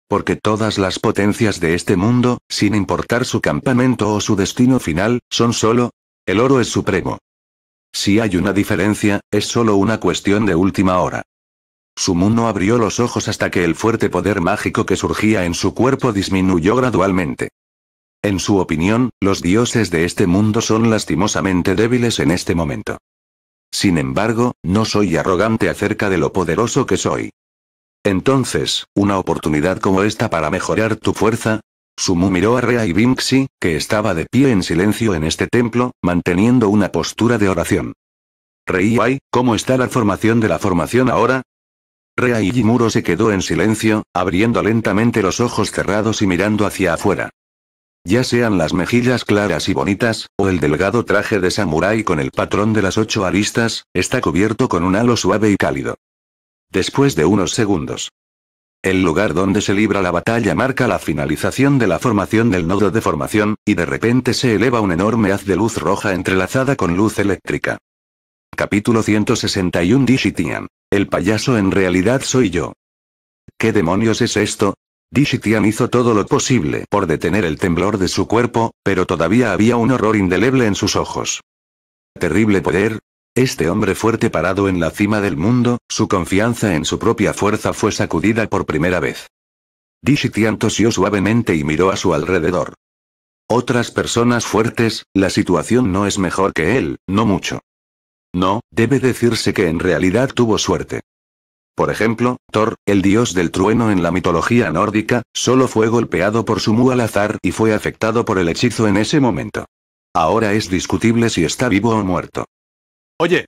Porque todas las potencias de este mundo, sin importar su campamento o su destino final, son solo, el oro es supremo. Si hay una diferencia, es solo una cuestión de última hora. Sumu no abrió los ojos hasta que el fuerte poder mágico que surgía en su cuerpo disminuyó gradualmente. En su opinión, los dioses de este mundo son lastimosamente débiles en este momento. Sin embargo, no soy arrogante acerca de lo poderoso que soy. Entonces, una oportunidad como esta para mejorar tu fuerza. Sumu miró a Rea y que estaba de pie en silencio en este templo, manteniendo una postura de oración. Ay ¿ ¿cómo está la formación de la formación ahora? Rea Yimuro se quedó en silencio, abriendo lentamente los ojos cerrados y mirando hacia afuera. Ya sean las mejillas claras y bonitas, o el delgado traje de samurái con el patrón de las ocho aristas, está cubierto con un halo suave y cálido. Después de unos segundos. El lugar donde se libra la batalla marca la finalización de la formación del nodo de formación, y de repente se eleva un enorme haz de luz roja entrelazada con luz eléctrica. Capítulo 161 Dishitian el payaso en realidad soy yo. ¿Qué demonios es esto? Tian hizo todo lo posible por detener el temblor de su cuerpo, pero todavía había un horror indeleble en sus ojos. Terrible poder. Este hombre fuerte parado en la cima del mundo, su confianza en su propia fuerza fue sacudida por primera vez. Tian tosió suavemente y miró a su alrededor. Otras personas fuertes, la situación no es mejor que él, no mucho. No, debe decirse que en realidad tuvo suerte. Por ejemplo, Thor, el dios del trueno en la mitología nórdica, solo fue golpeado por su mu al azar y fue afectado por el hechizo en ese momento. Ahora es discutible si está vivo o muerto. Oye.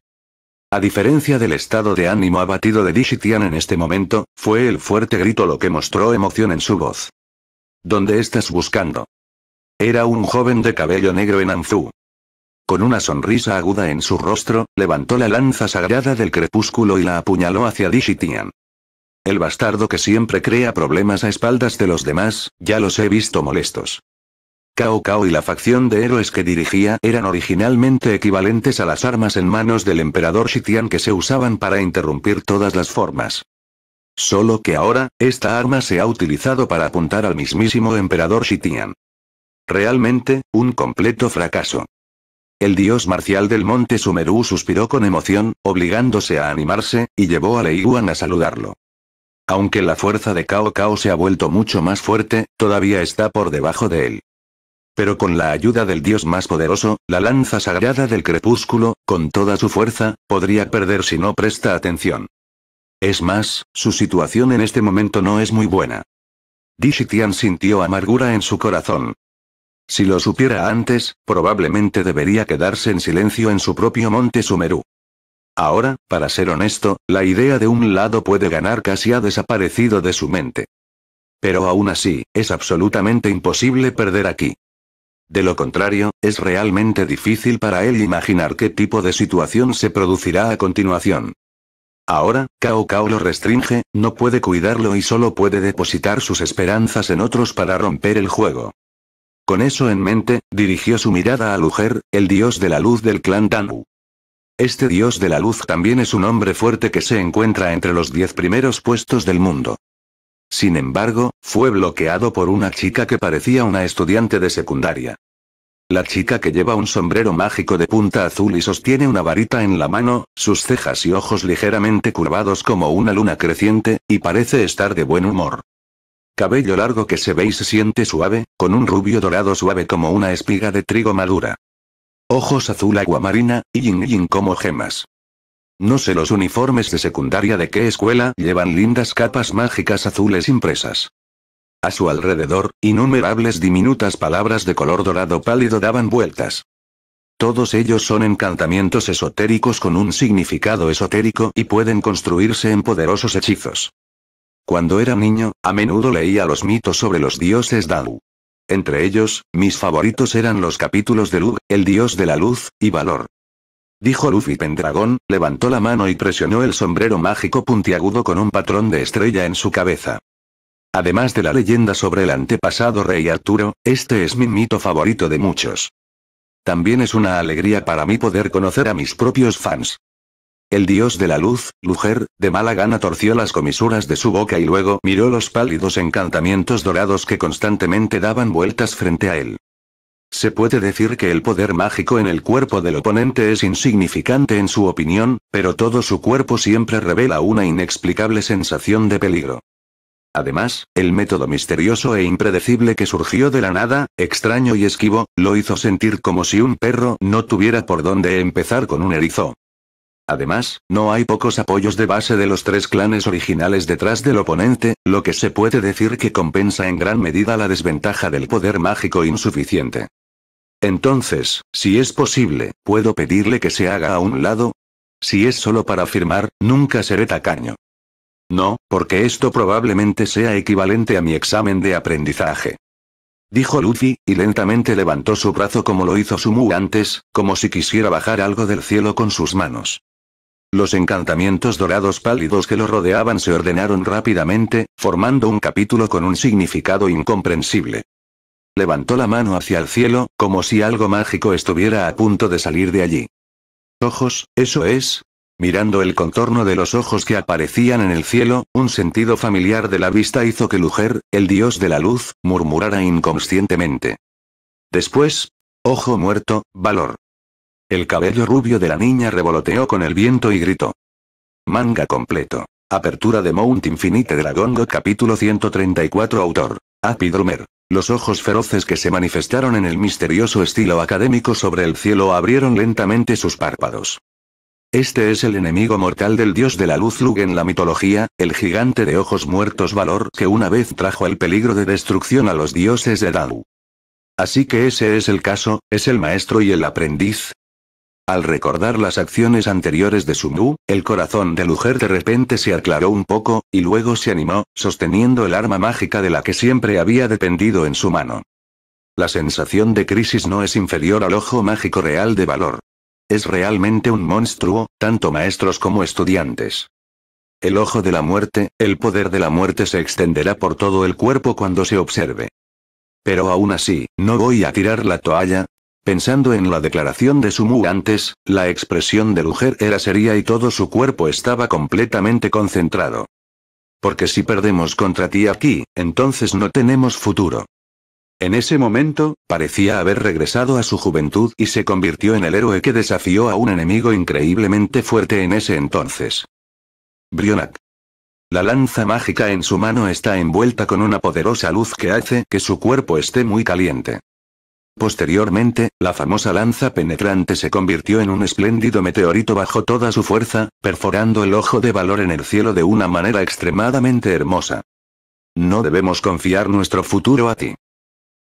A diferencia del estado de ánimo abatido de Dishitian en este momento, fue el fuerte grito lo que mostró emoción en su voz. ¿Dónde estás buscando? Era un joven de cabello negro en Anzu. Con una sonrisa aguda en su rostro, levantó la lanza sagrada del crepúsculo y la apuñaló hacia Dishitian. El bastardo que siempre crea problemas a espaldas de los demás, ya los he visto molestos. Cao Cao y la facción de héroes que dirigía eran originalmente equivalentes a las armas en manos del emperador Shitian que se usaban para interrumpir todas las formas. Solo que ahora, esta arma se ha utilizado para apuntar al mismísimo emperador Shitian. Realmente, un completo fracaso. El dios marcial del monte Sumeru suspiró con emoción, obligándose a animarse, y llevó a Yuan a saludarlo. Aunque la fuerza de Cao Cao se ha vuelto mucho más fuerte, todavía está por debajo de él. Pero con la ayuda del dios más poderoso, la lanza sagrada del crepúsculo, con toda su fuerza, podría perder si no presta atención. Es más, su situación en este momento no es muy buena. Dishitian sintió amargura en su corazón, si lo supiera antes, probablemente debería quedarse en silencio en su propio monte Sumeru. Ahora, para ser honesto, la idea de un lado puede ganar casi ha desaparecido de su mente. Pero aún así, es absolutamente imposible perder aquí. De lo contrario, es realmente difícil para él imaginar qué tipo de situación se producirá a continuación. Ahora, Cao Cao lo restringe, no puede cuidarlo y solo puede depositar sus esperanzas en otros para romper el juego. Con eso en mente, dirigió su mirada a Luger, el dios de la luz del clan Danu. Este dios de la luz también es un hombre fuerte que se encuentra entre los diez primeros puestos del mundo. Sin embargo, fue bloqueado por una chica que parecía una estudiante de secundaria. La chica que lleva un sombrero mágico de punta azul y sostiene una varita en la mano, sus cejas y ojos ligeramente curvados como una luna creciente, y parece estar de buen humor. Cabello largo que se ve y se siente suave, con un rubio dorado suave como una espiga de trigo madura. Ojos azul aguamarina, y yin yin como gemas. No sé los uniformes de secundaria de qué escuela llevan lindas capas mágicas azules impresas. A su alrededor, innumerables diminutas palabras de color dorado pálido daban vueltas. Todos ellos son encantamientos esotéricos con un significado esotérico y pueden construirse en poderosos hechizos. Cuando era niño, a menudo leía los mitos sobre los dioses Dau. Entre ellos, mis favoritos eran los capítulos de Lug, el dios de la luz, y valor. Dijo Luffy Pendragón, levantó la mano y presionó el sombrero mágico puntiagudo con un patrón de estrella en su cabeza. Además de la leyenda sobre el antepasado rey Arturo, este es mi mito favorito de muchos. También es una alegría para mí poder conocer a mis propios fans. El dios de la luz, Luger, de mala gana torció las comisuras de su boca y luego miró los pálidos encantamientos dorados que constantemente daban vueltas frente a él. Se puede decir que el poder mágico en el cuerpo del oponente es insignificante en su opinión, pero todo su cuerpo siempre revela una inexplicable sensación de peligro. Además, el método misterioso e impredecible que surgió de la nada, extraño y esquivo, lo hizo sentir como si un perro no tuviera por dónde empezar con un erizo. Además, no hay pocos apoyos de base de los tres clanes originales detrás del oponente, lo que se puede decir que compensa en gran medida la desventaja del poder mágico insuficiente. Entonces, si es posible, ¿puedo pedirle que se haga a un lado? Si es solo para firmar, nunca seré tacaño. No, porque esto probablemente sea equivalente a mi examen de aprendizaje. Dijo Luffy, y lentamente levantó su brazo como lo hizo Sumu antes, como si quisiera bajar algo del cielo con sus manos. Los encantamientos dorados pálidos que lo rodeaban se ordenaron rápidamente, formando un capítulo con un significado incomprensible. Levantó la mano hacia el cielo, como si algo mágico estuviera a punto de salir de allí. Ojos, eso es. Mirando el contorno de los ojos que aparecían en el cielo, un sentido familiar de la vista hizo que Lujer, el dios de la luz, murmurara inconscientemente. Después, ojo muerto, valor. El cabello rubio de la niña revoloteó con el viento y gritó. Manga completo. Apertura de Mount Infinite Dragon capítulo 134 autor. Happy Los ojos feroces que se manifestaron en el misterioso estilo académico sobre el cielo abrieron lentamente sus párpados. Este es el enemigo mortal del dios de la luz Lug en la mitología, el gigante de ojos muertos valor que una vez trajo el peligro de destrucción a los dioses de Dao. Así que ese es el caso, es el maestro y el aprendiz, al recordar las acciones anteriores de Sumu, el corazón de lujer de repente se aclaró un poco, y luego se animó, sosteniendo el arma mágica de la que siempre había dependido en su mano. La sensación de crisis no es inferior al ojo mágico real de valor. Es realmente un monstruo, tanto maestros como estudiantes. El ojo de la muerte, el poder de la muerte se extenderá por todo el cuerpo cuando se observe. Pero aún así, no voy a tirar la toalla, Pensando en la declaración de Sumu antes, la expresión de mujer era seria y todo su cuerpo estaba completamente concentrado. Porque si perdemos contra ti aquí, entonces no tenemos futuro. En ese momento, parecía haber regresado a su juventud y se convirtió en el héroe que desafió a un enemigo increíblemente fuerte en ese entonces. Brionac. La lanza mágica en su mano está envuelta con una poderosa luz que hace que su cuerpo esté muy caliente. Posteriormente, la famosa lanza penetrante se convirtió en un espléndido meteorito bajo toda su fuerza, perforando el ojo de valor en el cielo de una manera extremadamente hermosa. No debemos confiar nuestro futuro a ti.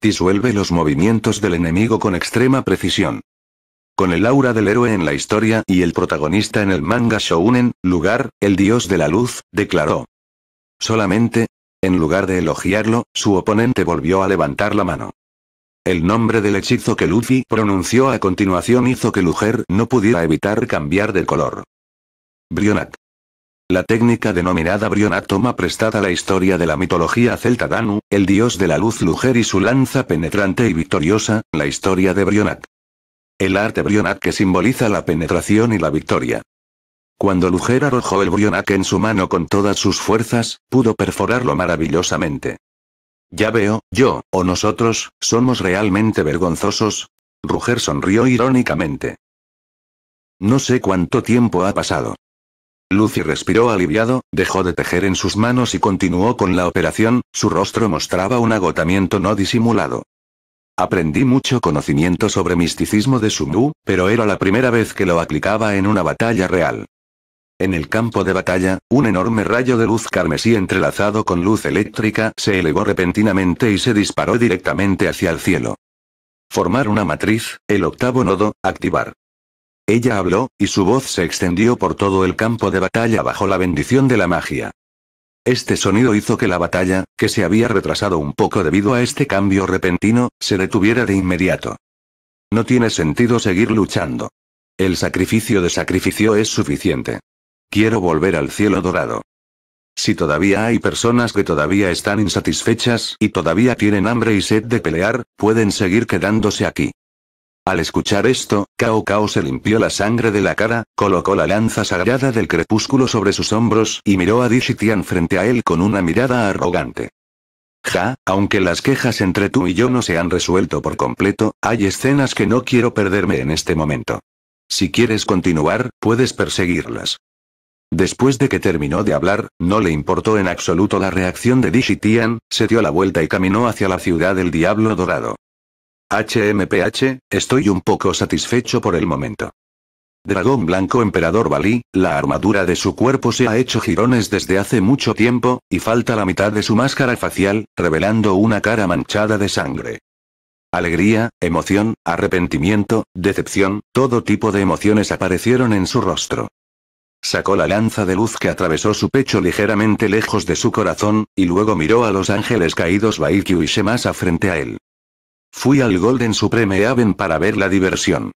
Disuelve los movimientos del enemigo con extrema precisión. Con el aura del héroe en la historia y el protagonista en el manga Shounen, lugar, el dios de la luz, declaró. Solamente, en lugar de elogiarlo, su oponente volvió a levantar la mano. El nombre del hechizo que Luffy pronunció a continuación hizo que Luger no pudiera evitar cambiar de color. Brionac. La técnica denominada Brionac toma prestada la historia de la mitología celta Danu, el dios de la luz Luger y su lanza penetrante y victoriosa, la historia de Brionac. El arte Brionac que simboliza la penetración y la victoria. Cuando Luger arrojó el Brionac en su mano con todas sus fuerzas, pudo perforarlo maravillosamente. Ya veo, yo, o nosotros, somos realmente vergonzosos. Ruger sonrió irónicamente. No sé cuánto tiempo ha pasado. Lucy respiró aliviado, dejó de tejer en sus manos y continuó con la operación, su rostro mostraba un agotamiento no disimulado. Aprendí mucho conocimiento sobre misticismo de Sumu, pero era la primera vez que lo aplicaba en una batalla real. En el campo de batalla, un enorme rayo de luz carmesí entrelazado con luz eléctrica se elevó repentinamente y se disparó directamente hacia el cielo. Formar una matriz, el octavo nodo, activar. Ella habló, y su voz se extendió por todo el campo de batalla bajo la bendición de la magia. Este sonido hizo que la batalla, que se había retrasado un poco debido a este cambio repentino, se detuviera de inmediato. No tiene sentido seguir luchando. El sacrificio de sacrificio es suficiente. Quiero volver al cielo dorado. Si todavía hay personas que todavía están insatisfechas y todavía tienen hambre y sed de pelear, pueden seguir quedándose aquí. Al escuchar esto, Cao Cao se limpió la sangre de la cara, colocó la lanza sagrada del crepúsculo sobre sus hombros y miró a Dishitian frente a él con una mirada arrogante. Ja, aunque las quejas entre tú y yo no se han resuelto por completo, hay escenas que no quiero perderme en este momento. Si quieres continuar, puedes perseguirlas. Después de que terminó de hablar, no le importó en absoluto la reacción de Dishitian, se dio la vuelta y caminó hacia la ciudad del Diablo Dorado. HMPH, estoy un poco satisfecho por el momento. Dragón Blanco Emperador Bali. la armadura de su cuerpo se ha hecho jirones desde hace mucho tiempo, y falta la mitad de su máscara facial, revelando una cara manchada de sangre. Alegría, emoción, arrepentimiento, decepción, todo tipo de emociones aparecieron en su rostro. Sacó la lanza de luz que atravesó su pecho ligeramente lejos de su corazón, y luego miró a los ángeles caídos Baikyu y Shemasa frente a él. Fui al Golden Supreme Aven para ver la diversión.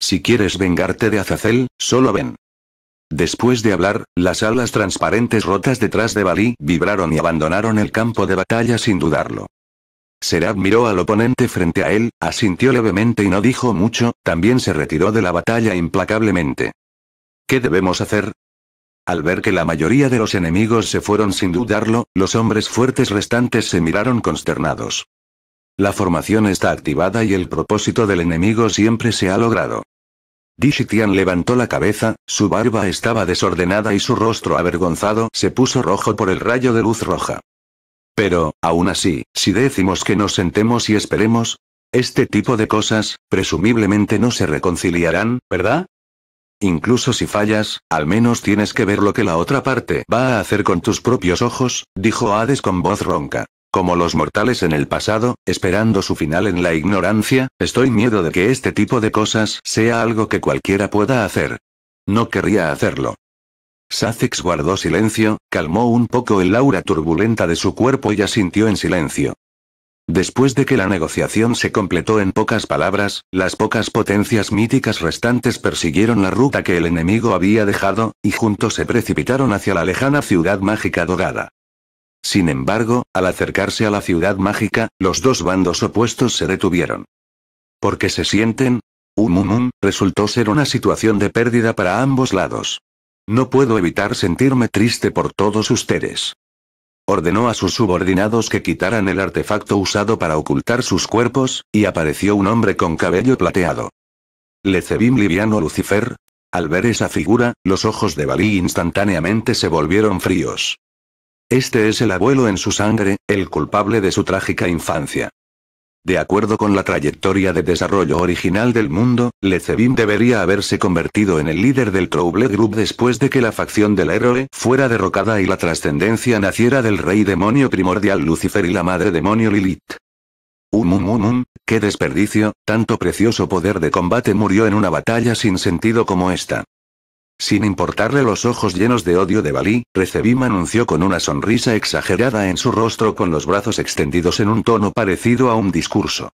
Si quieres vengarte de Azazel, solo ven. Después de hablar, las alas transparentes rotas detrás de Bali vibraron y abandonaron el campo de batalla sin dudarlo. Serab miró al oponente frente a él, asintió levemente y no dijo mucho, también se retiró de la batalla implacablemente. ¿Qué debemos hacer? Al ver que la mayoría de los enemigos se fueron sin dudarlo, los hombres fuertes restantes se miraron consternados. La formación está activada y el propósito del enemigo siempre se ha logrado. Dishitian levantó la cabeza, su barba estaba desordenada y su rostro avergonzado se puso rojo por el rayo de luz roja. Pero, aún así, si decimos que nos sentemos y esperemos, este tipo de cosas, presumiblemente no se reconciliarán, ¿verdad? Incluso si fallas, al menos tienes que ver lo que la otra parte va a hacer con tus propios ojos, dijo Hades con voz ronca. Como los mortales en el pasado, esperando su final en la ignorancia, estoy miedo de que este tipo de cosas sea algo que cualquiera pueda hacer. No querría hacerlo. Sácex guardó silencio, calmó un poco el aura turbulenta de su cuerpo y asintió en silencio. Después de que la negociación se completó en pocas palabras, las pocas potencias míticas restantes persiguieron la ruta que el enemigo había dejado, y juntos se precipitaron hacia la lejana ciudad mágica dorada. Sin embargo, al acercarse a la ciudad mágica, los dos bandos opuestos se detuvieron. Porque se sienten? Umumum, um, resultó ser una situación de pérdida para ambos lados. No puedo evitar sentirme triste por todos ustedes. Ordenó a sus subordinados que quitaran el artefacto usado para ocultar sus cuerpos, y apareció un hombre con cabello plateado. Lecebim liviano Lucifer. Al ver esa figura, los ojos de Balí instantáneamente se volvieron fríos. Este es el abuelo en su sangre, el culpable de su trágica infancia. De acuerdo con la trayectoria de desarrollo original del mundo, Lecevin debería haberse convertido en el líder del Trouble Group después de que la facción del héroe fuera derrocada y la trascendencia naciera del rey demonio primordial Lucifer y la madre demonio Lilith. Um, qué desperdicio, tanto precioso poder de combate murió en una batalla sin sentido como esta. Sin importarle los ojos llenos de odio de Bali, Recebim anunció con una sonrisa exagerada en su rostro con los brazos extendidos en un tono parecido a un discurso.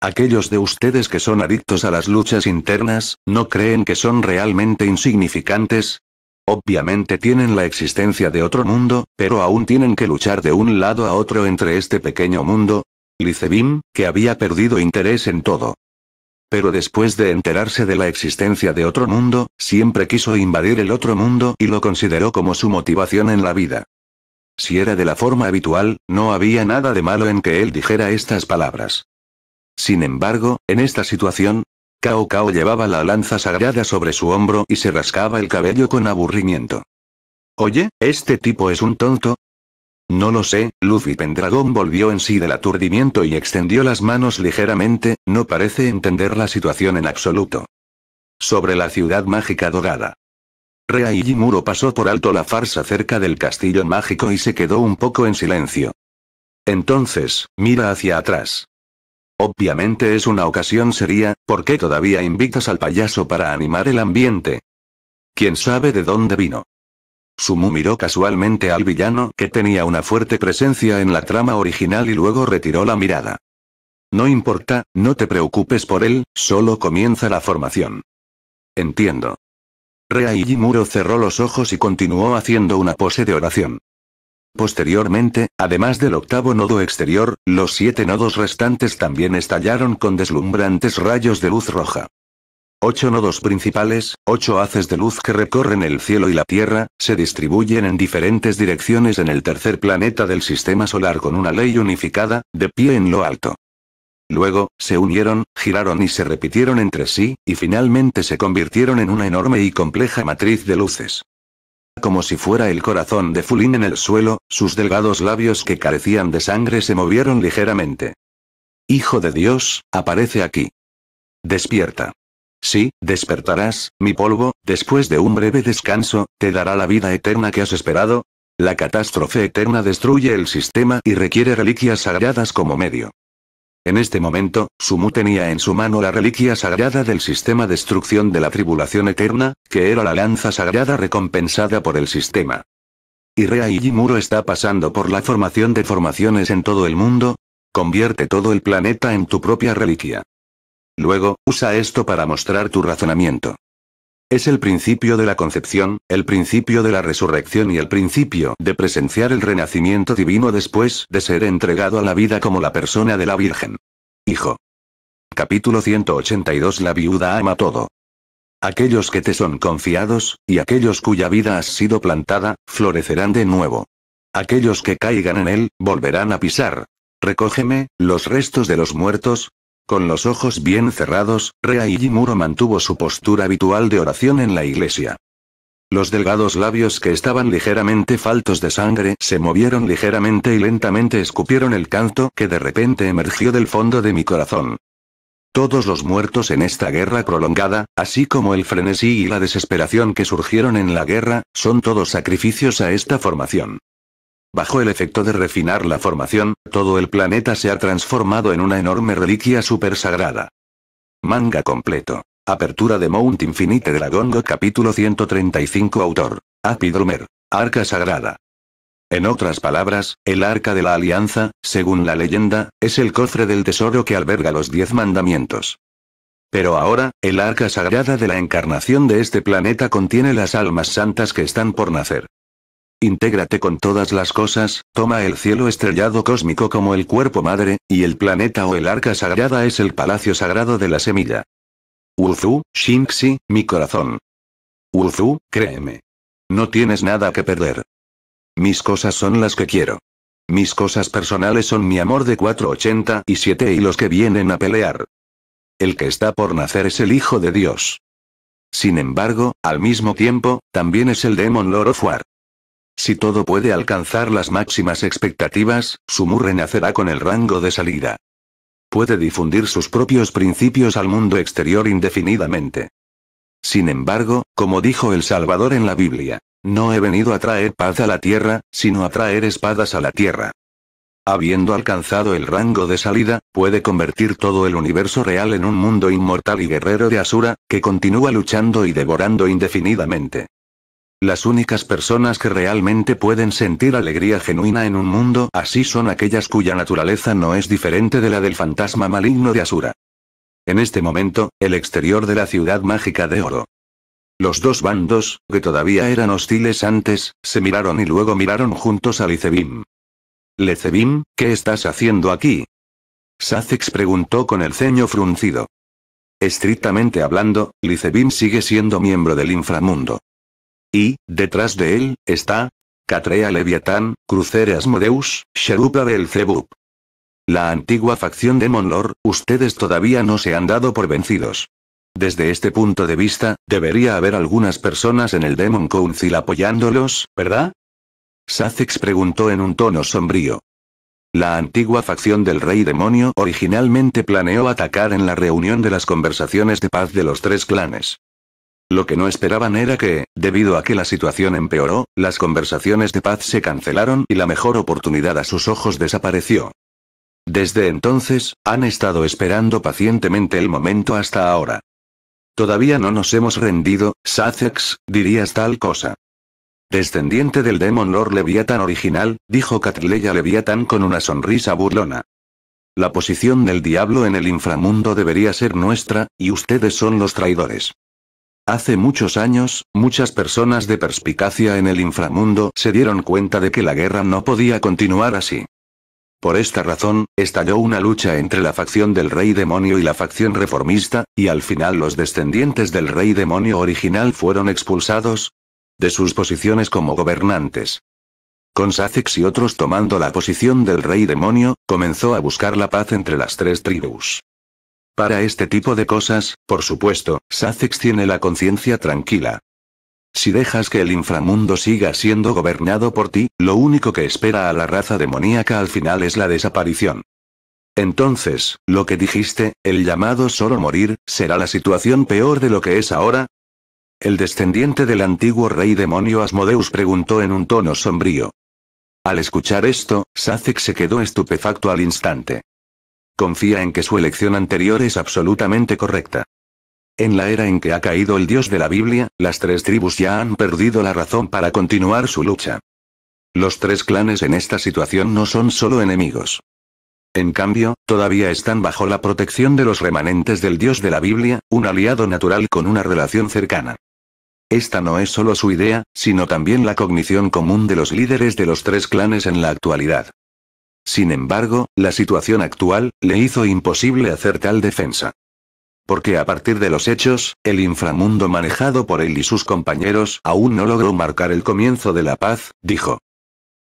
Aquellos de ustedes que son adictos a las luchas internas, ¿no creen que son realmente insignificantes? Obviamente tienen la existencia de otro mundo, pero aún tienen que luchar de un lado a otro entre este pequeño mundo. Licebim, que había perdido interés en todo, pero después de enterarse de la existencia de otro mundo, siempre quiso invadir el otro mundo y lo consideró como su motivación en la vida. Si era de la forma habitual, no había nada de malo en que él dijera estas palabras. Sin embargo, en esta situación, Cao Cao llevaba la lanza sagrada sobre su hombro y se rascaba el cabello con aburrimiento. Oye, este tipo es un tonto, no lo sé, Luffy Pendragon volvió en sí del aturdimiento y extendió las manos ligeramente, no parece entender la situación en absoluto. Sobre la ciudad mágica dorada. Rea Yimuro pasó por alto la farsa cerca del castillo mágico y se quedó un poco en silencio. Entonces, mira hacia atrás. Obviamente es una ocasión seria, ¿por qué todavía invitas al payaso para animar el ambiente? ¿Quién sabe de dónde vino? Sumu miró casualmente al villano que tenía una fuerte presencia en la trama original y luego retiró la mirada. No importa, no te preocupes por él, solo comienza la formación. Entiendo. Rea Yimuro cerró los ojos y continuó haciendo una pose de oración. Posteriormente, además del octavo nodo exterior, los siete nodos restantes también estallaron con deslumbrantes rayos de luz roja. Ocho nodos principales, ocho haces de luz que recorren el cielo y la Tierra, se distribuyen en diferentes direcciones en el tercer planeta del Sistema Solar con una ley unificada, de pie en lo alto. Luego, se unieron, giraron y se repitieron entre sí, y finalmente se convirtieron en una enorme y compleja matriz de luces. Como si fuera el corazón de Fulín en el suelo, sus delgados labios que carecían de sangre se movieron ligeramente. Hijo de Dios, aparece aquí. Despierta. Sí, despertarás, mi polvo, después de un breve descanso, te dará la vida eterna que has esperado. La catástrofe eterna destruye el sistema y requiere reliquias sagradas como medio. En este momento, Sumu tenía en su mano la reliquia sagrada del sistema destrucción de la tribulación eterna, que era la lanza sagrada recompensada por el sistema. Y y Jimuro está pasando por la formación de formaciones en todo el mundo. Convierte todo el planeta en tu propia reliquia. Luego, usa esto para mostrar tu razonamiento. Es el principio de la concepción, el principio de la resurrección y el principio de presenciar el renacimiento divino después de ser entregado a la vida como la persona de la Virgen. Hijo. Capítulo 182 La viuda ama todo. Aquellos que te son confiados, y aquellos cuya vida has sido plantada, florecerán de nuevo. Aquellos que caigan en él, volverán a pisar. Recógeme, los restos de los muertos, con los ojos bien cerrados, Rea mantuvo su postura habitual de oración en la iglesia. Los delgados labios que estaban ligeramente faltos de sangre se movieron ligeramente y lentamente escupieron el canto que de repente emergió del fondo de mi corazón. Todos los muertos en esta guerra prolongada, así como el frenesí y la desesperación que surgieron en la guerra, son todos sacrificios a esta formación. Bajo el efecto de refinar la formación, todo el planeta se ha transformado en una enorme reliquia supersagrada. Manga completo. Apertura de Mount Infinite Dragongo capítulo 135 autor. Apidrumer. Arca sagrada. En otras palabras, el arca de la alianza, según la leyenda, es el cofre del tesoro que alberga los diez mandamientos. Pero ahora, el arca sagrada de la encarnación de este planeta contiene las almas santas que están por nacer. Intégrate con todas las cosas, toma el cielo estrellado cósmico como el cuerpo madre, y el planeta o el arca sagrada es el palacio sagrado de la semilla. Uzu, Shinxi, mi corazón. Uzu, créeme. No tienes nada que perder. Mis cosas son las que quiero. Mis cosas personales son mi amor de 487 y los que vienen a pelear. El que está por nacer es el Hijo de Dios. Sin embargo, al mismo tiempo, también es el Demon Lord si todo puede alcanzar las máximas expectativas, Sumur renacerá con el rango de salida. Puede difundir sus propios principios al mundo exterior indefinidamente. Sin embargo, como dijo el Salvador en la Biblia, no he venido a traer paz a la tierra, sino a traer espadas a la tierra. Habiendo alcanzado el rango de salida, puede convertir todo el universo real en un mundo inmortal y guerrero de Asura, que continúa luchando y devorando indefinidamente. Las únicas personas que realmente pueden sentir alegría genuina en un mundo así son aquellas cuya naturaleza no es diferente de la del fantasma maligno de Asura. En este momento, el exterior de la ciudad mágica de oro. Los dos bandos, que todavía eran hostiles antes, se miraron y luego miraron juntos a Licebim. Licebim, ¿qué estás haciendo aquí? Sazex preguntó con el ceño fruncido. Estrictamente hablando, Licebim sigue siendo miembro del inframundo. Y, detrás de él, está, Catrea Leviatán, cruceras Asmodeus, Sherupa del zebub La antigua facción de Monlor, ustedes todavía no se han dado por vencidos. Desde este punto de vista, debería haber algunas personas en el Demon Council apoyándolos, ¿verdad? Sazex preguntó en un tono sombrío. La antigua facción del Rey Demonio originalmente planeó atacar en la reunión de las conversaciones de paz de los tres clanes. Lo que no esperaban era que, debido a que la situación empeoró, las conversaciones de paz se cancelaron y la mejor oportunidad a sus ojos desapareció. Desde entonces, han estado esperando pacientemente el momento hasta ahora. Todavía no nos hemos rendido, Sácex, dirías tal cosa. Descendiente del Demon Lord Leviathan original, dijo Catleya Leviathan con una sonrisa burlona. La posición del diablo en el inframundo debería ser nuestra, y ustedes son los traidores. Hace muchos años, muchas personas de perspicacia en el inframundo se dieron cuenta de que la guerra no podía continuar así. Por esta razón, estalló una lucha entre la facción del rey demonio y la facción reformista, y al final los descendientes del rey demonio original fueron expulsados de sus posiciones como gobernantes. Con Sácex y otros tomando la posición del rey demonio, comenzó a buscar la paz entre las tres tribus. Para este tipo de cosas, por supuesto, Sacex tiene la conciencia tranquila. Si dejas que el inframundo siga siendo gobernado por ti, lo único que espera a la raza demoníaca al final es la desaparición. Entonces, lo que dijiste, el llamado solo morir, será la situación peor de lo que es ahora. El descendiente del antiguo rey demonio Asmodeus preguntó en un tono sombrío. Al escuchar esto, Sácex se quedó estupefacto al instante. Confía en que su elección anterior es absolutamente correcta. En la era en que ha caído el dios de la Biblia, las tres tribus ya han perdido la razón para continuar su lucha. Los tres clanes en esta situación no son solo enemigos. En cambio, todavía están bajo la protección de los remanentes del dios de la Biblia, un aliado natural con una relación cercana. Esta no es solo su idea, sino también la cognición común de los líderes de los tres clanes en la actualidad. Sin embargo, la situación actual, le hizo imposible hacer tal defensa. Porque a partir de los hechos, el inframundo manejado por él y sus compañeros aún no logró marcar el comienzo de la paz, dijo.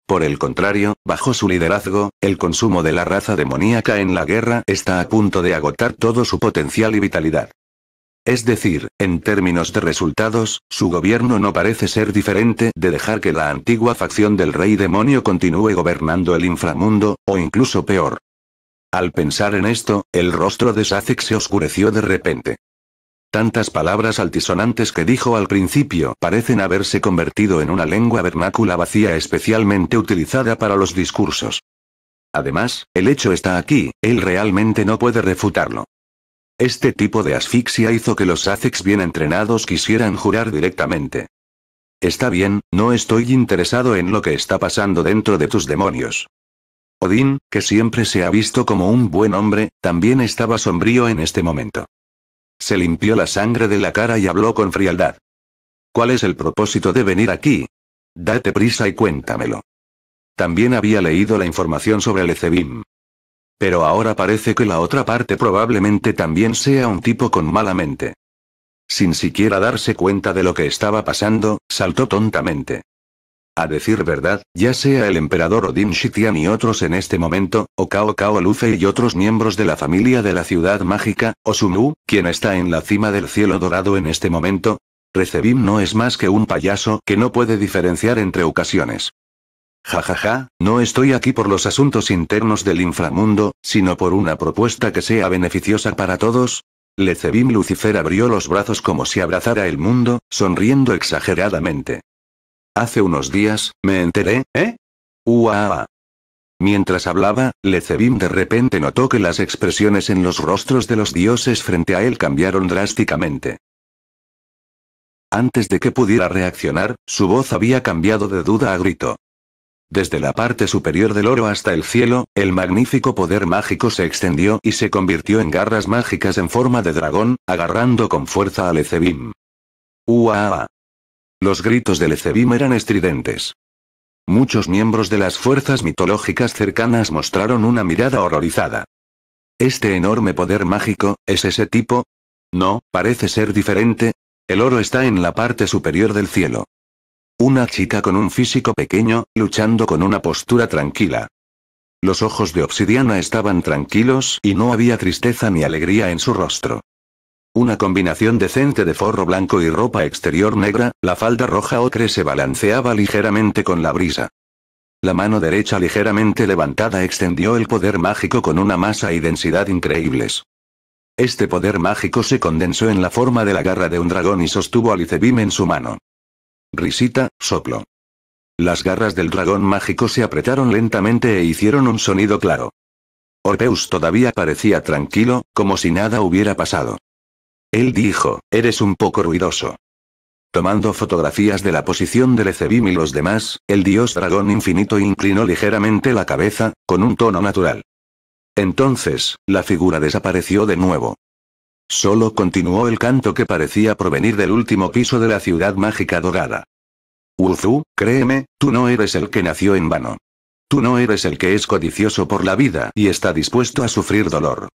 Por el contrario, bajo su liderazgo, el consumo de la raza demoníaca en la guerra está a punto de agotar todo su potencial y vitalidad. Es decir, en términos de resultados, su gobierno no parece ser diferente de dejar que la antigua facción del rey demonio continúe gobernando el inframundo, o incluso peor. Al pensar en esto, el rostro de Sazek se oscureció de repente. Tantas palabras altisonantes que dijo al principio parecen haberse convertido en una lengua vernácula vacía especialmente utilizada para los discursos. Además, el hecho está aquí, él realmente no puede refutarlo. Este tipo de asfixia hizo que los Azex bien entrenados quisieran jurar directamente. Está bien, no estoy interesado en lo que está pasando dentro de tus demonios. Odín, que siempre se ha visto como un buen hombre, también estaba sombrío en este momento. Se limpió la sangre de la cara y habló con frialdad. ¿Cuál es el propósito de venir aquí? Date prisa y cuéntamelo. También había leído la información sobre el Ezebim. Pero ahora parece que la otra parte probablemente también sea un tipo con mala mente. Sin siquiera darse cuenta de lo que estaba pasando, saltó tontamente. A decir verdad, ya sea el emperador Odin Shitian y otros en este momento, o Cao Cao y otros miembros de la familia de la ciudad mágica, o Sumu, quien está en la cima del cielo dorado en este momento, Recebim no es más que un payaso que no puede diferenciar entre ocasiones. Jajaja, ja, ja, no estoy aquí por los asuntos internos del inframundo, sino por una propuesta que sea beneficiosa para todos. Lecebim Lucifer abrió los brazos como si abrazara el mundo, sonriendo exageradamente. Hace unos días, me enteré, ¿eh? Uaa. Mientras hablaba, Lecebim de repente notó que las expresiones en los rostros de los dioses frente a él cambiaron drásticamente. Antes de que pudiera reaccionar, su voz había cambiado de duda a grito. Desde la parte superior del oro hasta el cielo, el magnífico poder mágico se extendió y se convirtió en garras mágicas en forma de dragón, agarrando con fuerza al Ecebim. ¡Uaa! Los gritos del Ecebim eran estridentes. Muchos miembros de las fuerzas mitológicas cercanas mostraron una mirada horrorizada. ¿Este enorme poder mágico, es ese tipo? No, parece ser diferente. El oro está en la parte superior del cielo. Una chica con un físico pequeño, luchando con una postura tranquila. Los ojos de Obsidiana estaban tranquilos y no había tristeza ni alegría en su rostro. Una combinación decente de forro blanco y ropa exterior negra, la falda roja ocre se balanceaba ligeramente con la brisa. La mano derecha ligeramente levantada extendió el poder mágico con una masa y densidad increíbles. Este poder mágico se condensó en la forma de la garra de un dragón y sostuvo a Licebim en su mano risita, soplo. Las garras del dragón mágico se apretaron lentamente e hicieron un sonido claro. Orpeus todavía parecía tranquilo, como si nada hubiera pasado. Él dijo, eres un poco ruidoso. Tomando fotografías de la posición de Lecebim y los demás, el dios dragón infinito inclinó ligeramente la cabeza, con un tono natural. Entonces, la figura desapareció de nuevo. Solo continuó el canto que parecía provenir del último piso de la ciudad mágica dorada. Uzu, créeme, tú no eres el que nació en vano. Tú no eres el que es codicioso por la vida y está dispuesto a sufrir dolor.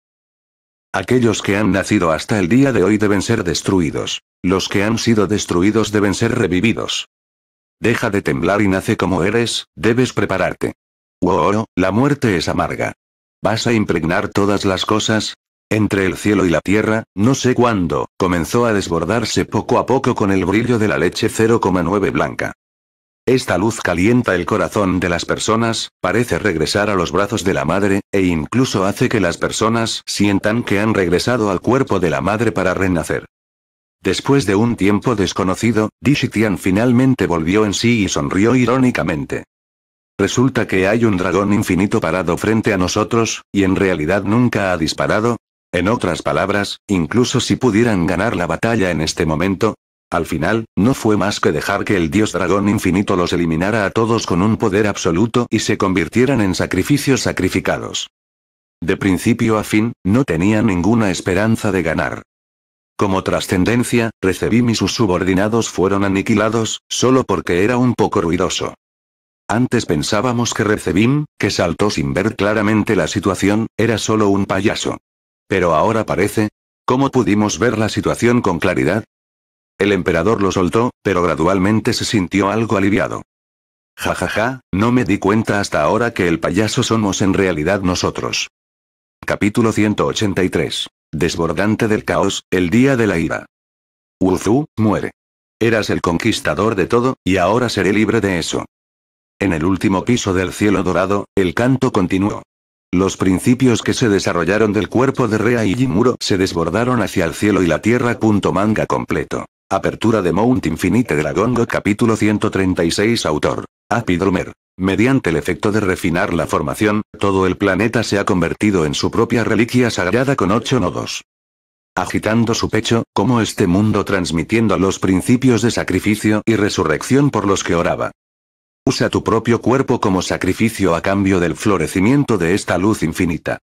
Aquellos que han nacido hasta el día de hoy deben ser destruidos. Los que han sido destruidos deben ser revividos. Deja de temblar y nace como eres, debes prepararte. Wow, oh, oh, la muerte es amarga. Vas a impregnar todas las cosas, entre el cielo y la tierra, no sé cuándo, comenzó a desbordarse poco a poco con el brillo de la leche 0,9 blanca. Esta luz calienta el corazón de las personas, parece regresar a los brazos de la madre, e incluso hace que las personas sientan que han regresado al cuerpo de la madre para renacer. Después de un tiempo desconocido, Dishitian finalmente volvió en sí y sonrió irónicamente. Resulta que hay un dragón infinito parado frente a nosotros, y en realidad nunca ha disparado, en otras palabras, incluso si pudieran ganar la batalla en este momento, al final, no fue más que dejar que el dios dragón infinito los eliminara a todos con un poder absoluto y se convirtieran en sacrificios sacrificados. De principio a fin, no tenían ninguna esperanza de ganar. Como trascendencia, recibí y sus subordinados fueron aniquilados, solo porque era un poco ruidoso. Antes pensábamos que Recebim, que saltó sin ver claramente la situación, era solo un payaso. Pero ahora parece... ¿Cómo pudimos ver la situación con claridad? El emperador lo soltó, pero gradualmente se sintió algo aliviado. Ja ja ja, no me di cuenta hasta ahora que el payaso somos en realidad nosotros. Capítulo 183. Desbordante del caos, el día de la ira. Wuzu, muere. Eras el conquistador de todo, y ahora seré libre de eso. En el último piso del cielo dorado, el canto continuó. Los principios que se desarrollaron del cuerpo de Rea y Jimuro se desbordaron hacia el cielo y la tierra. Manga completo. Apertura de Mount Infinite Dragongo capítulo 136 autor. Apidromer. Mediante el efecto de refinar la formación, todo el planeta se ha convertido en su propia reliquia sagrada con ocho nodos. Agitando su pecho, como este mundo transmitiendo los principios de sacrificio y resurrección por los que oraba. Usa tu propio cuerpo como sacrificio a cambio del florecimiento de esta luz infinita.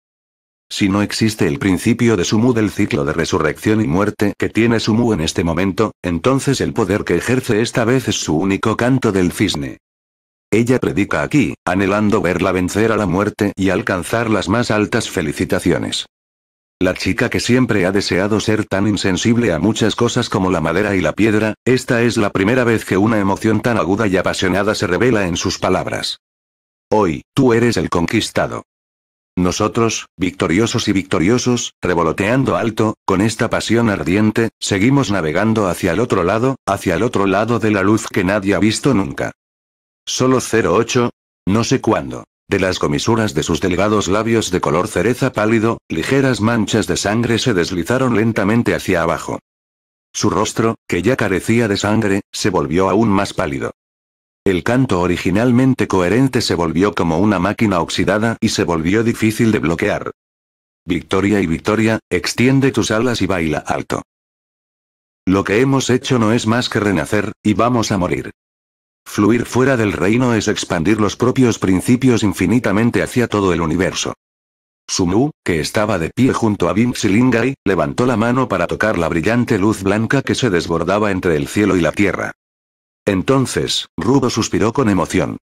Si no existe el principio de Sumu del ciclo de resurrección y muerte que tiene Sumu en este momento, entonces el poder que ejerce esta vez es su único canto del cisne. Ella predica aquí, anhelando verla vencer a la muerte y alcanzar las más altas felicitaciones. La chica que siempre ha deseado ser tan insensible a muchas cosas como la madera y la piedra, esta es la primera vez que una emoción tan aguda y apasionada se revela en sus palabras. Hoy, tú eres el conquistado. Nosotros, victoriosos y victoriosos, revoloteando alto, con esta pasión ardiente, seguimos navegando hacia el otro lado, hacia el otro lado de la luz que nadie ha visto nunca. Solo 08, no sé cuándo. De las comisuras de sus delgados labios de color cereza pálido, ligeras manchas de sangre se deslizaron lentamente hacia abajo. Su rostro, que ya carecía de sangre, se volvió aún más pálido. El canto originalmente coherente se volvió como una máquina oxidada y se volvió difícil de bloquear. Victoria y Victoria, extiende tus alas y baila alto. Lo que hemos hecho no es más que renacer, y vamos a morir. Fluir fuera del reino es expandir los propios principios infinitamente hacia todo el universo. Sumu, que estaba de pie junto a Bimxilingai, levantó la mano para tocar la brillante luz blanca que se desbordaba entre el cielo y la tierra. Entonces, Rubo suspiró con emoción.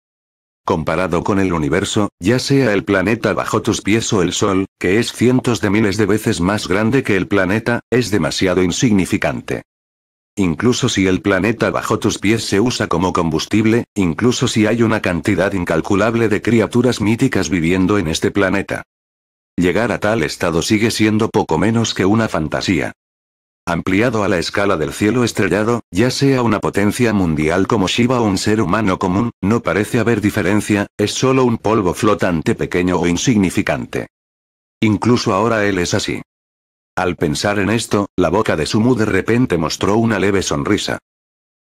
Comparado con el universo, ya sea el planeta bajo tus pies o el Sol, que es cientos de miles de veces más grande que el planeta, es demasiado insignificante. Incluso si el planeta bajo tus pies se usa como combustible, incluso si hay una cantidad incalculable de criaturas míticas viviendo en este planeta. Llegar a tal estado sigue siendo poco menos que una fantasía. Ampliado a la escala del cielo estrellado, ya sea una potencia mundial como Shiva o un ser humano común, no parece haber diferencia, es solo un polvo flotante pequeño o insignificante. Incluso ahora él es así. Al pensar en esto, la boca de Sumu de repente mostró una leve sonrisa.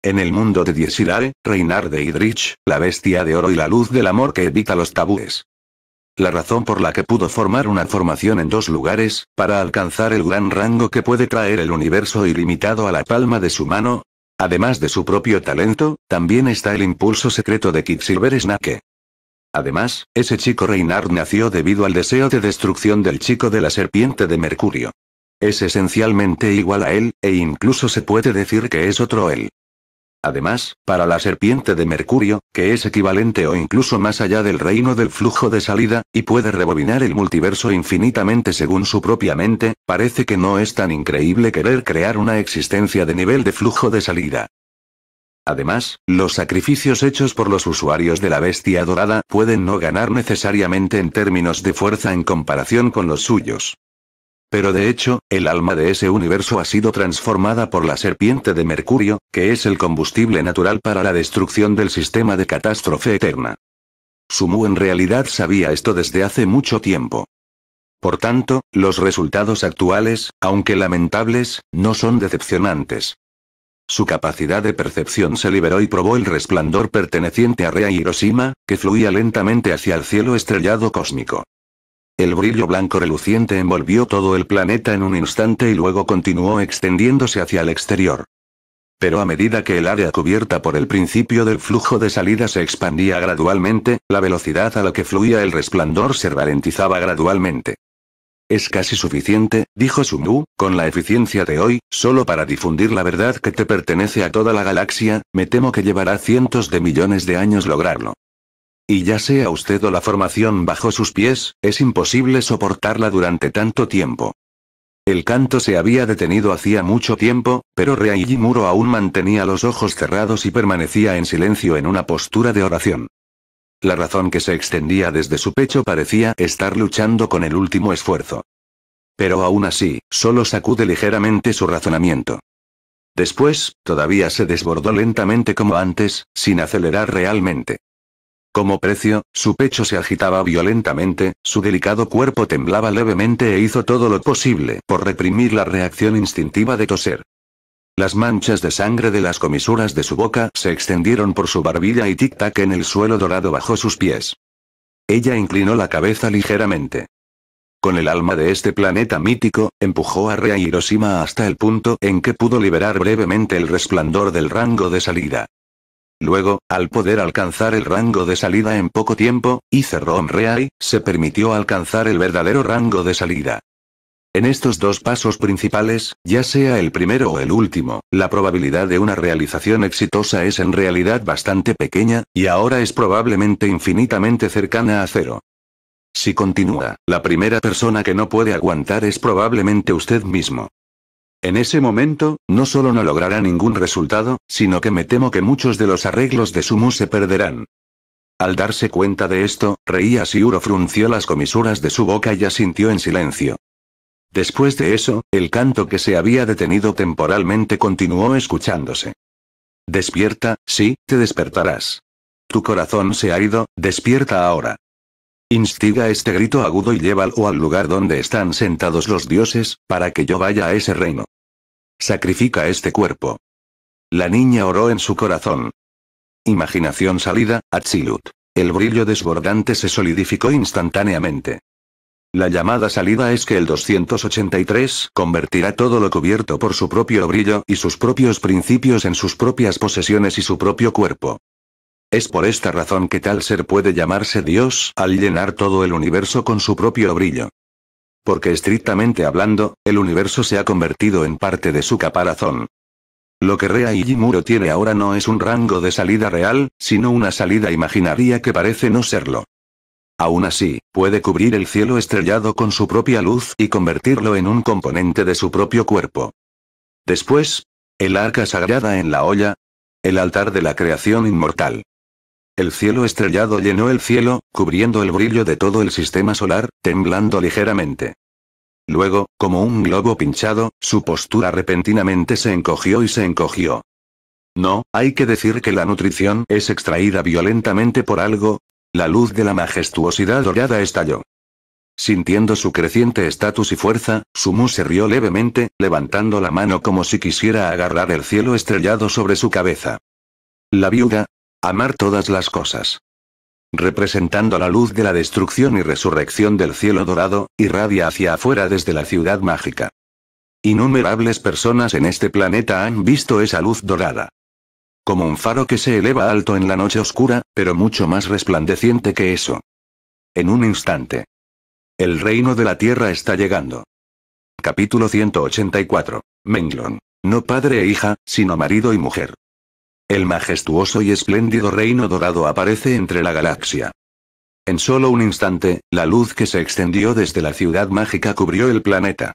En el mundo de Diezirare, reinar de Idrich, la bestia de oro y la luz del amor que evita los tabúes. La razón por la que pudo formar una formación en dos lugares, para alcanzar el gran rango que puede traer el universo ilimitado a la palma de su mano. Además de su propio talento, también está el impulso secreto de Quicksilver Snake. Además, ese chico Reinar nació debido al deseo de destrucción del chico de la serpiente de Mercurio. Es esencialmente igual a él, e incluso se puede decir que es otro él. Además, para la serpiente de Mercurio, que es equivalente o incluso más allá del reino del flujo de salida, y puede rebobinar el multiverso infinitamente según su propia mente, parece que no es tan increíble querer crear una existencia de nivel de flujo de salida. Además, los sacrificios hechos por los usuarios de la bestia dorada pueden no ganar necesariamente en términos de fuerza en comparación con los suyos. Pero de hecho, el alma de ese universo ha sido transformada por la serpiente de Mercurio, que es el combustible natural para la destrucción del sistema de catástrofe eterna. Sumu en realidad sabía esto desde hace mucho tiempo. Por tanto, los resultados actuales, aunque lamentables, no son decepcionantes. Su capacidad de percepción se liberó y probó el resplandor perteneciente a Rea Hiroshima, que fluía lentamente hacia el cielo estrellado cósmico. El brillo blanco reluciente envolvió todo el planeta en un instante y luego continuó extendiéndose hacia el exterior. Pero a medida que el área cubierta por el principio del flujo de salida se expandía gradualmente, la velocidad a la que fluía el resplandor se ralentizaba gradualmente. Es casi suficiente, dijo Sumu, con la eficiencia de hoy, solo para difundir la verdad que te pertenece a toda la galaxia, me temo que llevará cientos de millones de años lograrlo. Y ya sea usted o la formación bajo sus pies, es imposible soportarla durante tanto tiempo. El canto se había detenido hacía mucho tiempo, pero Reijimuro aún mantenía los ojos cerrados y permanecía en silencio en una postura de oración. La razón que se extendía desde su pecho parecía estar luchando con el último esfuerzo. Pero aún así, solo sacude ligeramente su razonamiento. Después, todavía se desbordó lentamente como antes, sin acelerar realmente. Como precio, su pecho se agitaba violentamente, su delicado cuerpo temblaba levemente e hizo todo lo posible por reprimir la reacción instintiva de toser. Las manchas de sangre de las comisuras de su boca se extendieron por su barbilla y tic-tac en el suelo dorado bajo sus pies. Ella inclinó la cabeza ligeramente. Con el alma de este planeta mítico, empujó a Rea Hiroshima hasta el punto en que pudo liberar brevemente el resplandor del rango de salida. Luego, al poder alcanzar el rango de salida en poco tiempo, y un real, se permitió alcanzar el verdadero rango de salida. En estos dos pasos principales, ya sea el primero o el último, la probabilidad de una realización exitosa es en realidad bastante pequeña, y ahora es probablemente infinitamente cercana a cero. Si continúa, la primera persona que no puede aguantar es probablemente usted mismo. En ese momento, no solo no logrará ningún resultado, sino que me temo que muchos de los arreglos de Sumu se perderán. Al darse cuenta de esto, reía Siuro frunció las comisuras de su boca y asintió en silencio. Después de eso, el canto que se había detenido temporalmente continuó escuchándose. Despierta, sí, te despertarás. Tu corazón se ha ido, despierta ahora. Instiga este grito agudo y llévalo al lugar donde están sentados los dioses, para que yo vaya a ese reino. Sacrifica este cuerpo. La niña oró en su corazón. Imaginación salida, Atsilut. El brillo desbordante se solidificó instantáneamente. La llamada salida es que el 283 convertirá todo lo cubierto por su propio brillo y sus propios principios en sus propias posesiones y su propio cuerpo. Es por esta razón que tal ser puede llamarse Dios al llenar todo el universo con su propio brillo porque estrictamente hablando, el universo se ha convertido en parte de su caparazón. Lo que Rea Yimuro tiene ahora no es un rango de salida real, sino una salida imaginaria que parece no serlo. Aún así, puede cubrir el cielo estrellado con su propia luz y convertirlo en un componente de su propio cuerpo. Después, el arca sagrada en la olla, el altar de la creación inmortal. El cielo estrellado llenó el cielo, cubriendo el brillo de todo el sistema solar, temblando ligeramente. Luego, como un globo pinchado, su postura repentinamente se encogió y se encogió. No, hay que decir que la nutrición es extraída violentamente por algo. La luz de la majestuosidad dorada estalló. Sintiendo su creciente estatus y fuerza, Sumu se rió levemente, levantando la mano como si quisiera agarrar el cielo estrellado sobre su cabeza. La viuda, Amar todas las cosas. Representando la luz de la destrucción y resurrección del cielo dorado, irradia hacia afuera desde la ciudad mágica. Innumerables personas en este planeta han visto esa luz dorada. Como un faro que se eleva alto en la noche oscura, pero mucho más resplandeciente que eso. En un instante. El reino de la tierra está llegando. Capítulo 184. Menglon. No padre e hija, sino marido y mujer. El majestuoso y espléndido reino dorado aparece entre la galaxia. En solo un instante, la luz que se extendió desde la ciudad mágica cubrió el planeta.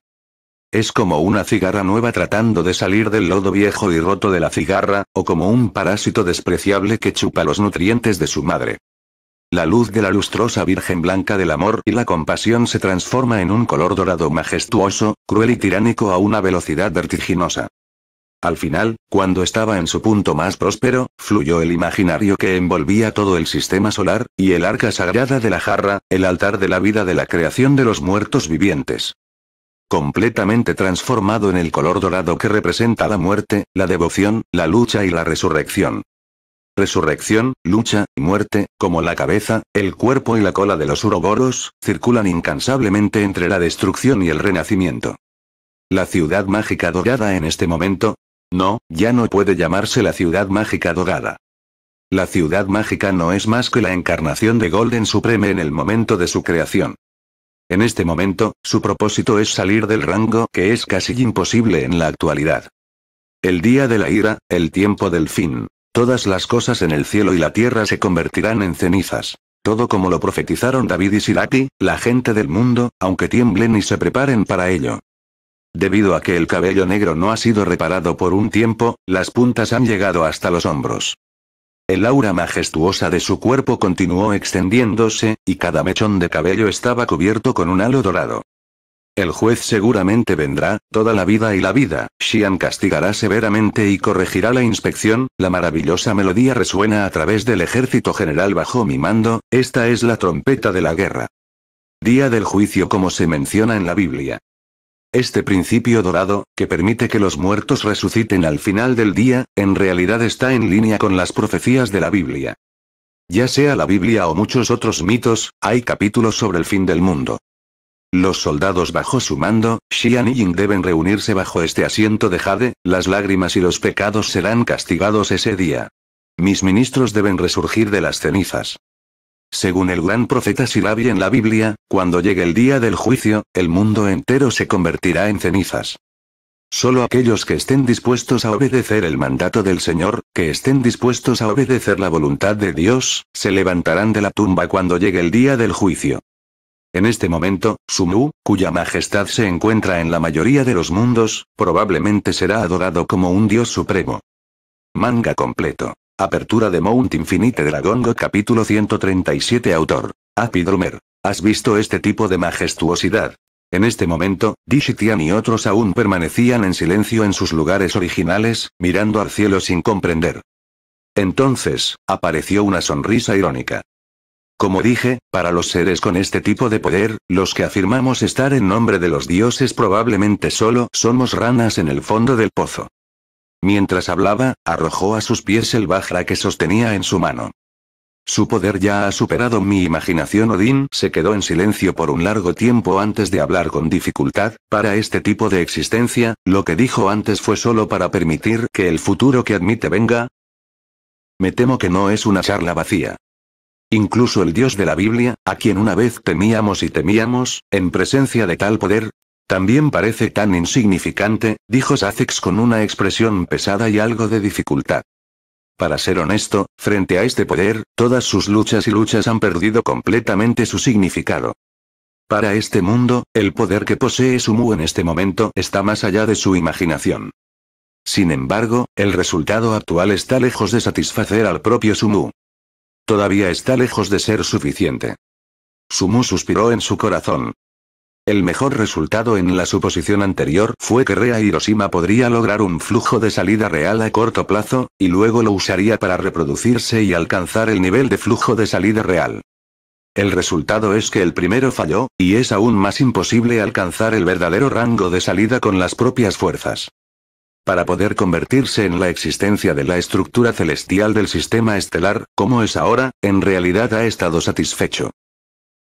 Es como una cigarra nueva tratando de salir del lodo viejo y roto de la cigarra, o como un parásito despreciable que chupa los nutrientes de su madre. La luz de la lustrosa Virgen Blanca del Amor y la compasión se transforma en un color dorado majestuoso, cruel y tiránico a una velocidad vertiginosa. Al final, cuando estaba en su punto más próspero, fluyó el imaginario que envolvía todo el sistema solar, y el arca sagrada de la jarra, el altar de la vida de la creación de los muertos vivientes. Completamente transformado en el color dorado que representa la muerte, la devoción, la lucha y la resurrección. Resurrección, lucha, y muerte, como la cabeza, el cuerpo y la cola de los uroboros, circulan incansablemente entre la destrucción y el renacimiento. La ciudad mágica dorada en este momento, no, ya no puede llamarse la ciudad mágica dorada. La ciudad mágica no es más que la encarnación de Golden Supreme en el momento de su creación. En este momento, su propósito es salir del rango que es casi imposible en la actualidad. El día de la ira, el tiempo del fin. Todas las cosas en el cielo y la tierra se convertirán en cenizas. Todo como lo profetizaron David y Sirati, la gente del mundo, aunque tiemblen y se preparen para ello. Debido a que el cabello negro no ha sido reparado por un tiempo, las puntas han llegado hasta los hombros. El aura majestuosa de su cuerpo continuó extendiéndose, y cada mechón de cabello estaba cubierto con un halo dorado. El juez seguramente vendrá, toda la vida y la vida, Xian castigará severamente y corregirá la inspección, la maravillosa melodía resuena a través del ejército general bajo mi mando, esta es la trompeta de la guerra. Día del juicio como se menciona en la Biblia. Este principio dorado, que permite que los muertos resuciten al final del día, en realidad está en línea con las profecías de la Biblia. Ya sea la Biblia o muchos otros mitos, hay capítulos sobre el fin del mundo. Los soldados bajo su mando, Xian y Ying deben reunirse bajo este asiento de jade, las lágrimas y los pecados serán castigados ese día. Mis ministros deben resurgir de las cenizas. Según el gran profeta Silabi en la Biblia, cuando llegue el día del juicio, el mundo entero se convertirá en cenizas. Solo aquellos que estén dispuestos a obedecer el mandato del Señor, que estén dispuestos a obedecer la voluntad de Dios, se levantarán de la tumba cuando llegue el día del juicio. En este momento, Sumu, cuya majestad se encuentra en la mayoría de los mundos, probablemente será adorado como un dios supremo. Manga completo. Apertura de Mount Infinite Dragon God capítulo 137 Autor. Happy Drummer. ¿Has visto este tipo de majestuosidad? En este momento, Dishitian y otros aún permanecían en silencio en sus lugares originales, mirando al cielo sin comprender. Entonces, apareció una sonrisa irónica. Como dije, para los seres con este tipo de poder, los que afirmamos estar en nombre de los dioses probablemente solo somos ranas en el fondo del pozo. Mientras hablaba, arrojó a sus pies el bajra que sostenía en su mano. Su poder ya ha superado mi imaginación. Odín se quedó en silencio por un largo tiempo antes de hablar con dificultad, para este tipo de existencia, lo que dijo antes fue solo para permitir que el futuro que admite venga. Me temo que no es una charla vacía. Incluso el dios de la Biblia, a quien una vez temíamos y temíamos, en presencia de tal poder, también parece tan insignificante, dijo Sácex con una expresión pesada y algo de dificultad. Para ser honesto, frente a este poder, todas sus luchas y luchas han perdido completamente su significado. Para este mundo, el poder que posee Sumu en este momento está más allá de su imaginación. Sin embargo, el resultado actual está lejos de satisfacer al propio Sumu. Todavía está lejos de ser suficiente. Sumu suspiró en su corazón, el mejor resultado en la suposición anterior fue que Rea Hiroshima podría lograr un flujo de salida real a corto plazo, y luego lo usaría para reproducirse y alcanzar el nivel de flujo de salida real. El resultado es que el primero falló, y es aún más imposible alcanzar el verdadero rango de salida con las propias fuerzas. Para poder convertirse en la existencia de la estructura celestial del sistema estelar, como es ahora, en realidad ha estado satisfecho.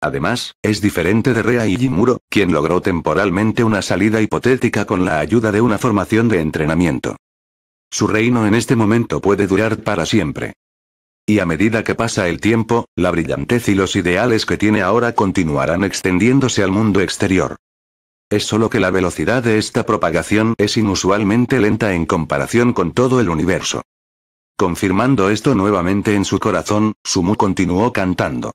Además, es diferente de Rea y Jimuro, quien logró temporalmente una salida hipotética con la ayuda de una formación de entrenamiento. Su reino en este momento puede durar para siempre. Y a medida que pasa el tiempo, la brillantez y los ideales que tiene ahora continuarán extendiéndose al mundo exterior. Es solo que la velocidad de esta propagación es inusualmente lenta en comparación con todo el universo. Confirmando esto nuevamente en su corazón, Sumu continuó cantando.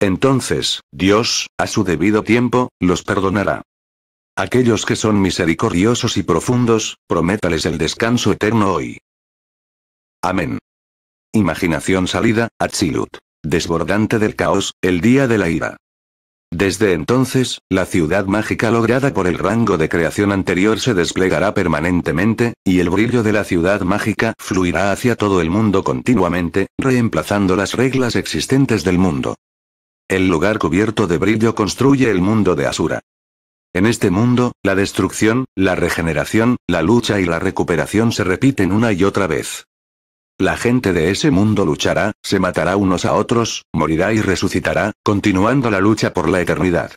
Entonces, Dios, a su debido tiempo, los perdonará. Aquellos que son misericordiosos y profundos, prométales el descanso eterno hoy. Amén. Imaginación salida, Atzilut. Desbordante del caos, el día de la ira. Desde entonces, la ciudad mágica lograda por el rango de creación anterior se desplegará permanentemente, y el brillo de la ciudad mágica fluirá hacia todo el mundo continuamente, reemplazando las reglas existentes del mundo. El lugar cubierto de brillo construye el mundo de Asura. En este mundo, la destrucción, la regeneración, la lucha y la recuperación se repiten una y otra vez. La gente de ese mundo luchará, se matará unos a otros, morirá y resucitará, continuando la lucha por la eternidad.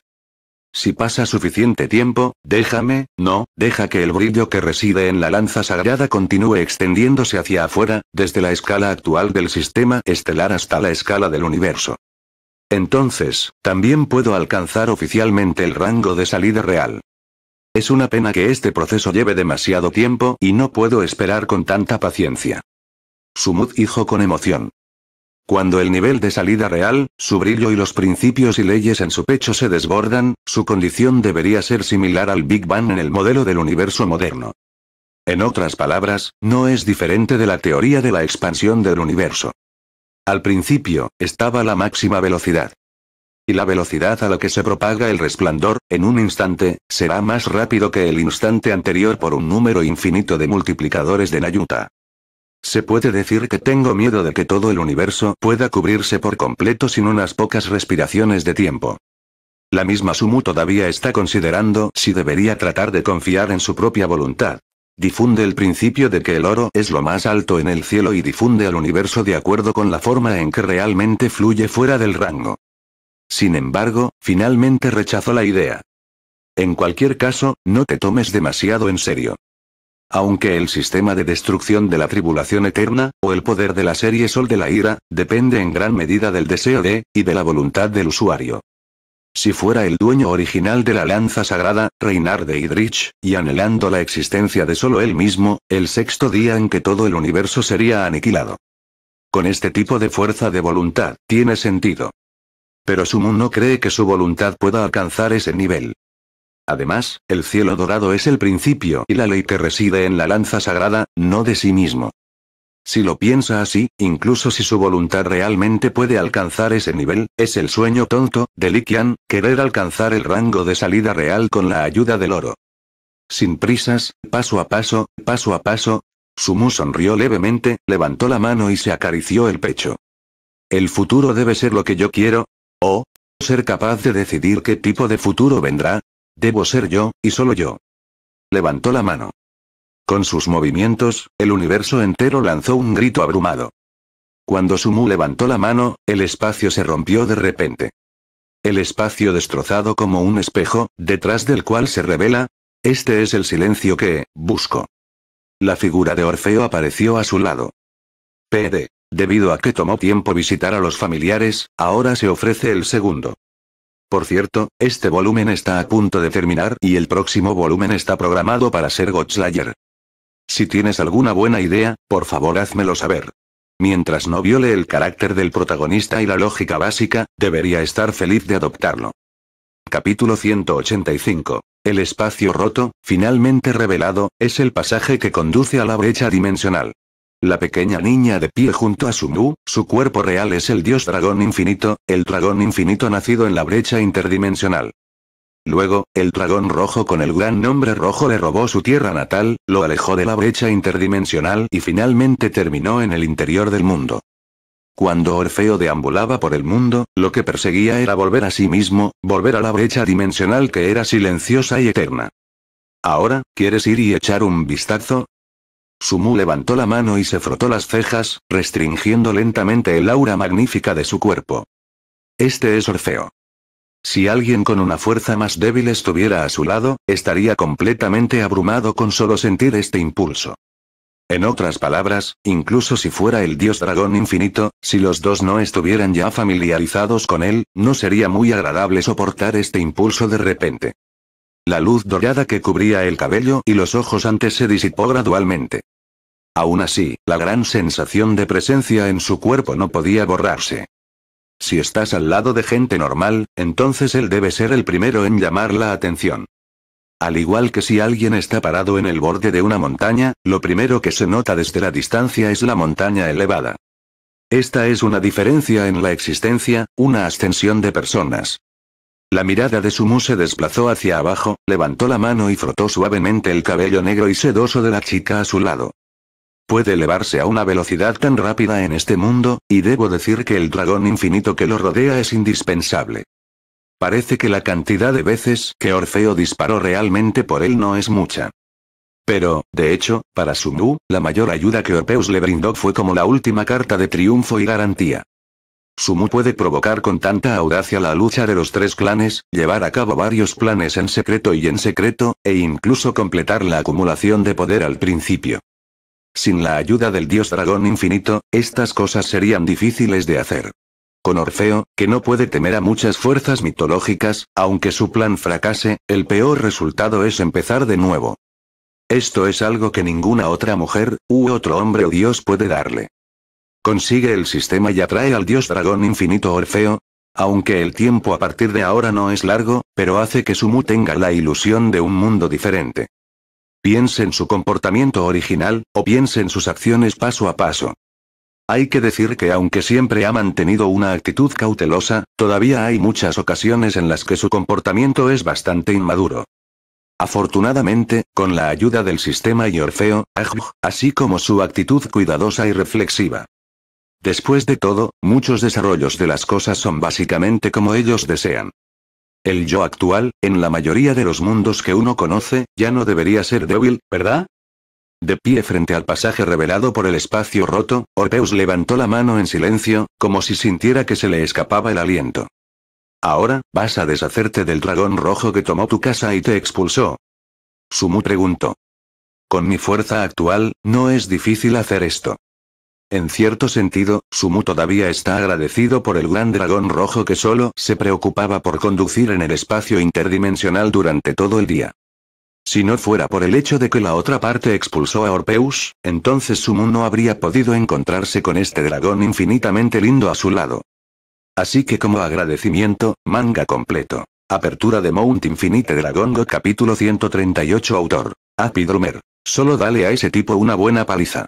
Si pasa suficiente tiempo, déjame, no, deja que el brillo que reside en la lanza sagrada continúe extendiéndose hacia afuera, desde la escala actual del sistema estelar hasta la escala del universo. Entonces, también puedo alcanzar oficialmente el rango de salida real. Es una pena que este proceso lleve demasiado tiempo y no puedo esperar con tanta paciencia. Sumud dijo con emoción. Cuando el nivel de salida real, su brillo y los principios y leyes en su pecho se desbordan, su condición debería ser similar al Big Bang en el modelo del universo moderno. En otras palabras, no es diferente de la teoría de la expansión del universo. Al principio, estaba la máxima velocidad. Y la velocidad a la que se propaga el resplandor, en un instante, será más rápido que el instante anterior por un número infinito de multiplicadores de Nayuta. Se puede decir que tengo miedo de que todo el universo pueda cubrirse por completo sin unas pocas respiraciones de tiempo. La misma Sumu todavía está considerando si debería tratar de confiar en su propia voluntad. Difunde el principio de que el oro es lo más alto en el cielo y difunde al universo de acuerdo con la forma en que realmente fluye fuera del rango. Sin embargo, finalmente rechazó la idea. En cualquier caso, no te tomes demasiado en serio. Aunque el sistema de destrucción de la tribulación eterna, o el poder de la serie Sol de la Ira, depende en gran medida del deseo de, y de la voluntad del usuario si fuera el dueño original de la lanza sagrada, reinar de Idrich, y anhelando la existencia de solo él mismo, el sexto día en que todo el universo sería aniquilado. Con este tipo de fuerza de voluntad, tiene sentido. Pero Sumun no cree que su voluntad pueda alcanzar ese nivel. Además, el cielo dorado es el principio y la ley que reside en la lanza sagrada, no de sí mismo. Si lo piensa así, incluso si su voluntad realmente puede alcanzar ese nivel, es el sueño tonto, de Likian, querer alcanzar el rango de salida real con la ayuda del oro. Sin prisas, paso a paso, paso a paso. Sumu sonrió levemente, levantó la mano y se acarició el pecho. El futuro debe ser lo que yo quiero. O, ser capaz de decidir qué tipo de futuro vendrá. Debo ser yo, y solo yo. Levantó la mano. Con sus movimientos, el universo entero lanzó un grito abrumado. Cuando Sumu levantó la mano, el espacio se rompió de repente. El espacio destrozado como un espejo, detrás del cual se revela, este es el silencio que, busco. La figura de Orfeo apareció a su lado. PD. Debido a que tomó tiempo visitar a los familiares, ahora se ofrece el segundo. Por cierto, este volumen está a punto de terminar y el próximo volumen está programado para ser Gottslayer. Si tienes alguna buena idea, por favor házmelo saber. Mientras no viole el carácter del protagonista y la lógica básica, debería estar feliz de adoptarlo. Capítulo 185. El espacio roto, finalmente revelado, es el pasaje que conduce a la brecha dimensional. La pequeña niña de pie junto a su su cuerpo real es el dios dragón infinito, el dragón infinito nacido en la brecha interdimensional. Luego, el dragón rojo con el gran nombre rojo le robó su tierra natal, lo alejó de la brecha interdimensional y finalmente terminó en el interior del mundo. Cuando Orfeo deambulaba por el mundo, lo que perseguía era volver a sí mismo, volver a la brecha dimensional que era silenciosa y eterna. Ahora, ¿quieres ir y echar un vistazo? Sumu levantó la mano y se frotó las cejas, restringiendo lentamente el aura magnífica de su cuerpo. Este es Orfeo. Si alguien con una fuerza más débil estuviera a su lado, estaría completamente abrumado con solo sentir este impulso. En otras palabras, incluso si fuera el dios dragón infinito, si los dos no estuvieran ya familiarizados con él, no sería muy agradable soportar este impulso de repente. La luz dorada que cubría el cabello y los ojos antes se disipó gradualmente. Aún así, la gran sensación de presencia en su cuerpo no podía borrarse. Si estás al lado de gente normal, entonces él debe ser el primero en llamar la atención. Al igual que si alguien está parado en el borde de una montaña, lo primero que se nota desde la distancia es la montaña elevada. Esta es una diferencia en la existencia, una ascensión de personas. La mirada de Sumu se desplazó hacia abajo, levantó la mano y frotó suavemente el cabello negro y sedoso de la chica a su lado puede elevarse a una velocidad tan rápida en este mundo, y debo decir que el dragón infinito que lo rodea es indispensable. Parece que la cantidad de veces que Orfeo disparó realmente por él no es mucha. Pero, de hecho, para Sumu, la mayor ayuda que Orpeus le brindó fue como la última carta de triunfo y garantía. Sumu puede provocar con tanta audacia la lucha de los tres clanes, llevar a cabo varios planes en secreto y en secreto, e incluso completar la acumulación de poder al principio. Sin la ayuda del dios dragón infinito, estas cosas serían difíciles de hacer. Con Orfeo, que no puede temer a muchas fuerzas mitológicas, aunque su plan fracase, el peor resultado es empezar de nuevo. Esto es algo que ninguna otra mujer, u otro hombre o dios puede darle. Consigue el sistema y atrae al dios dragón infinito Orfeo, aunque el tiempo a partir de ahora no es largo, pero hace que Sumu tenga la ilusión de un mundo diferente. Piense en su comportamiento original, o piense en sus acciones paso a paso. Hay que decir que aunque siempre ha mantenido una actitud cautelosa, todavía hay muchas ocasiones en las que su comportamiento es bastante inmaduro. Afortunadamente, con la ayuda del sistema y Orfeo, así como su actitud cuidadosa y reflexiva. Después de todo, muchos desarrollos de las cosas son básicamente como ellos desean. El yo actual, en la mayoría de los mundos que uno conoce, ya no debería ser débil, ¿verdad? De pie frente al pasaje revelado por el espacio roto, Orpeus levantó la mano en silencio, como si sintiera que se le escapaba el aliento. Ahora, vas a deshacerte del dragón rojo que tomó tu casa y te expulsó. Sumu preguntó. Con mi fuerza actual, no es difícil hacer esto. En cierto sentido, Sumu todavía está agradecido por el gran dragón rojo que solo se preocupaba por conducir en el espacio interdimensional durante todo el día. Si no fuera por el hecho de que la otra parte expulsó a Orpeus, entonces Sumu no habría podido encontrarse con este dragón infinitamente lindo a su lado. Así que como agradecimiento, manga completo. Apertura de Mount Infinite Dragon Go capítulo 138 autor. Apidromer. Solo dale a ese tipo una buena paliza.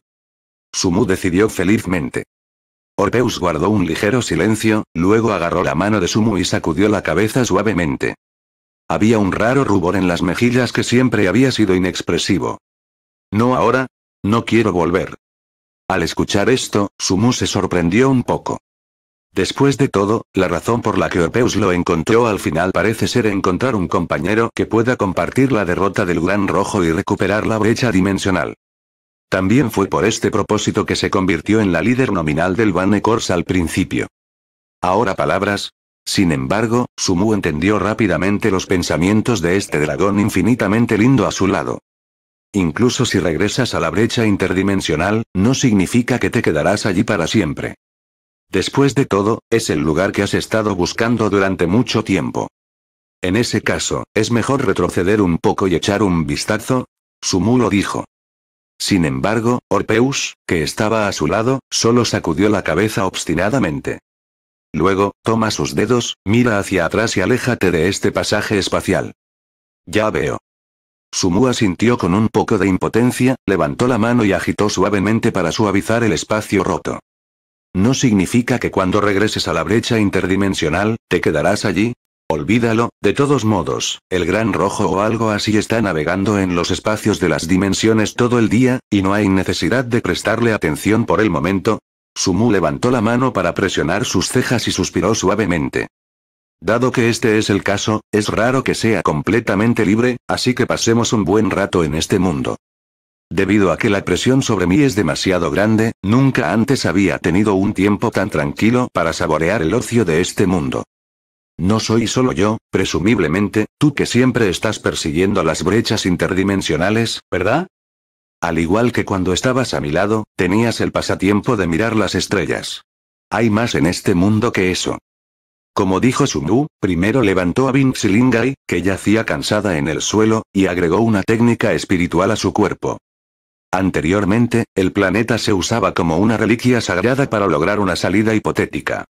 Sumu decidió felizmente. Orpeus guardó un ligero silencio, luego agarró la mano de Sumu y sacudió la cabeza suavemente. Había un raro rubor en las mejillas que siempre había sido inexpresivo. No ahora. No quiero volver. Al escuchar esto, Sumu se sorprendió un poco. Después de todo, la razón por la que Orpeus lo encontró al final parece ser encontrar un compañero que pueda compartir la derrota del Gran Rojo y recuperar la brecha dimensional. También fue por este propósito que se convirtió en la líder nominal del course al principio. Ahora palabras. Sin embargo, Sumu entendió rápidamente los pensamientos de este dragón infinitamente lindo a su lado. Incluso si regresas a la brecha interdimensional, no significa que te quedarás allí para siempre. Después de todo, es el lugar que has estado buscando durante mucho tiempo. En ese caso, es mejor retroceder un poco y echar un vistazo. Sumu lo dijo. Sin embargo, Orpeus, que estaba a su lado, solo sacudió la cabeza obstinadamente. Luego, toma sus dedos, mira hacia atrás y aléjate de este pasaje espacial. Ya veo. Sumu asintió con un poco de impotencia, levantó la mano y agitó suavemente para suavizar el espacio roto. No significa que cuando regreses a la brecha interdimensional, te quedarás allí, Olvídalo, de todos modos, el gran rojo o algo así está navegando en los espacios de las dimensiones todo el día, y no hay necesidad de prestarle atención por el momento. Sumu levantó la mano para presionar sus cejas y suspiró suavemente. Dado que este es el caso, es raro que sea completamente libre, así que pasemos un buen rato en este mundo. Debido a que la presión sobre mí es demasiado grande, nunca antes había tenido un tiempo tan tranquilo para saborear el ocio de este mundo. No soy solo yo, presumiblemente, tú que siempre estás persiguiendo las brechas interdimensionales, ¿verdad? Al igual que cuando estabas a mi lado, tenías el pasatiempo de mirar las estrellas. Hay más en este mundo que eso. Como dijo Sumu, primero levantó a Vinxilingai, que yacía cansada en el suelo, y agregó una técnica espiritual a su cuerpo. Anteriormente, el planeta se usaba como una reliquia sagrada para lograr una salida hipotética.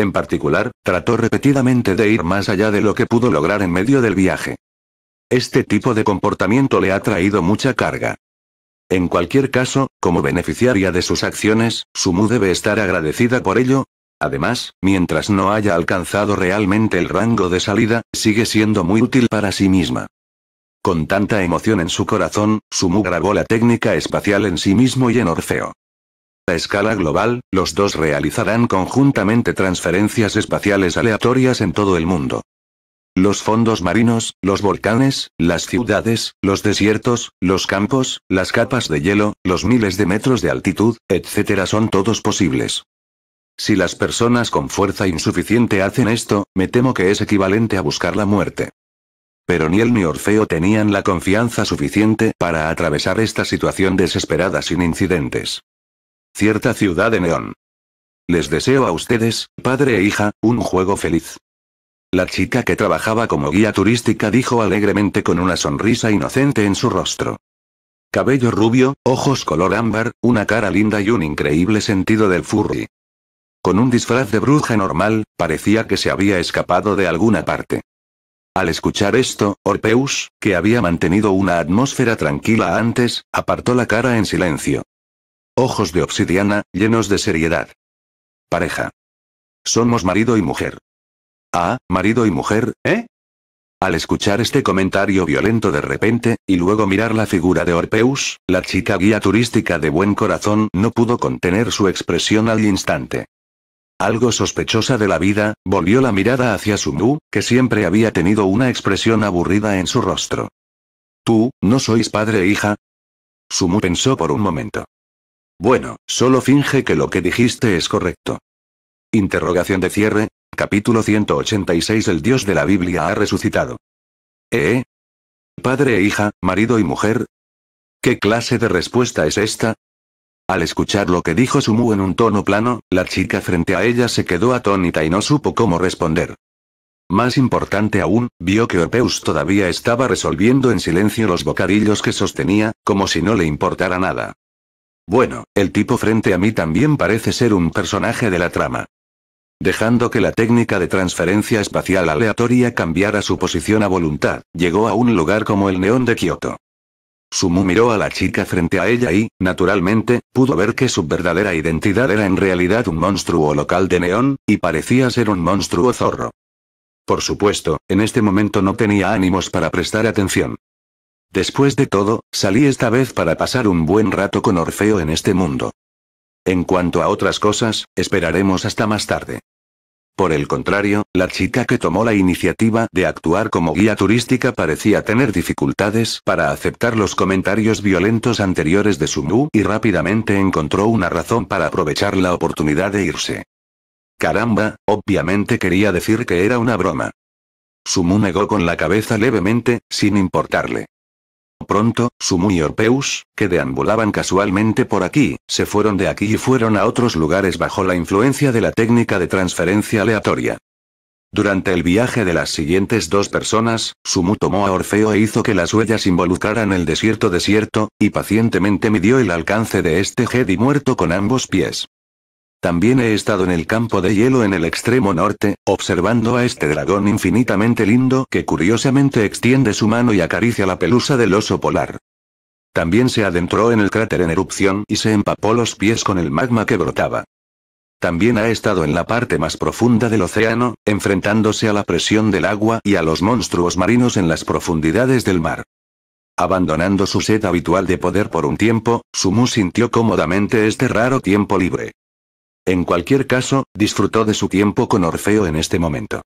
En particular, trató repetidamente de ir más allá de lo que pudo lograr en medio del viaje. Este tipo de comportamiento le ha traído mucha carga. En cualquier caso, como beneficiaria de sus acciones, Sumu debe estar agradecida por ello. Además, mientras no haya alcanzado realmente el rango de salida, sigue siendo muy útil para sí misma. Con tanta emoción en su corazón, Sumu grabó la técnica espacial en sí mismo y en Orfeo. A escala global, los dos realizarán conjuntamente transferencias espaciales aleatorias en todo el mundo. Los fondos marinos, los volcanes, las ciudades, los desiertos, los campos, las capas de hielo, los miles de metros de altitud, etc. son todos posibles. Si las personas con fuerza insuficiente hacen esto, me temo que es equivalente a buscar la muerte. Pero ni él ni Orfeo tenían la confianza suficiente para atravesar esta situación desesperada sin incidentes. Cierta ciudad de neón. Les deseo a ustedes, padre e hija, un juego feliz. La chica que trabajaba como guía turística dijo alegremente con una sonrisa inocente en su rostro. Cabello rubio, ojos color ámbar, una cara linda y un increíble sentido del furry. Con un disfraz de bruja normal, parecía que se había escapado de alguna parte. Al escuchar esto, Orpeus, que había mantenido una atmósfera tranquila antes, apartó la cara en silencio. Ojos de obsidiana, llenos de seriedad. Pareja. Somos marido y mujer. Ah, marido y mujer, ¿eh? Al escuchar este comentario violento de repente, y luego mirar la figura de Orpeus, la chica guía turística de buen corazón no pudo contener su expresión al instante. Algo sospechosa de la vida, volvió la mirada hacia Sumu, que siempre había tenido una expresión aburrida en su rostro. ¿Tú, no sois padre e hija? Sumu pensó por un momento. Bueno, solo finge que lo que dijiste es correcto. Interrogación de cierre, capítulo 186 El Dios de la Biblia ha resucitado. ¿Eh? Padre e hija, marido y mujer. ¿Qué clase de respuesta es esta? Al escuchar lo que dijo Sumu en un tono plano, la chica frente a ella se quedó atónita y no supo cómo responder. Más importante aún, vio que Orpeus todavía estaba resolviendo en silencio los bocadillos que sostenía, como si no le importara nada. Bueno, el tipo frente a mí también parece ser un personaje de la trama. Dejando que la técnica de transferencia espacial aleatoria cambiara su posición a voluntad, llegó a un lugar como el neón de Kioto. Sumu miró a la chica frente a ella y, naturalmente, pudo ver que su verdadera identidad era en realidad un monstruo local de neón, y parecía ser un monstruo zorro. Por supuesto, en este momento no tenía ánimos para prestar atención. Después de todo, salí esta vez para pasar un buen rato con Orfeo en este mundo. En cuanto a otras cosas, esperaremos hasta más tarde. Por el contrario, la chica que tomó la iniciativa de actuar como guía turística parecía tener dificultades para aceptar los comentarios violentos anteriores de Sumu y rápidamente encontró una razón para aprovechar la oportunidad de irse. Caramba, obviamente quería decir que era una broma. Sumu negó con la cabeza levemente, sin importarle. Pronto, Sumu y Orpeus, que deambulaban casualmente por aquí, se fueron de aquí y fueron a otros lugares bajo la influencia de la técnica de transferencia aleatoria. Durante el viaje de las siguientes dos personas, Sumu tomó a Orfeo e hizo que las huellas involucraran el desierto desierto, y pacientemente midió el alcance de este Jedi muerto con ambos pies. También he estado en el campo de hielo en el extremo norte, observando a este dragón infinitamente lindo que curiosamente extiende su mano y acaricia la pelusa del oso polar. También se adentró en el cráter en erupción y se empapó los pies con el magma que brotaba. También ha estado en la parte más profunda del océano, enfrentándose a la presión del agua y a los monstruos marinos en las profundidades del mar. Abandonando su sed habitual de poder por un tiempo, Sumu sintió cómodamente este raro tiempo libre. En cualquier caso, disfrutó de su tiempo con Orfeo en este momento.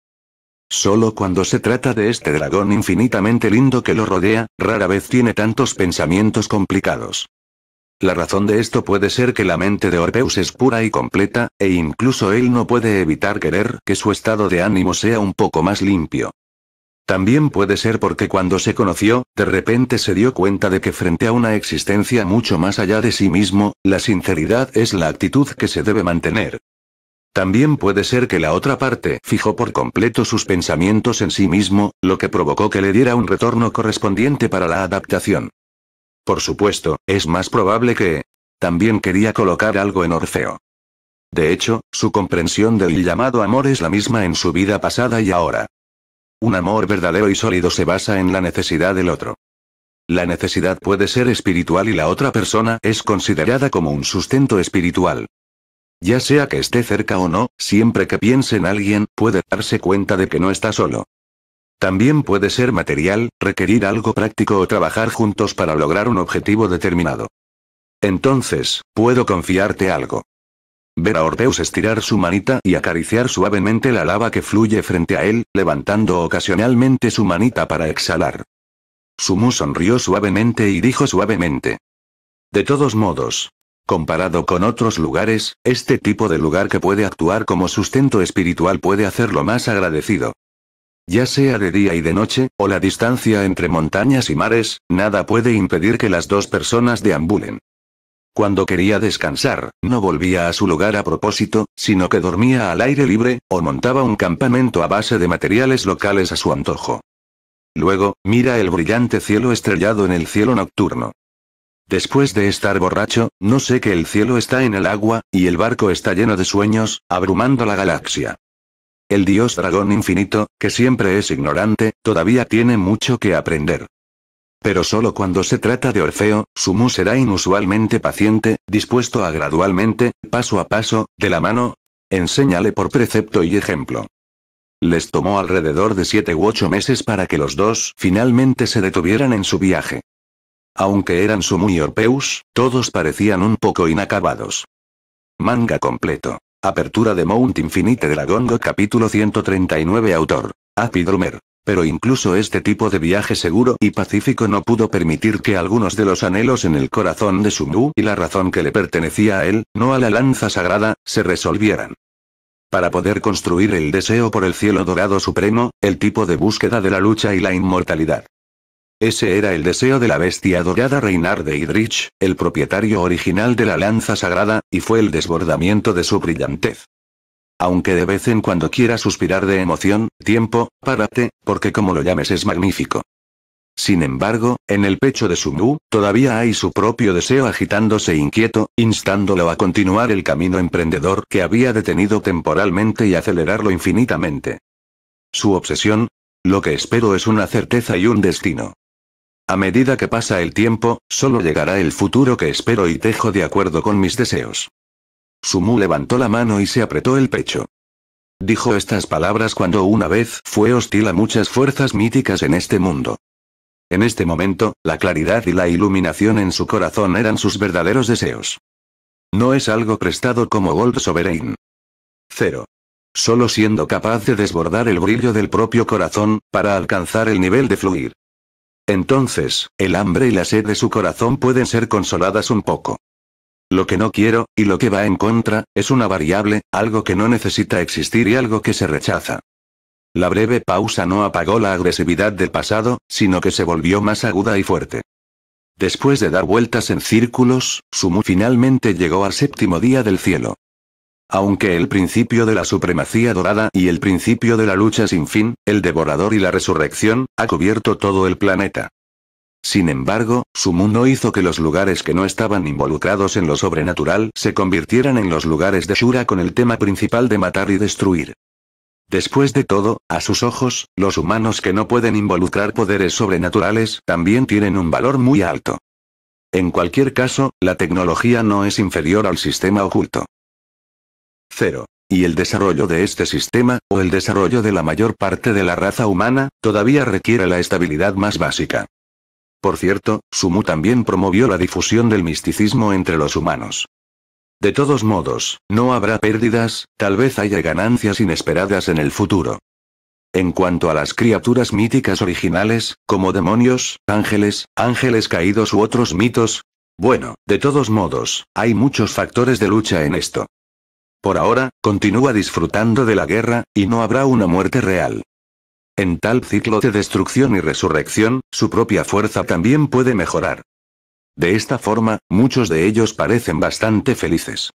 Solo cuando se trata de este dragón infinitamente lindo que lo rodea, rara vez tiene tantos pensamientos complicados. La razón de esto puede ser que la mente de Orfeus es pura y completa, e incluso él no puede evitar querer que su estado de ánimo sea un poco más limpio. También puede ser porque cuando se conoció, de repente se dio cuenta de que frente a una existencia mucho más allá de sí mismo, la sinceridad es la actitud que se debe mantener. También puede ser que la otra parte fijó por completo sus pensamientos en sí mismo, lo que provocó que le diera un retorno correspondiente para la adaptación. Por supuesto, es más probable que... También quería colocar algo en Orfeo. De hecho, su comprensión del llamado amor es la misma en su vida pasada y ahora. Un amor verdadero y sólido se basa en la necesidad del otro. La necesidad puede ser espiritual y la otra persona es considerada como un sustento espiritual. Ya sea que esté cerca o no, siempre que piense en alguien, puede darse cuenta de que no está solo. También puede ser material, requerir algo práctico o trabajar juntos para lograr un objetivo determinado. Entonces, puedo confiarte algo. Ver a Orpheus estirar su manita y acariciar suavemente la lava que fluye frente a él, levantando ocasionalmente su manita para exhalar. Sumu sonrió suavemente y dijo suavemente. De todos modos, comparado con otros lugares, este tipo de lugar que puede actuar como sustento espiritual puede hacerlo más agradecido. Ya sea de día y de noche, o la distancia entre montañas y mares, nada puede impedir que las dos personas deambulen. Cuando quería descansar, no volvía a su lugar a propósito, sino que dormía al aire libre, o montaba un campamento a base de materiales locales a su antojo. Luego, mira el brillante cielo estrellado en el cielo nocturno. Después de estar borracho, no sé que el cielo está en el agua, y el barco está lleno de sueños, abrumando la galaxia. El dios dragón infinito, que siempre es ignorante, todavía tiene mucho que aprender. Pero solo cuando se trata de Orfeo, Sumu será inusualmente paciente, dispuesto a gradualmente, paso a paso, de la mano, enséñale por precepto y ejemplo. Les tomó alrededor de siete u ocho meses para que los dos finalmente se detuvieran en su viaje. Aunque eran Sumu y Orpeus, todos parecían un poco inacabados. Manga completo. Apertura de Mount Infinite la Gongo capítulo 139 Autor. Drummer. Pero incluso este tipo de viaje seguro y pacífico no pudo permitir que algunos de los anhelos en el corazón de Sumu y la razón que le pertenecía a él, no a la lanza sagrada, se resolvieran. Para poder construir el deseo por el cielo dorado supremo, el tipo de búsqueda de la lucha y la inmortalidad. Ese era el deseo de la bestia dorada Reinar de Idrich, el propietario original de la lanza sagrada, y fue el desbordamiento de su brillantez. Aunque de vez en cuando quiera suspirar de emoción, tiempo, párate, porque como lo llames es magnífico. Sin embargo, en el pecho de Sumu, todavía hay su propio deseo agitándose inquieto, instándolo a continuar el camino emprendedor que había detenido temporalmente y acelerarlo infinitamente. Su obsesión, lo que espero es una certeza y un destino. A medida que pasa el tiempo, solo llegará el futuro que espero y dejo de acuerdo con mis deseos. Sumu levantó la mano y se apretó el pecho. Dijo estas palabras cuando una vez fue hostil a muchas fuerzas míticas en este mundo. En este momento, la claridad y la iluminación en su corazón eran sus verdaderos deseos. No es algo prestado como Gold Sovereign. Cero. Solo siendo capaz de desbordar el brillo del propio corazón, para alcanzar el nivel de fluir. Entonces, el hambre y la sed de su corazón pueden ser consoladas un poco. Lo que no quiero, y lo que va en contra, es una variable, algo que no necesita existir y algo que se rechaza. La breve pausa no apagó la agresividad del pasado, sino que se volvió más aguda y fuerte. Después de dar vueltas en círculos, Sumu finalmente llegó al séptimo día del cielo. Aunque el principio de la supremacía dorada y el principio de la lucha sin fin, el devorador y la resurrección, ha cubierto todo el planeta. Sin embargo, su mundo hizo que los lugares que no estaban involucrados en lo sobrenatural se convirtieran en los lugares de Shura con el tema principal de matar y destruir. Después de todo, a sus ojos, los humanos que no pueden involucrar poderes sobrenaturales también tienen un valor muy alto. En cualquier caso, la tecnología no es inferior al sistema oculto. 0. Y el desarrollo de este sistema, o el desarrollo de la mayor parte de la raza humana, todavía requiere la estabilidad más básica. Por cierto, Sumu también promovió la difusión del misticismo entre los humanos. De todos modos, no habrá pérdidas, tal vez haya ganancias inesperadas en el futuro. En cuanto a las criaturas míticas originales, como demonios, ángeles, ángeles caídos u otros mitos, bueno, de todos modos, hay muchos factores de lucha en esto. Por ahora, continúa disfrutando de la guerra, y no habrá una muerte real. En tal ciclo de destrucción y resurrección, su propia fuerza también puede mejorar. De esta forma, muchos de ellos parecen bastante felices.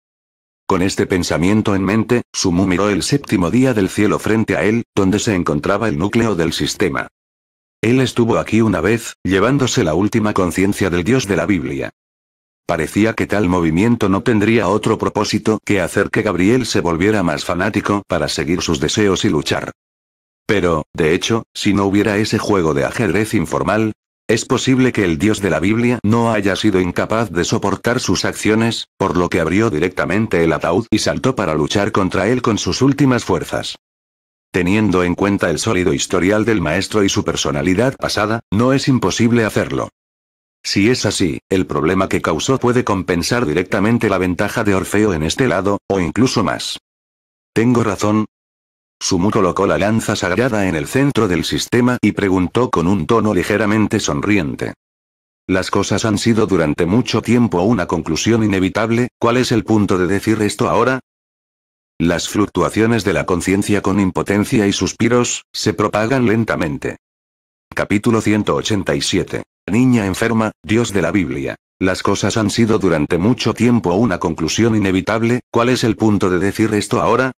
Con este pensamiento en mente, Sumu miró el séptimo día del cielo frente a él, donde se encontraba el núcleo del sistema. Él estuvo aquí una vez, llevándose la última conciencia del dios de la Biblia. Parecía que tal movimiento no tendría otro propósito que hacer que Gabriel se volviera más fanático para seguir sus deseos y luchar. Pero, de hecho, si no hubiera ese juego de ajedrez informal, es posible que el dios de la Biblia no haya sido incapaz de soportar sus acciones, por lo que abrió directamente el ataúd y saltó para luchar contra él con sus últimas fuerzas. Teniendo en cuenta el sólido historial del maestro y su personalidad pasada, no es imposible hacerlo. Si es así, el problema que causó puede compensar directamente la ventaja de Orfeo en este lado, o incluso más. Tengo razón, Sumu colocó la lanza sagrada en el centro del sistema y preguntó con un tono ligeramente sonriente. Las cosas han sido durante mucho tiempo una conclusión inevitable, ¿cuál es el punto de decir esto ahora? Las fluctuaciones de la conciencia con impotencia y suspiros, se propagan lentamente. Capítulo 187. Niña enferma, Dios de la Biblia. Las cosas han sido durante mucho tiempo una conclusión inevitable, ¿cuál es el punto de decir esto ahora?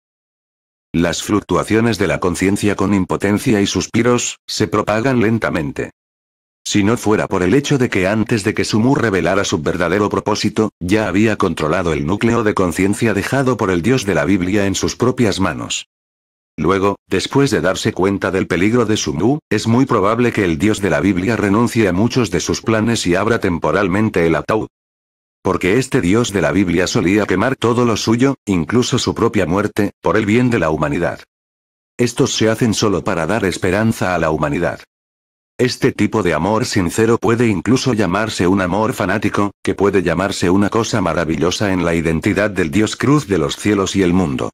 Las fluctuaciones de la conciencia con impotencia y suspiros, se propagan lentamente. Si no fuera por el hecho de que antes de que Sumu revelara su verdadero propósito, ya había controlado el núcleo de conciencia dejado por el dios de la Biblia en sus propias manos. Luego, después de darse cuenta del peligro de Sumu, es muy probable que el dios de la Biblia renuncie a muchos de sus planes y abra temporalmente el ataúd porque este Dios de la Biblia solía quemar todo lo suyo, incluso su propia muerte, por el bien de la humanidad. Estos se hacen solo para dar esperanza a la humanidad. Este tipo de amor sincero puede incluso llamarse un amor fanático, que puede llamarse una cosa maravillosa en la identidad del Dios Cruz de los cielos y el mundo.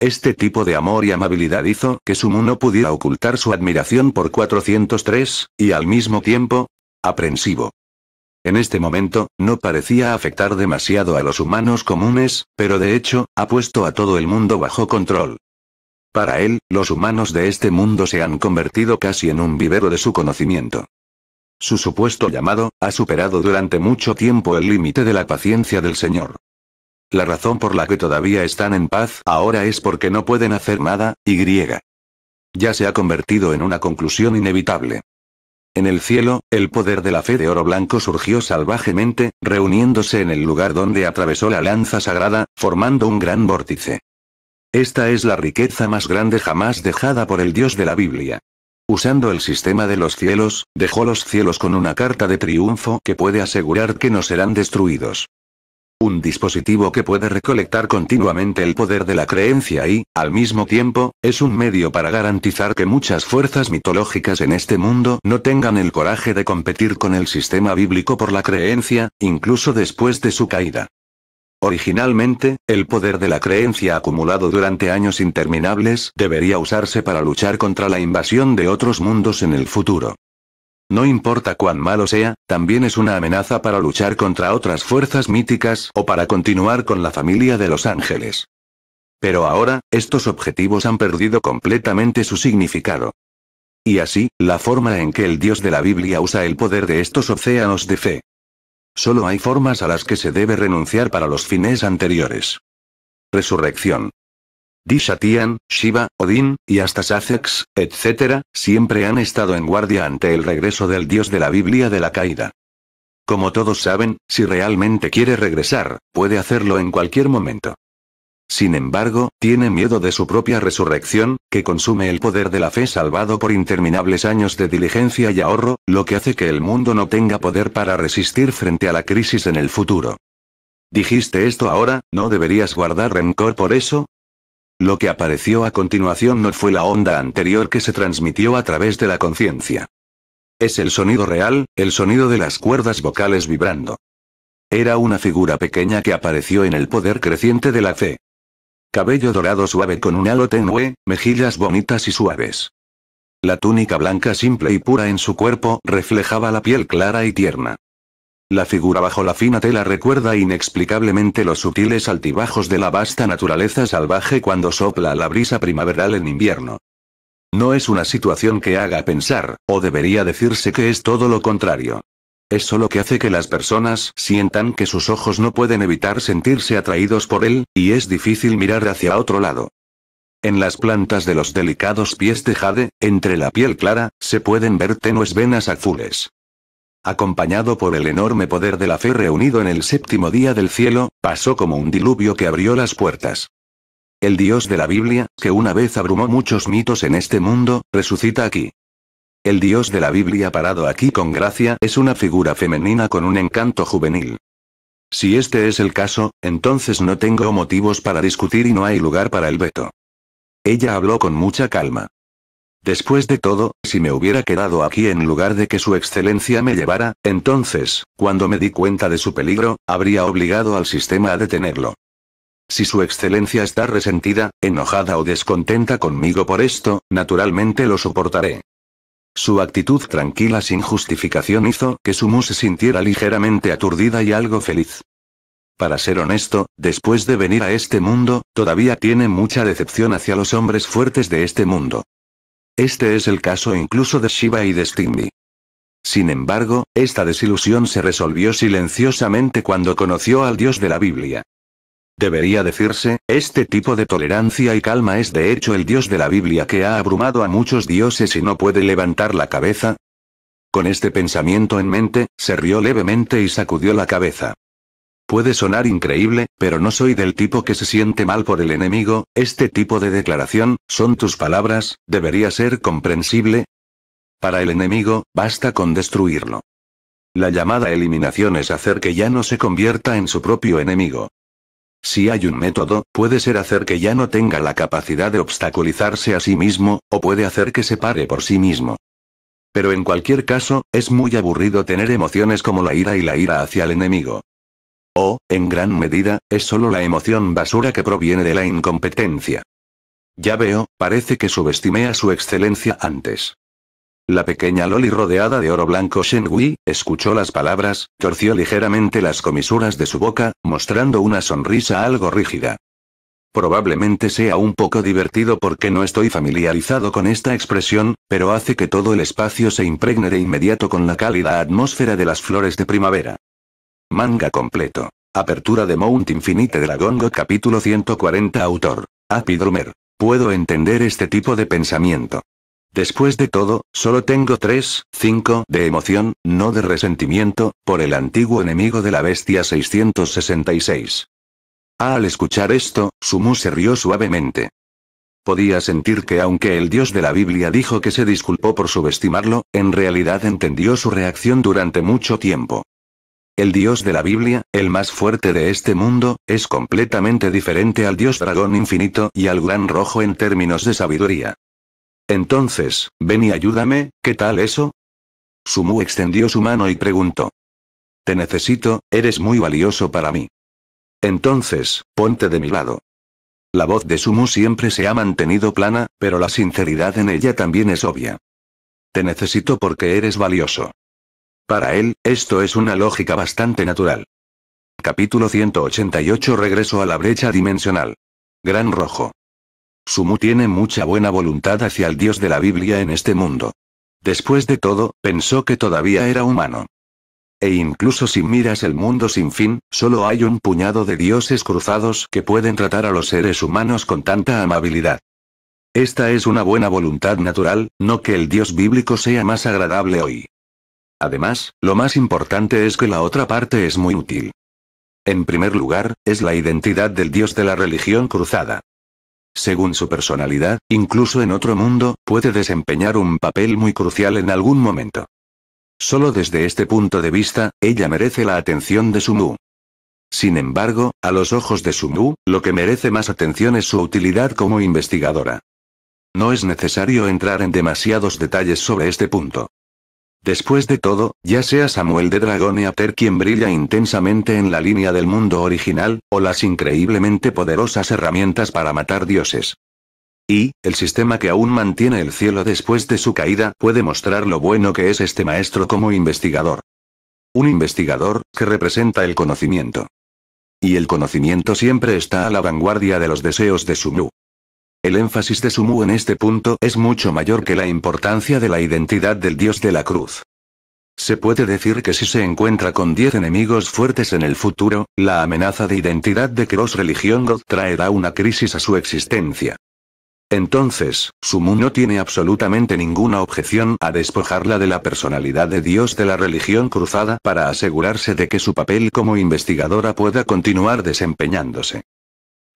Este tipo de amor y amabilidad hizo que Sumu no pudiera ocultar su admiración por 403, y al mismo tiempo, aprensivo. En este momento, no parecía afectar demasiado a los humanos comunes, pero de hecho, ha puesto a todo el mundo bajo control. Para él, los humanos de este mundo se han convertido casi en un vivero de su conocimiento. Su supuesto llamado, ha superado durante mucho tiempo el límite de la paciencia del Señor. La razón por la que todavía están en paz ahora es porque no pueden hacer nada, y griega. Ya se ha convertido en una conclusión inevitable. En el cielo, el poder de la fe de oro blanco surgió salvajemente, reuniéndose en el lugar donde atravesó la lanza sagrada, formando un gran vórtice. Esta es la riqueza más grande jamás dejada por el Dios de la Biblia. Usando el sistema de los cielos, dejó los cielos con una carta de triunfo que puede asegurar que no serán destruidos un dispositivo que puede recolectar continuamente el poder de la creencia y, al mismo tiempo, es un medio para garantizar que muchas fuerzas mitológicas en este mundo no tengan el coraje de competir con el sistema bíblico por la creencia, incluso después de su caída. Originalmente, el poder de la creencia acumulado durante años interminables debería usarse para luchar contra la invasión de otros mundos en el futuro. No importa cuán malo sea, también es una amenaza para luchar contra otras fuerzas míticas o para continuar con la familia de los ángeles. Pero ahora, estos objetivos han perdido completamente su significado. Y así, la forma en que el Dios de la Biblia usa el poder de estos océanos de fe. Solo hay formas a las que se debe renunciar para los fines anteriores. Resurrección. Dishatian, Shiva, Odín, y hasta Sácex, etc., siempre han estado en guardia ante el regreso del dios de la Biblia de la caída. Como todos saben, si realmente quiere regresar, puede hacerlo en cualquier momento. Sin embargo, tiene miedo de su propia resurrección, que consume el poder de la fe salvado por interminables años de diligencia y ahorro, lo que hace que el mundo no tenga poder para resistir frente a la crisis en el futuro. Dijiste esto ahora, ¿no deberías guardar rencor por eso? Lo que apareció a continuación no fue la onda anterior que se transmitió a través de la conciencia. Es el sonido real, el sonido de las cuerdas vocales vibrando. Era una figura pequeña que apareció en el poder creciente de la fe. Cabello dorado suave con un halo tenue, mejillas bonitas y suaves. La túnica blanca simple y pura en su cuerpo reflejaba la piel clara y tierna. La figura bajo la fina tela recuerda inexplicablemente los sutiles altibajos de la vasta naturaleza salvaje cuando sopla la brisa primaveral en invierno. No es una situación que haga pensar, o debería decirse que es todo lo contrario. Es solo que hace que las personas sientan que sus ojos no pueden evitar sentirse atraídos por él, y es difícil mirar hacia otro lado. En las plantas de los delicados pies de jade, entre la piel clara, se pueden ver tenues venas azules acompañado por el enorme poder de la fe reunido en el séptimo día del cielo, pasó como un diluvio que abrió las puertas. El Dios de la Biblia, que una vez abrumó muchos mitos en este mundo, resucita aquí. El Dios de la Biblia parado aquí con gracia es una figura femenina con un encanto juvenil. Si este es el caso, entonces no tengo motivos para discutir y no hay lugar para el veto. Ella habló con mucha calma. Después de todo, si me hubiera quedado aquí en lugar de que su excelencia me llevara, entonces, cuando me di cuenta de su peligro, habría obligado al sistema a detenerlo. Si su excelencia está resentida, enojada o descontenta conmigo por esto, naturalmente lo soportaré. Su actitud tranquila sin justificación hizo que Sumu se sintiera ligeramente aturdida y algo feliz. Para ser honesto, después de venir a este mundo, todavía tiene mucha decepción hacia los hombres fuertes de este mundo. Este es el caso incluso de Shiva y de Stingy. Sin embargo, esta desilusión se resolvió silenciosamente cuando conoció al dios de la Biblia. Debería decirse, este tipo de tolerancia y calma es de hecho el dios de la Biblia que ha abrumado a muchos dioses y no puede levantar la cabeza. Con este pensamiento en mente, se rió levemente y sacudió la cabeza. Puede sonar increíble, pero no soy del tipo que se siente mal por el enemigo, este tipo de declaración, son tus palabras, debería ser comprensible. Para el enemigo, basta con destruirlo. La llamada eliminación es hacer que ya no se convierta en su propio enemigo. Si hay un método, puede ser hacer que ya no tenga la capacidad de obstaculizarse a sí mismo, o puede hacer que se pare por sí mismo. Pero en cualquier caso, es muy aburrido tener emociones como la ira y la ira hacia el enemigo. O, oh, en gran medida, es solo la emoción basura que proviene de la incompetencia. Ya veo, parece que subestimé a su excelencia antes. La pequeña Loli rodeada de oro blanco Shenhui, escuchó las palabras, torció ligeramente las comisuras de su boca, mostrando una sonrisa algo rígida. Probablemente sea un poco divertido porque no estoy familiarizado con esta expresión, pero hace que todo el espacio se impregne de inmediato con la cálida atmósfera de las flores de primavera. Manga completo. Apertura de Mount Infinite Dragon God capítulo 140 autor. Apidromer. Puedo entender este tipo de pensamiento. Después de todo, solo tengo 3, 5 de emoción, no de resentimiento, por el antiguo enemigo de la bestia 666. al escuchar esto, Sumu se rió suavemente. Podía sentir que aunque el dios de la Biblia dijo que se disculpó por subestimarlo, en realidad entendió su reacción durante mucho tiempo. El dios de la Biblia, el más fuerte de este mundo, es completamente diferente al dios dragón infinito y al gran rojo en términos de sabiduría. Entonces, ven y ayúdame, ¿qué tal eso? Sumu extendió su mano y preguntó. Te necesito, eres muy valioso para mí. Entonces, ponte de mi lado. La voz de Sumu siempre se ha mantenido plana, pero la sinceridad en ella también es obvia. Te necesito porque eres valioso. Para él, esto es una lógica bastante natural. Capítulo 188 Regreso a la brecha dimensional. Gran Rojo. Sumu tiene mucha buena voluntad hacia el dios de la Biblia en este mundo. Después de todo, pensó que todavía era humano. E incluso si miras el mundo sin fin, solo hay un puñado de dioses cruzados que pueden tratar a los seres humanos con tanta amabilidad. Esta es una buena voluntad natural, no que el dios bíblico sea más agradable hoy. Además, lo más importante es que la otra parte es muy útil. En primer lugar, es la identidad del dios de la religión cruzada. Según su personalidad, incluso en otro mundo, puede desempeñar un papel muy crucial en algún momento. Solo desde este punto de vista, ella merece la atención de Sumu. Sin embargo, a los ojos de Sumu, lo que merece más atención es su utilidad como investigadora. No es necesario entrar en demasiados detalles sobre este punto. Después de todo, ya sea Samuel de Dragón Ater quien brilla intensamente en la línea del mundo original, o las increíblemente poderosas herramientas para matar dioses. Y, el sistema que aún mantiene el cielo después de su caída puede mostrar lo bueno que es este maestro como investigador. Un investigador, que representa el conocimiento. Y el conocimiento siempre está a la vanguardia de los deseos de Sumu. El énfasis de Sumu en este punto es mucho mayor que la importancia de la identidad del dios de la cruz. Se puede decir que si se encuentra con 10 enemigos fuertes en el futuro, la amenaza de identidad de Cross Religión God traerá una crisis a su existencia. Entonces, Sumu no tiene absolutamente ninguna objeción a despojarla de la personalidad de Dios de la religión cruzada para asegurarse de que su papel como investigadora pueda continuar desempeñándose.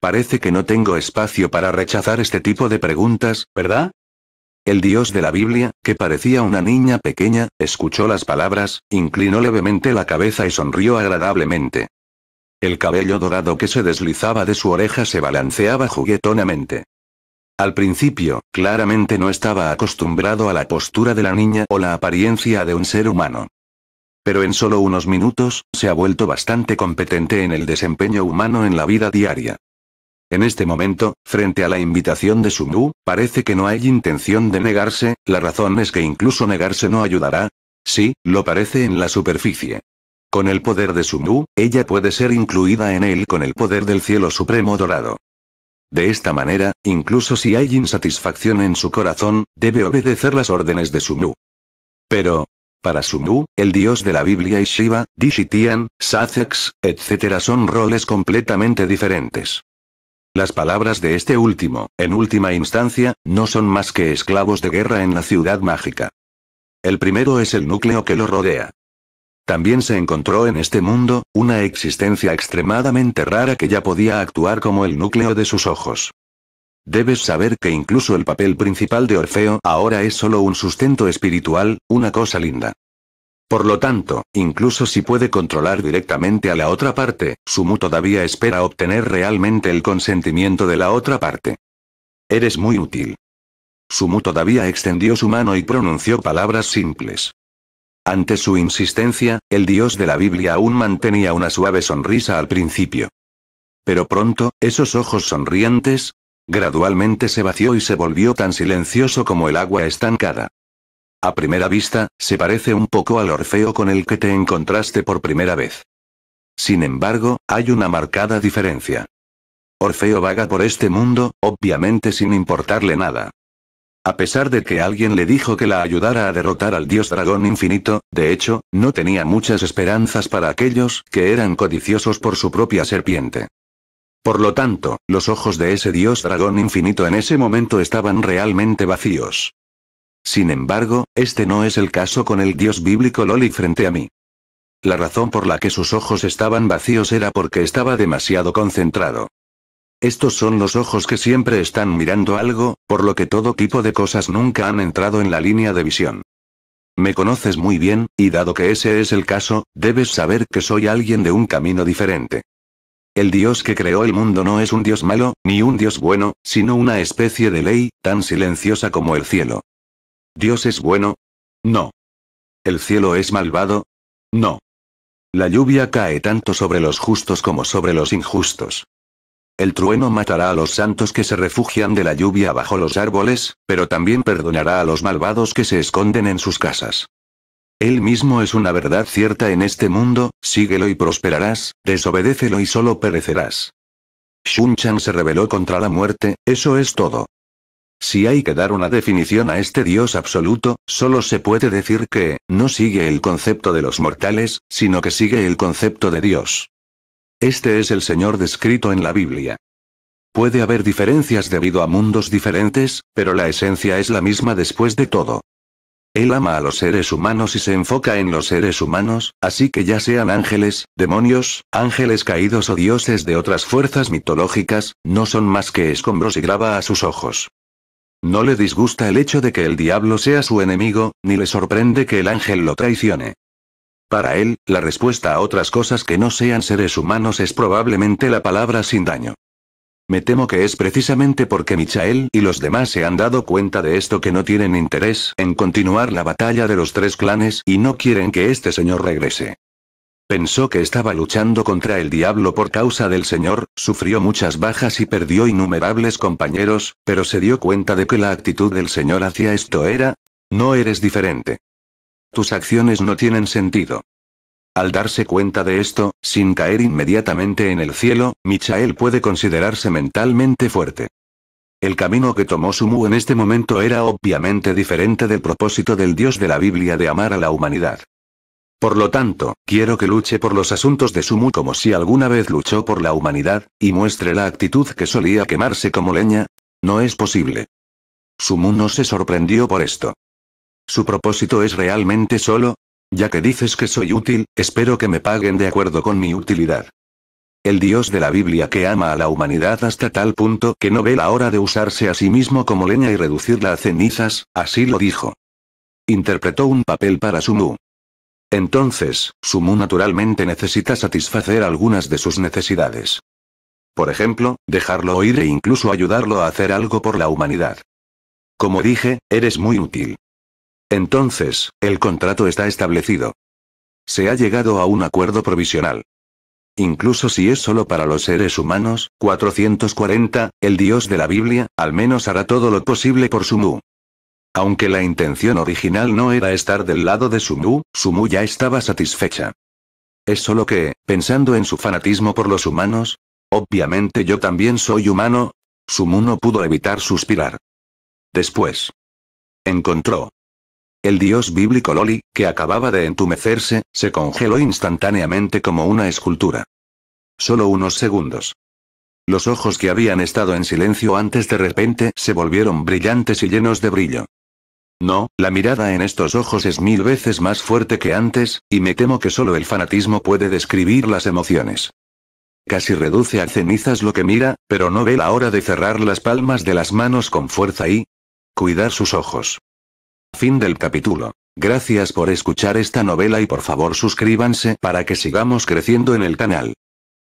Parece que no tengo espacio para rechazar este tipo de preguntas, ¿verdad? El dios de la Biblia, que parecía una niña pequeña, escuchó las palabras, inclinó levemente la cabeza y sonrió agradablemente. El cabello dorado que se deslizaba de su oreja se balanceaba juguetonamente. Al principio, claramente no estaba acostumbrado a la postura de la niña o la apariencia de un ser humano. Pero en solo unos minutos, se ha vuelto bastante competente en el desempeño humano en la vida diaria. En este momento, frente a la invitación de Sumu, parece que no hay intención de negarse, la razón es que incluso negarse no ayudará. Sí, lo parece en la superficie. Con el poder de Sumu, ella puede ser incluida en él con el poder del cielo supremo dorado. De esta manera, incluso si hay insatisfacción en su corazón, debe obedecer las órdenes de Sumu. Pero, para Sumu, el dios de la Biblia y Shiva, Dishitian, Sazex, etc. son roles completamente diferentes. Las palabras de este último, en última instancia, no son más que esclavos de guerra en la ciudad mágica. El primero es el núcleo que lo rodea. También se encontró en este mundo, una existencia extremadamente rara que ya podía actuar como el núcleo de sus ojos. Debes saber que incluso el papel principal de Orfeo ahora es solo un sustento espiritual, una cosa linda. Por lo tanto, incluso si puede controlar directamente a la otra parte, Sumu todavía espera obtener realmente el consentimiento de la otra parte. Eres muy útil. Sumu todavía extendió su mano y pronunció palabras simples. Ante su insistencia, el dios de la Biblia aún mantenía una suave sonrisa al principio. Pero pronto, esos ojos sonrientes, gradualmente se vació y se volvió tan silencioso como el agua estancada. A primera vista, se parece un poco al Orfeo con el que te encontraste por primera vez. Sin embargo, hay una marcada diferencia. Orfeo vaga por este mundo, obviamente sin importarle nada. A pesar de que alguien le dijo que la ayudara a derrotar al dios dragón infinito, de hecho, no tenía muchas esperanzas para aquellos que eran codiciosos por su propia serpiente. Por lo tanto, los ojos de ese dios dragón infinito en ese momento estaban realmente vacíos. Sin embargo, este no es el caso con el dios bíblico Loli frente a mí. La razón por la que sus ojos estaban vacíos era porque estaba demasiado concentrado. Estos son los ojos que siempre están mirando algo, por lo que todo tipo de cosas nunca han entrado en la línea de visión. Me conoces muy bien, y dado que ese es el caso, debes saber que soy alguien de un camino diferente. El Dios que creó el mundo no es un Dios malo, ni un Dios bueno, sino una especie de ley, tan silenciosa como el cielo. ¿Dios es bueno? No. ¿El cielo es malvado? No. La lluvia cae tanto sobre los justos como sobre los injustos. El trueno matará a los santos que se refugian de la lluvia bajo los árboles, pero también perdonará a los malvados que se esconden en sus casas. Él mismo es una verdad cierta en este mundo, síguelo y prosperarás, desobedécelo y solo perecerás. Shunchan se rebeló contra la muerte, eso es todo. Si hay que dar una definición a este Dios absoluto, solo se puede decir que, no sigue el concepto de los mortales, sino que sigue el concepto de Dios. Este es el Señor descrito en la Biblia. Puede haber diferencias debido a mundos diferentes, pero la esencia es la misma después de todo. Él ama a los seres humanos y se enfoca en los seres humanos, así que ya sean ángeles, demonios, ángeles caídos o dioses de otras fuerzas mitológicas, no son más que escombros y grava a sus ojos. No le disgusta el hecho de que el diablo sea su enemigo, ni le sorprende que el ángel lo traicione. Para él, la respuesta a otras cosas que no sean seres humanos es probablemente la palabra sin daño. Me temo que es precisamente porque Michael y los demás se han dado cuenta de esto que no tienen interés en continuar la batalla de los tres clanes y no quieren que este señor regrese. Pensó que estaba luchando contra el diablo por causa del Señor, sufrió muchas bajas y perdió innumerables compañeros, pero se dio cuenta de que la actitud del Señor hacia esto era, no eres diferente. Tus acciones no tienen sentido. Al darse cuenta de esto, sin caer inmediatamente en el cielo, Michael puede considerarse mentalmente fuerte. El camino que tomó Sumu en este momento era obviamente diferente del propósito del Dios de la Biblia de amar a la humanidad. Por lo tanto, quiero que luche por los asuntos de Sumu como si alguna vez luchó por la humanidad, y muestre la actitud que solía quemarse como leña. No es posible. Sumu no se sorprendió por esto. Su propósito es realmente solo, ya que dices que soy útil, espero que me paguen de acuerdo con mi utilidad. El dios de la Biblia que ama a la humanidad hasta tal punto que no ve la hora de usarse a sí mismo como leña y reducirla a cenizas, así lo dijo. Interpretó un papel para Sumu. Entonces, Sumu naturalmente necesita satisfacer algunas de sus necesidades. Por ejemplo, dejarlo oír e incluso ayudarlo a hacer algo por la humanidad. Como dije, eres muy útil. Entonces, el contrato está establecido. Se ha llegado a un acuerdo provisional. Incluso si es solo para los seres humanos, 440, el dios de la Biblia, al menos hará todo lo posible por Sumu. Aunque la intención original no era estar del lado de Sumu, Sumu ya estaba satisfecha. Es solo que, pensando en su fanatismo por los humanos, obviamente yo también soy humano, Sumu no pudo evitar suspirar. Después. Encontró. El dios bíblico Loli, que acababa de entumecerse, se congeló instantáneamente como una escultura. Solo unos segundos. Los ojos que habían estado en silencio antes de repente se volvieron brillantes y llenos de brillo. No, la mirada en estos ojos es mil veces más fuerte que antes, y me temo que solo el fanatismo puede describir las emociones. Casi reduce a cenizas lo que mira, pero no ve la hora de cerrar las palmas de las manos con fuerza y cuidar sus ojos. Fin del capítulo. Gracias por escuchar esta novela y por favor suscríbanse para que sigamos creciendo en el canal.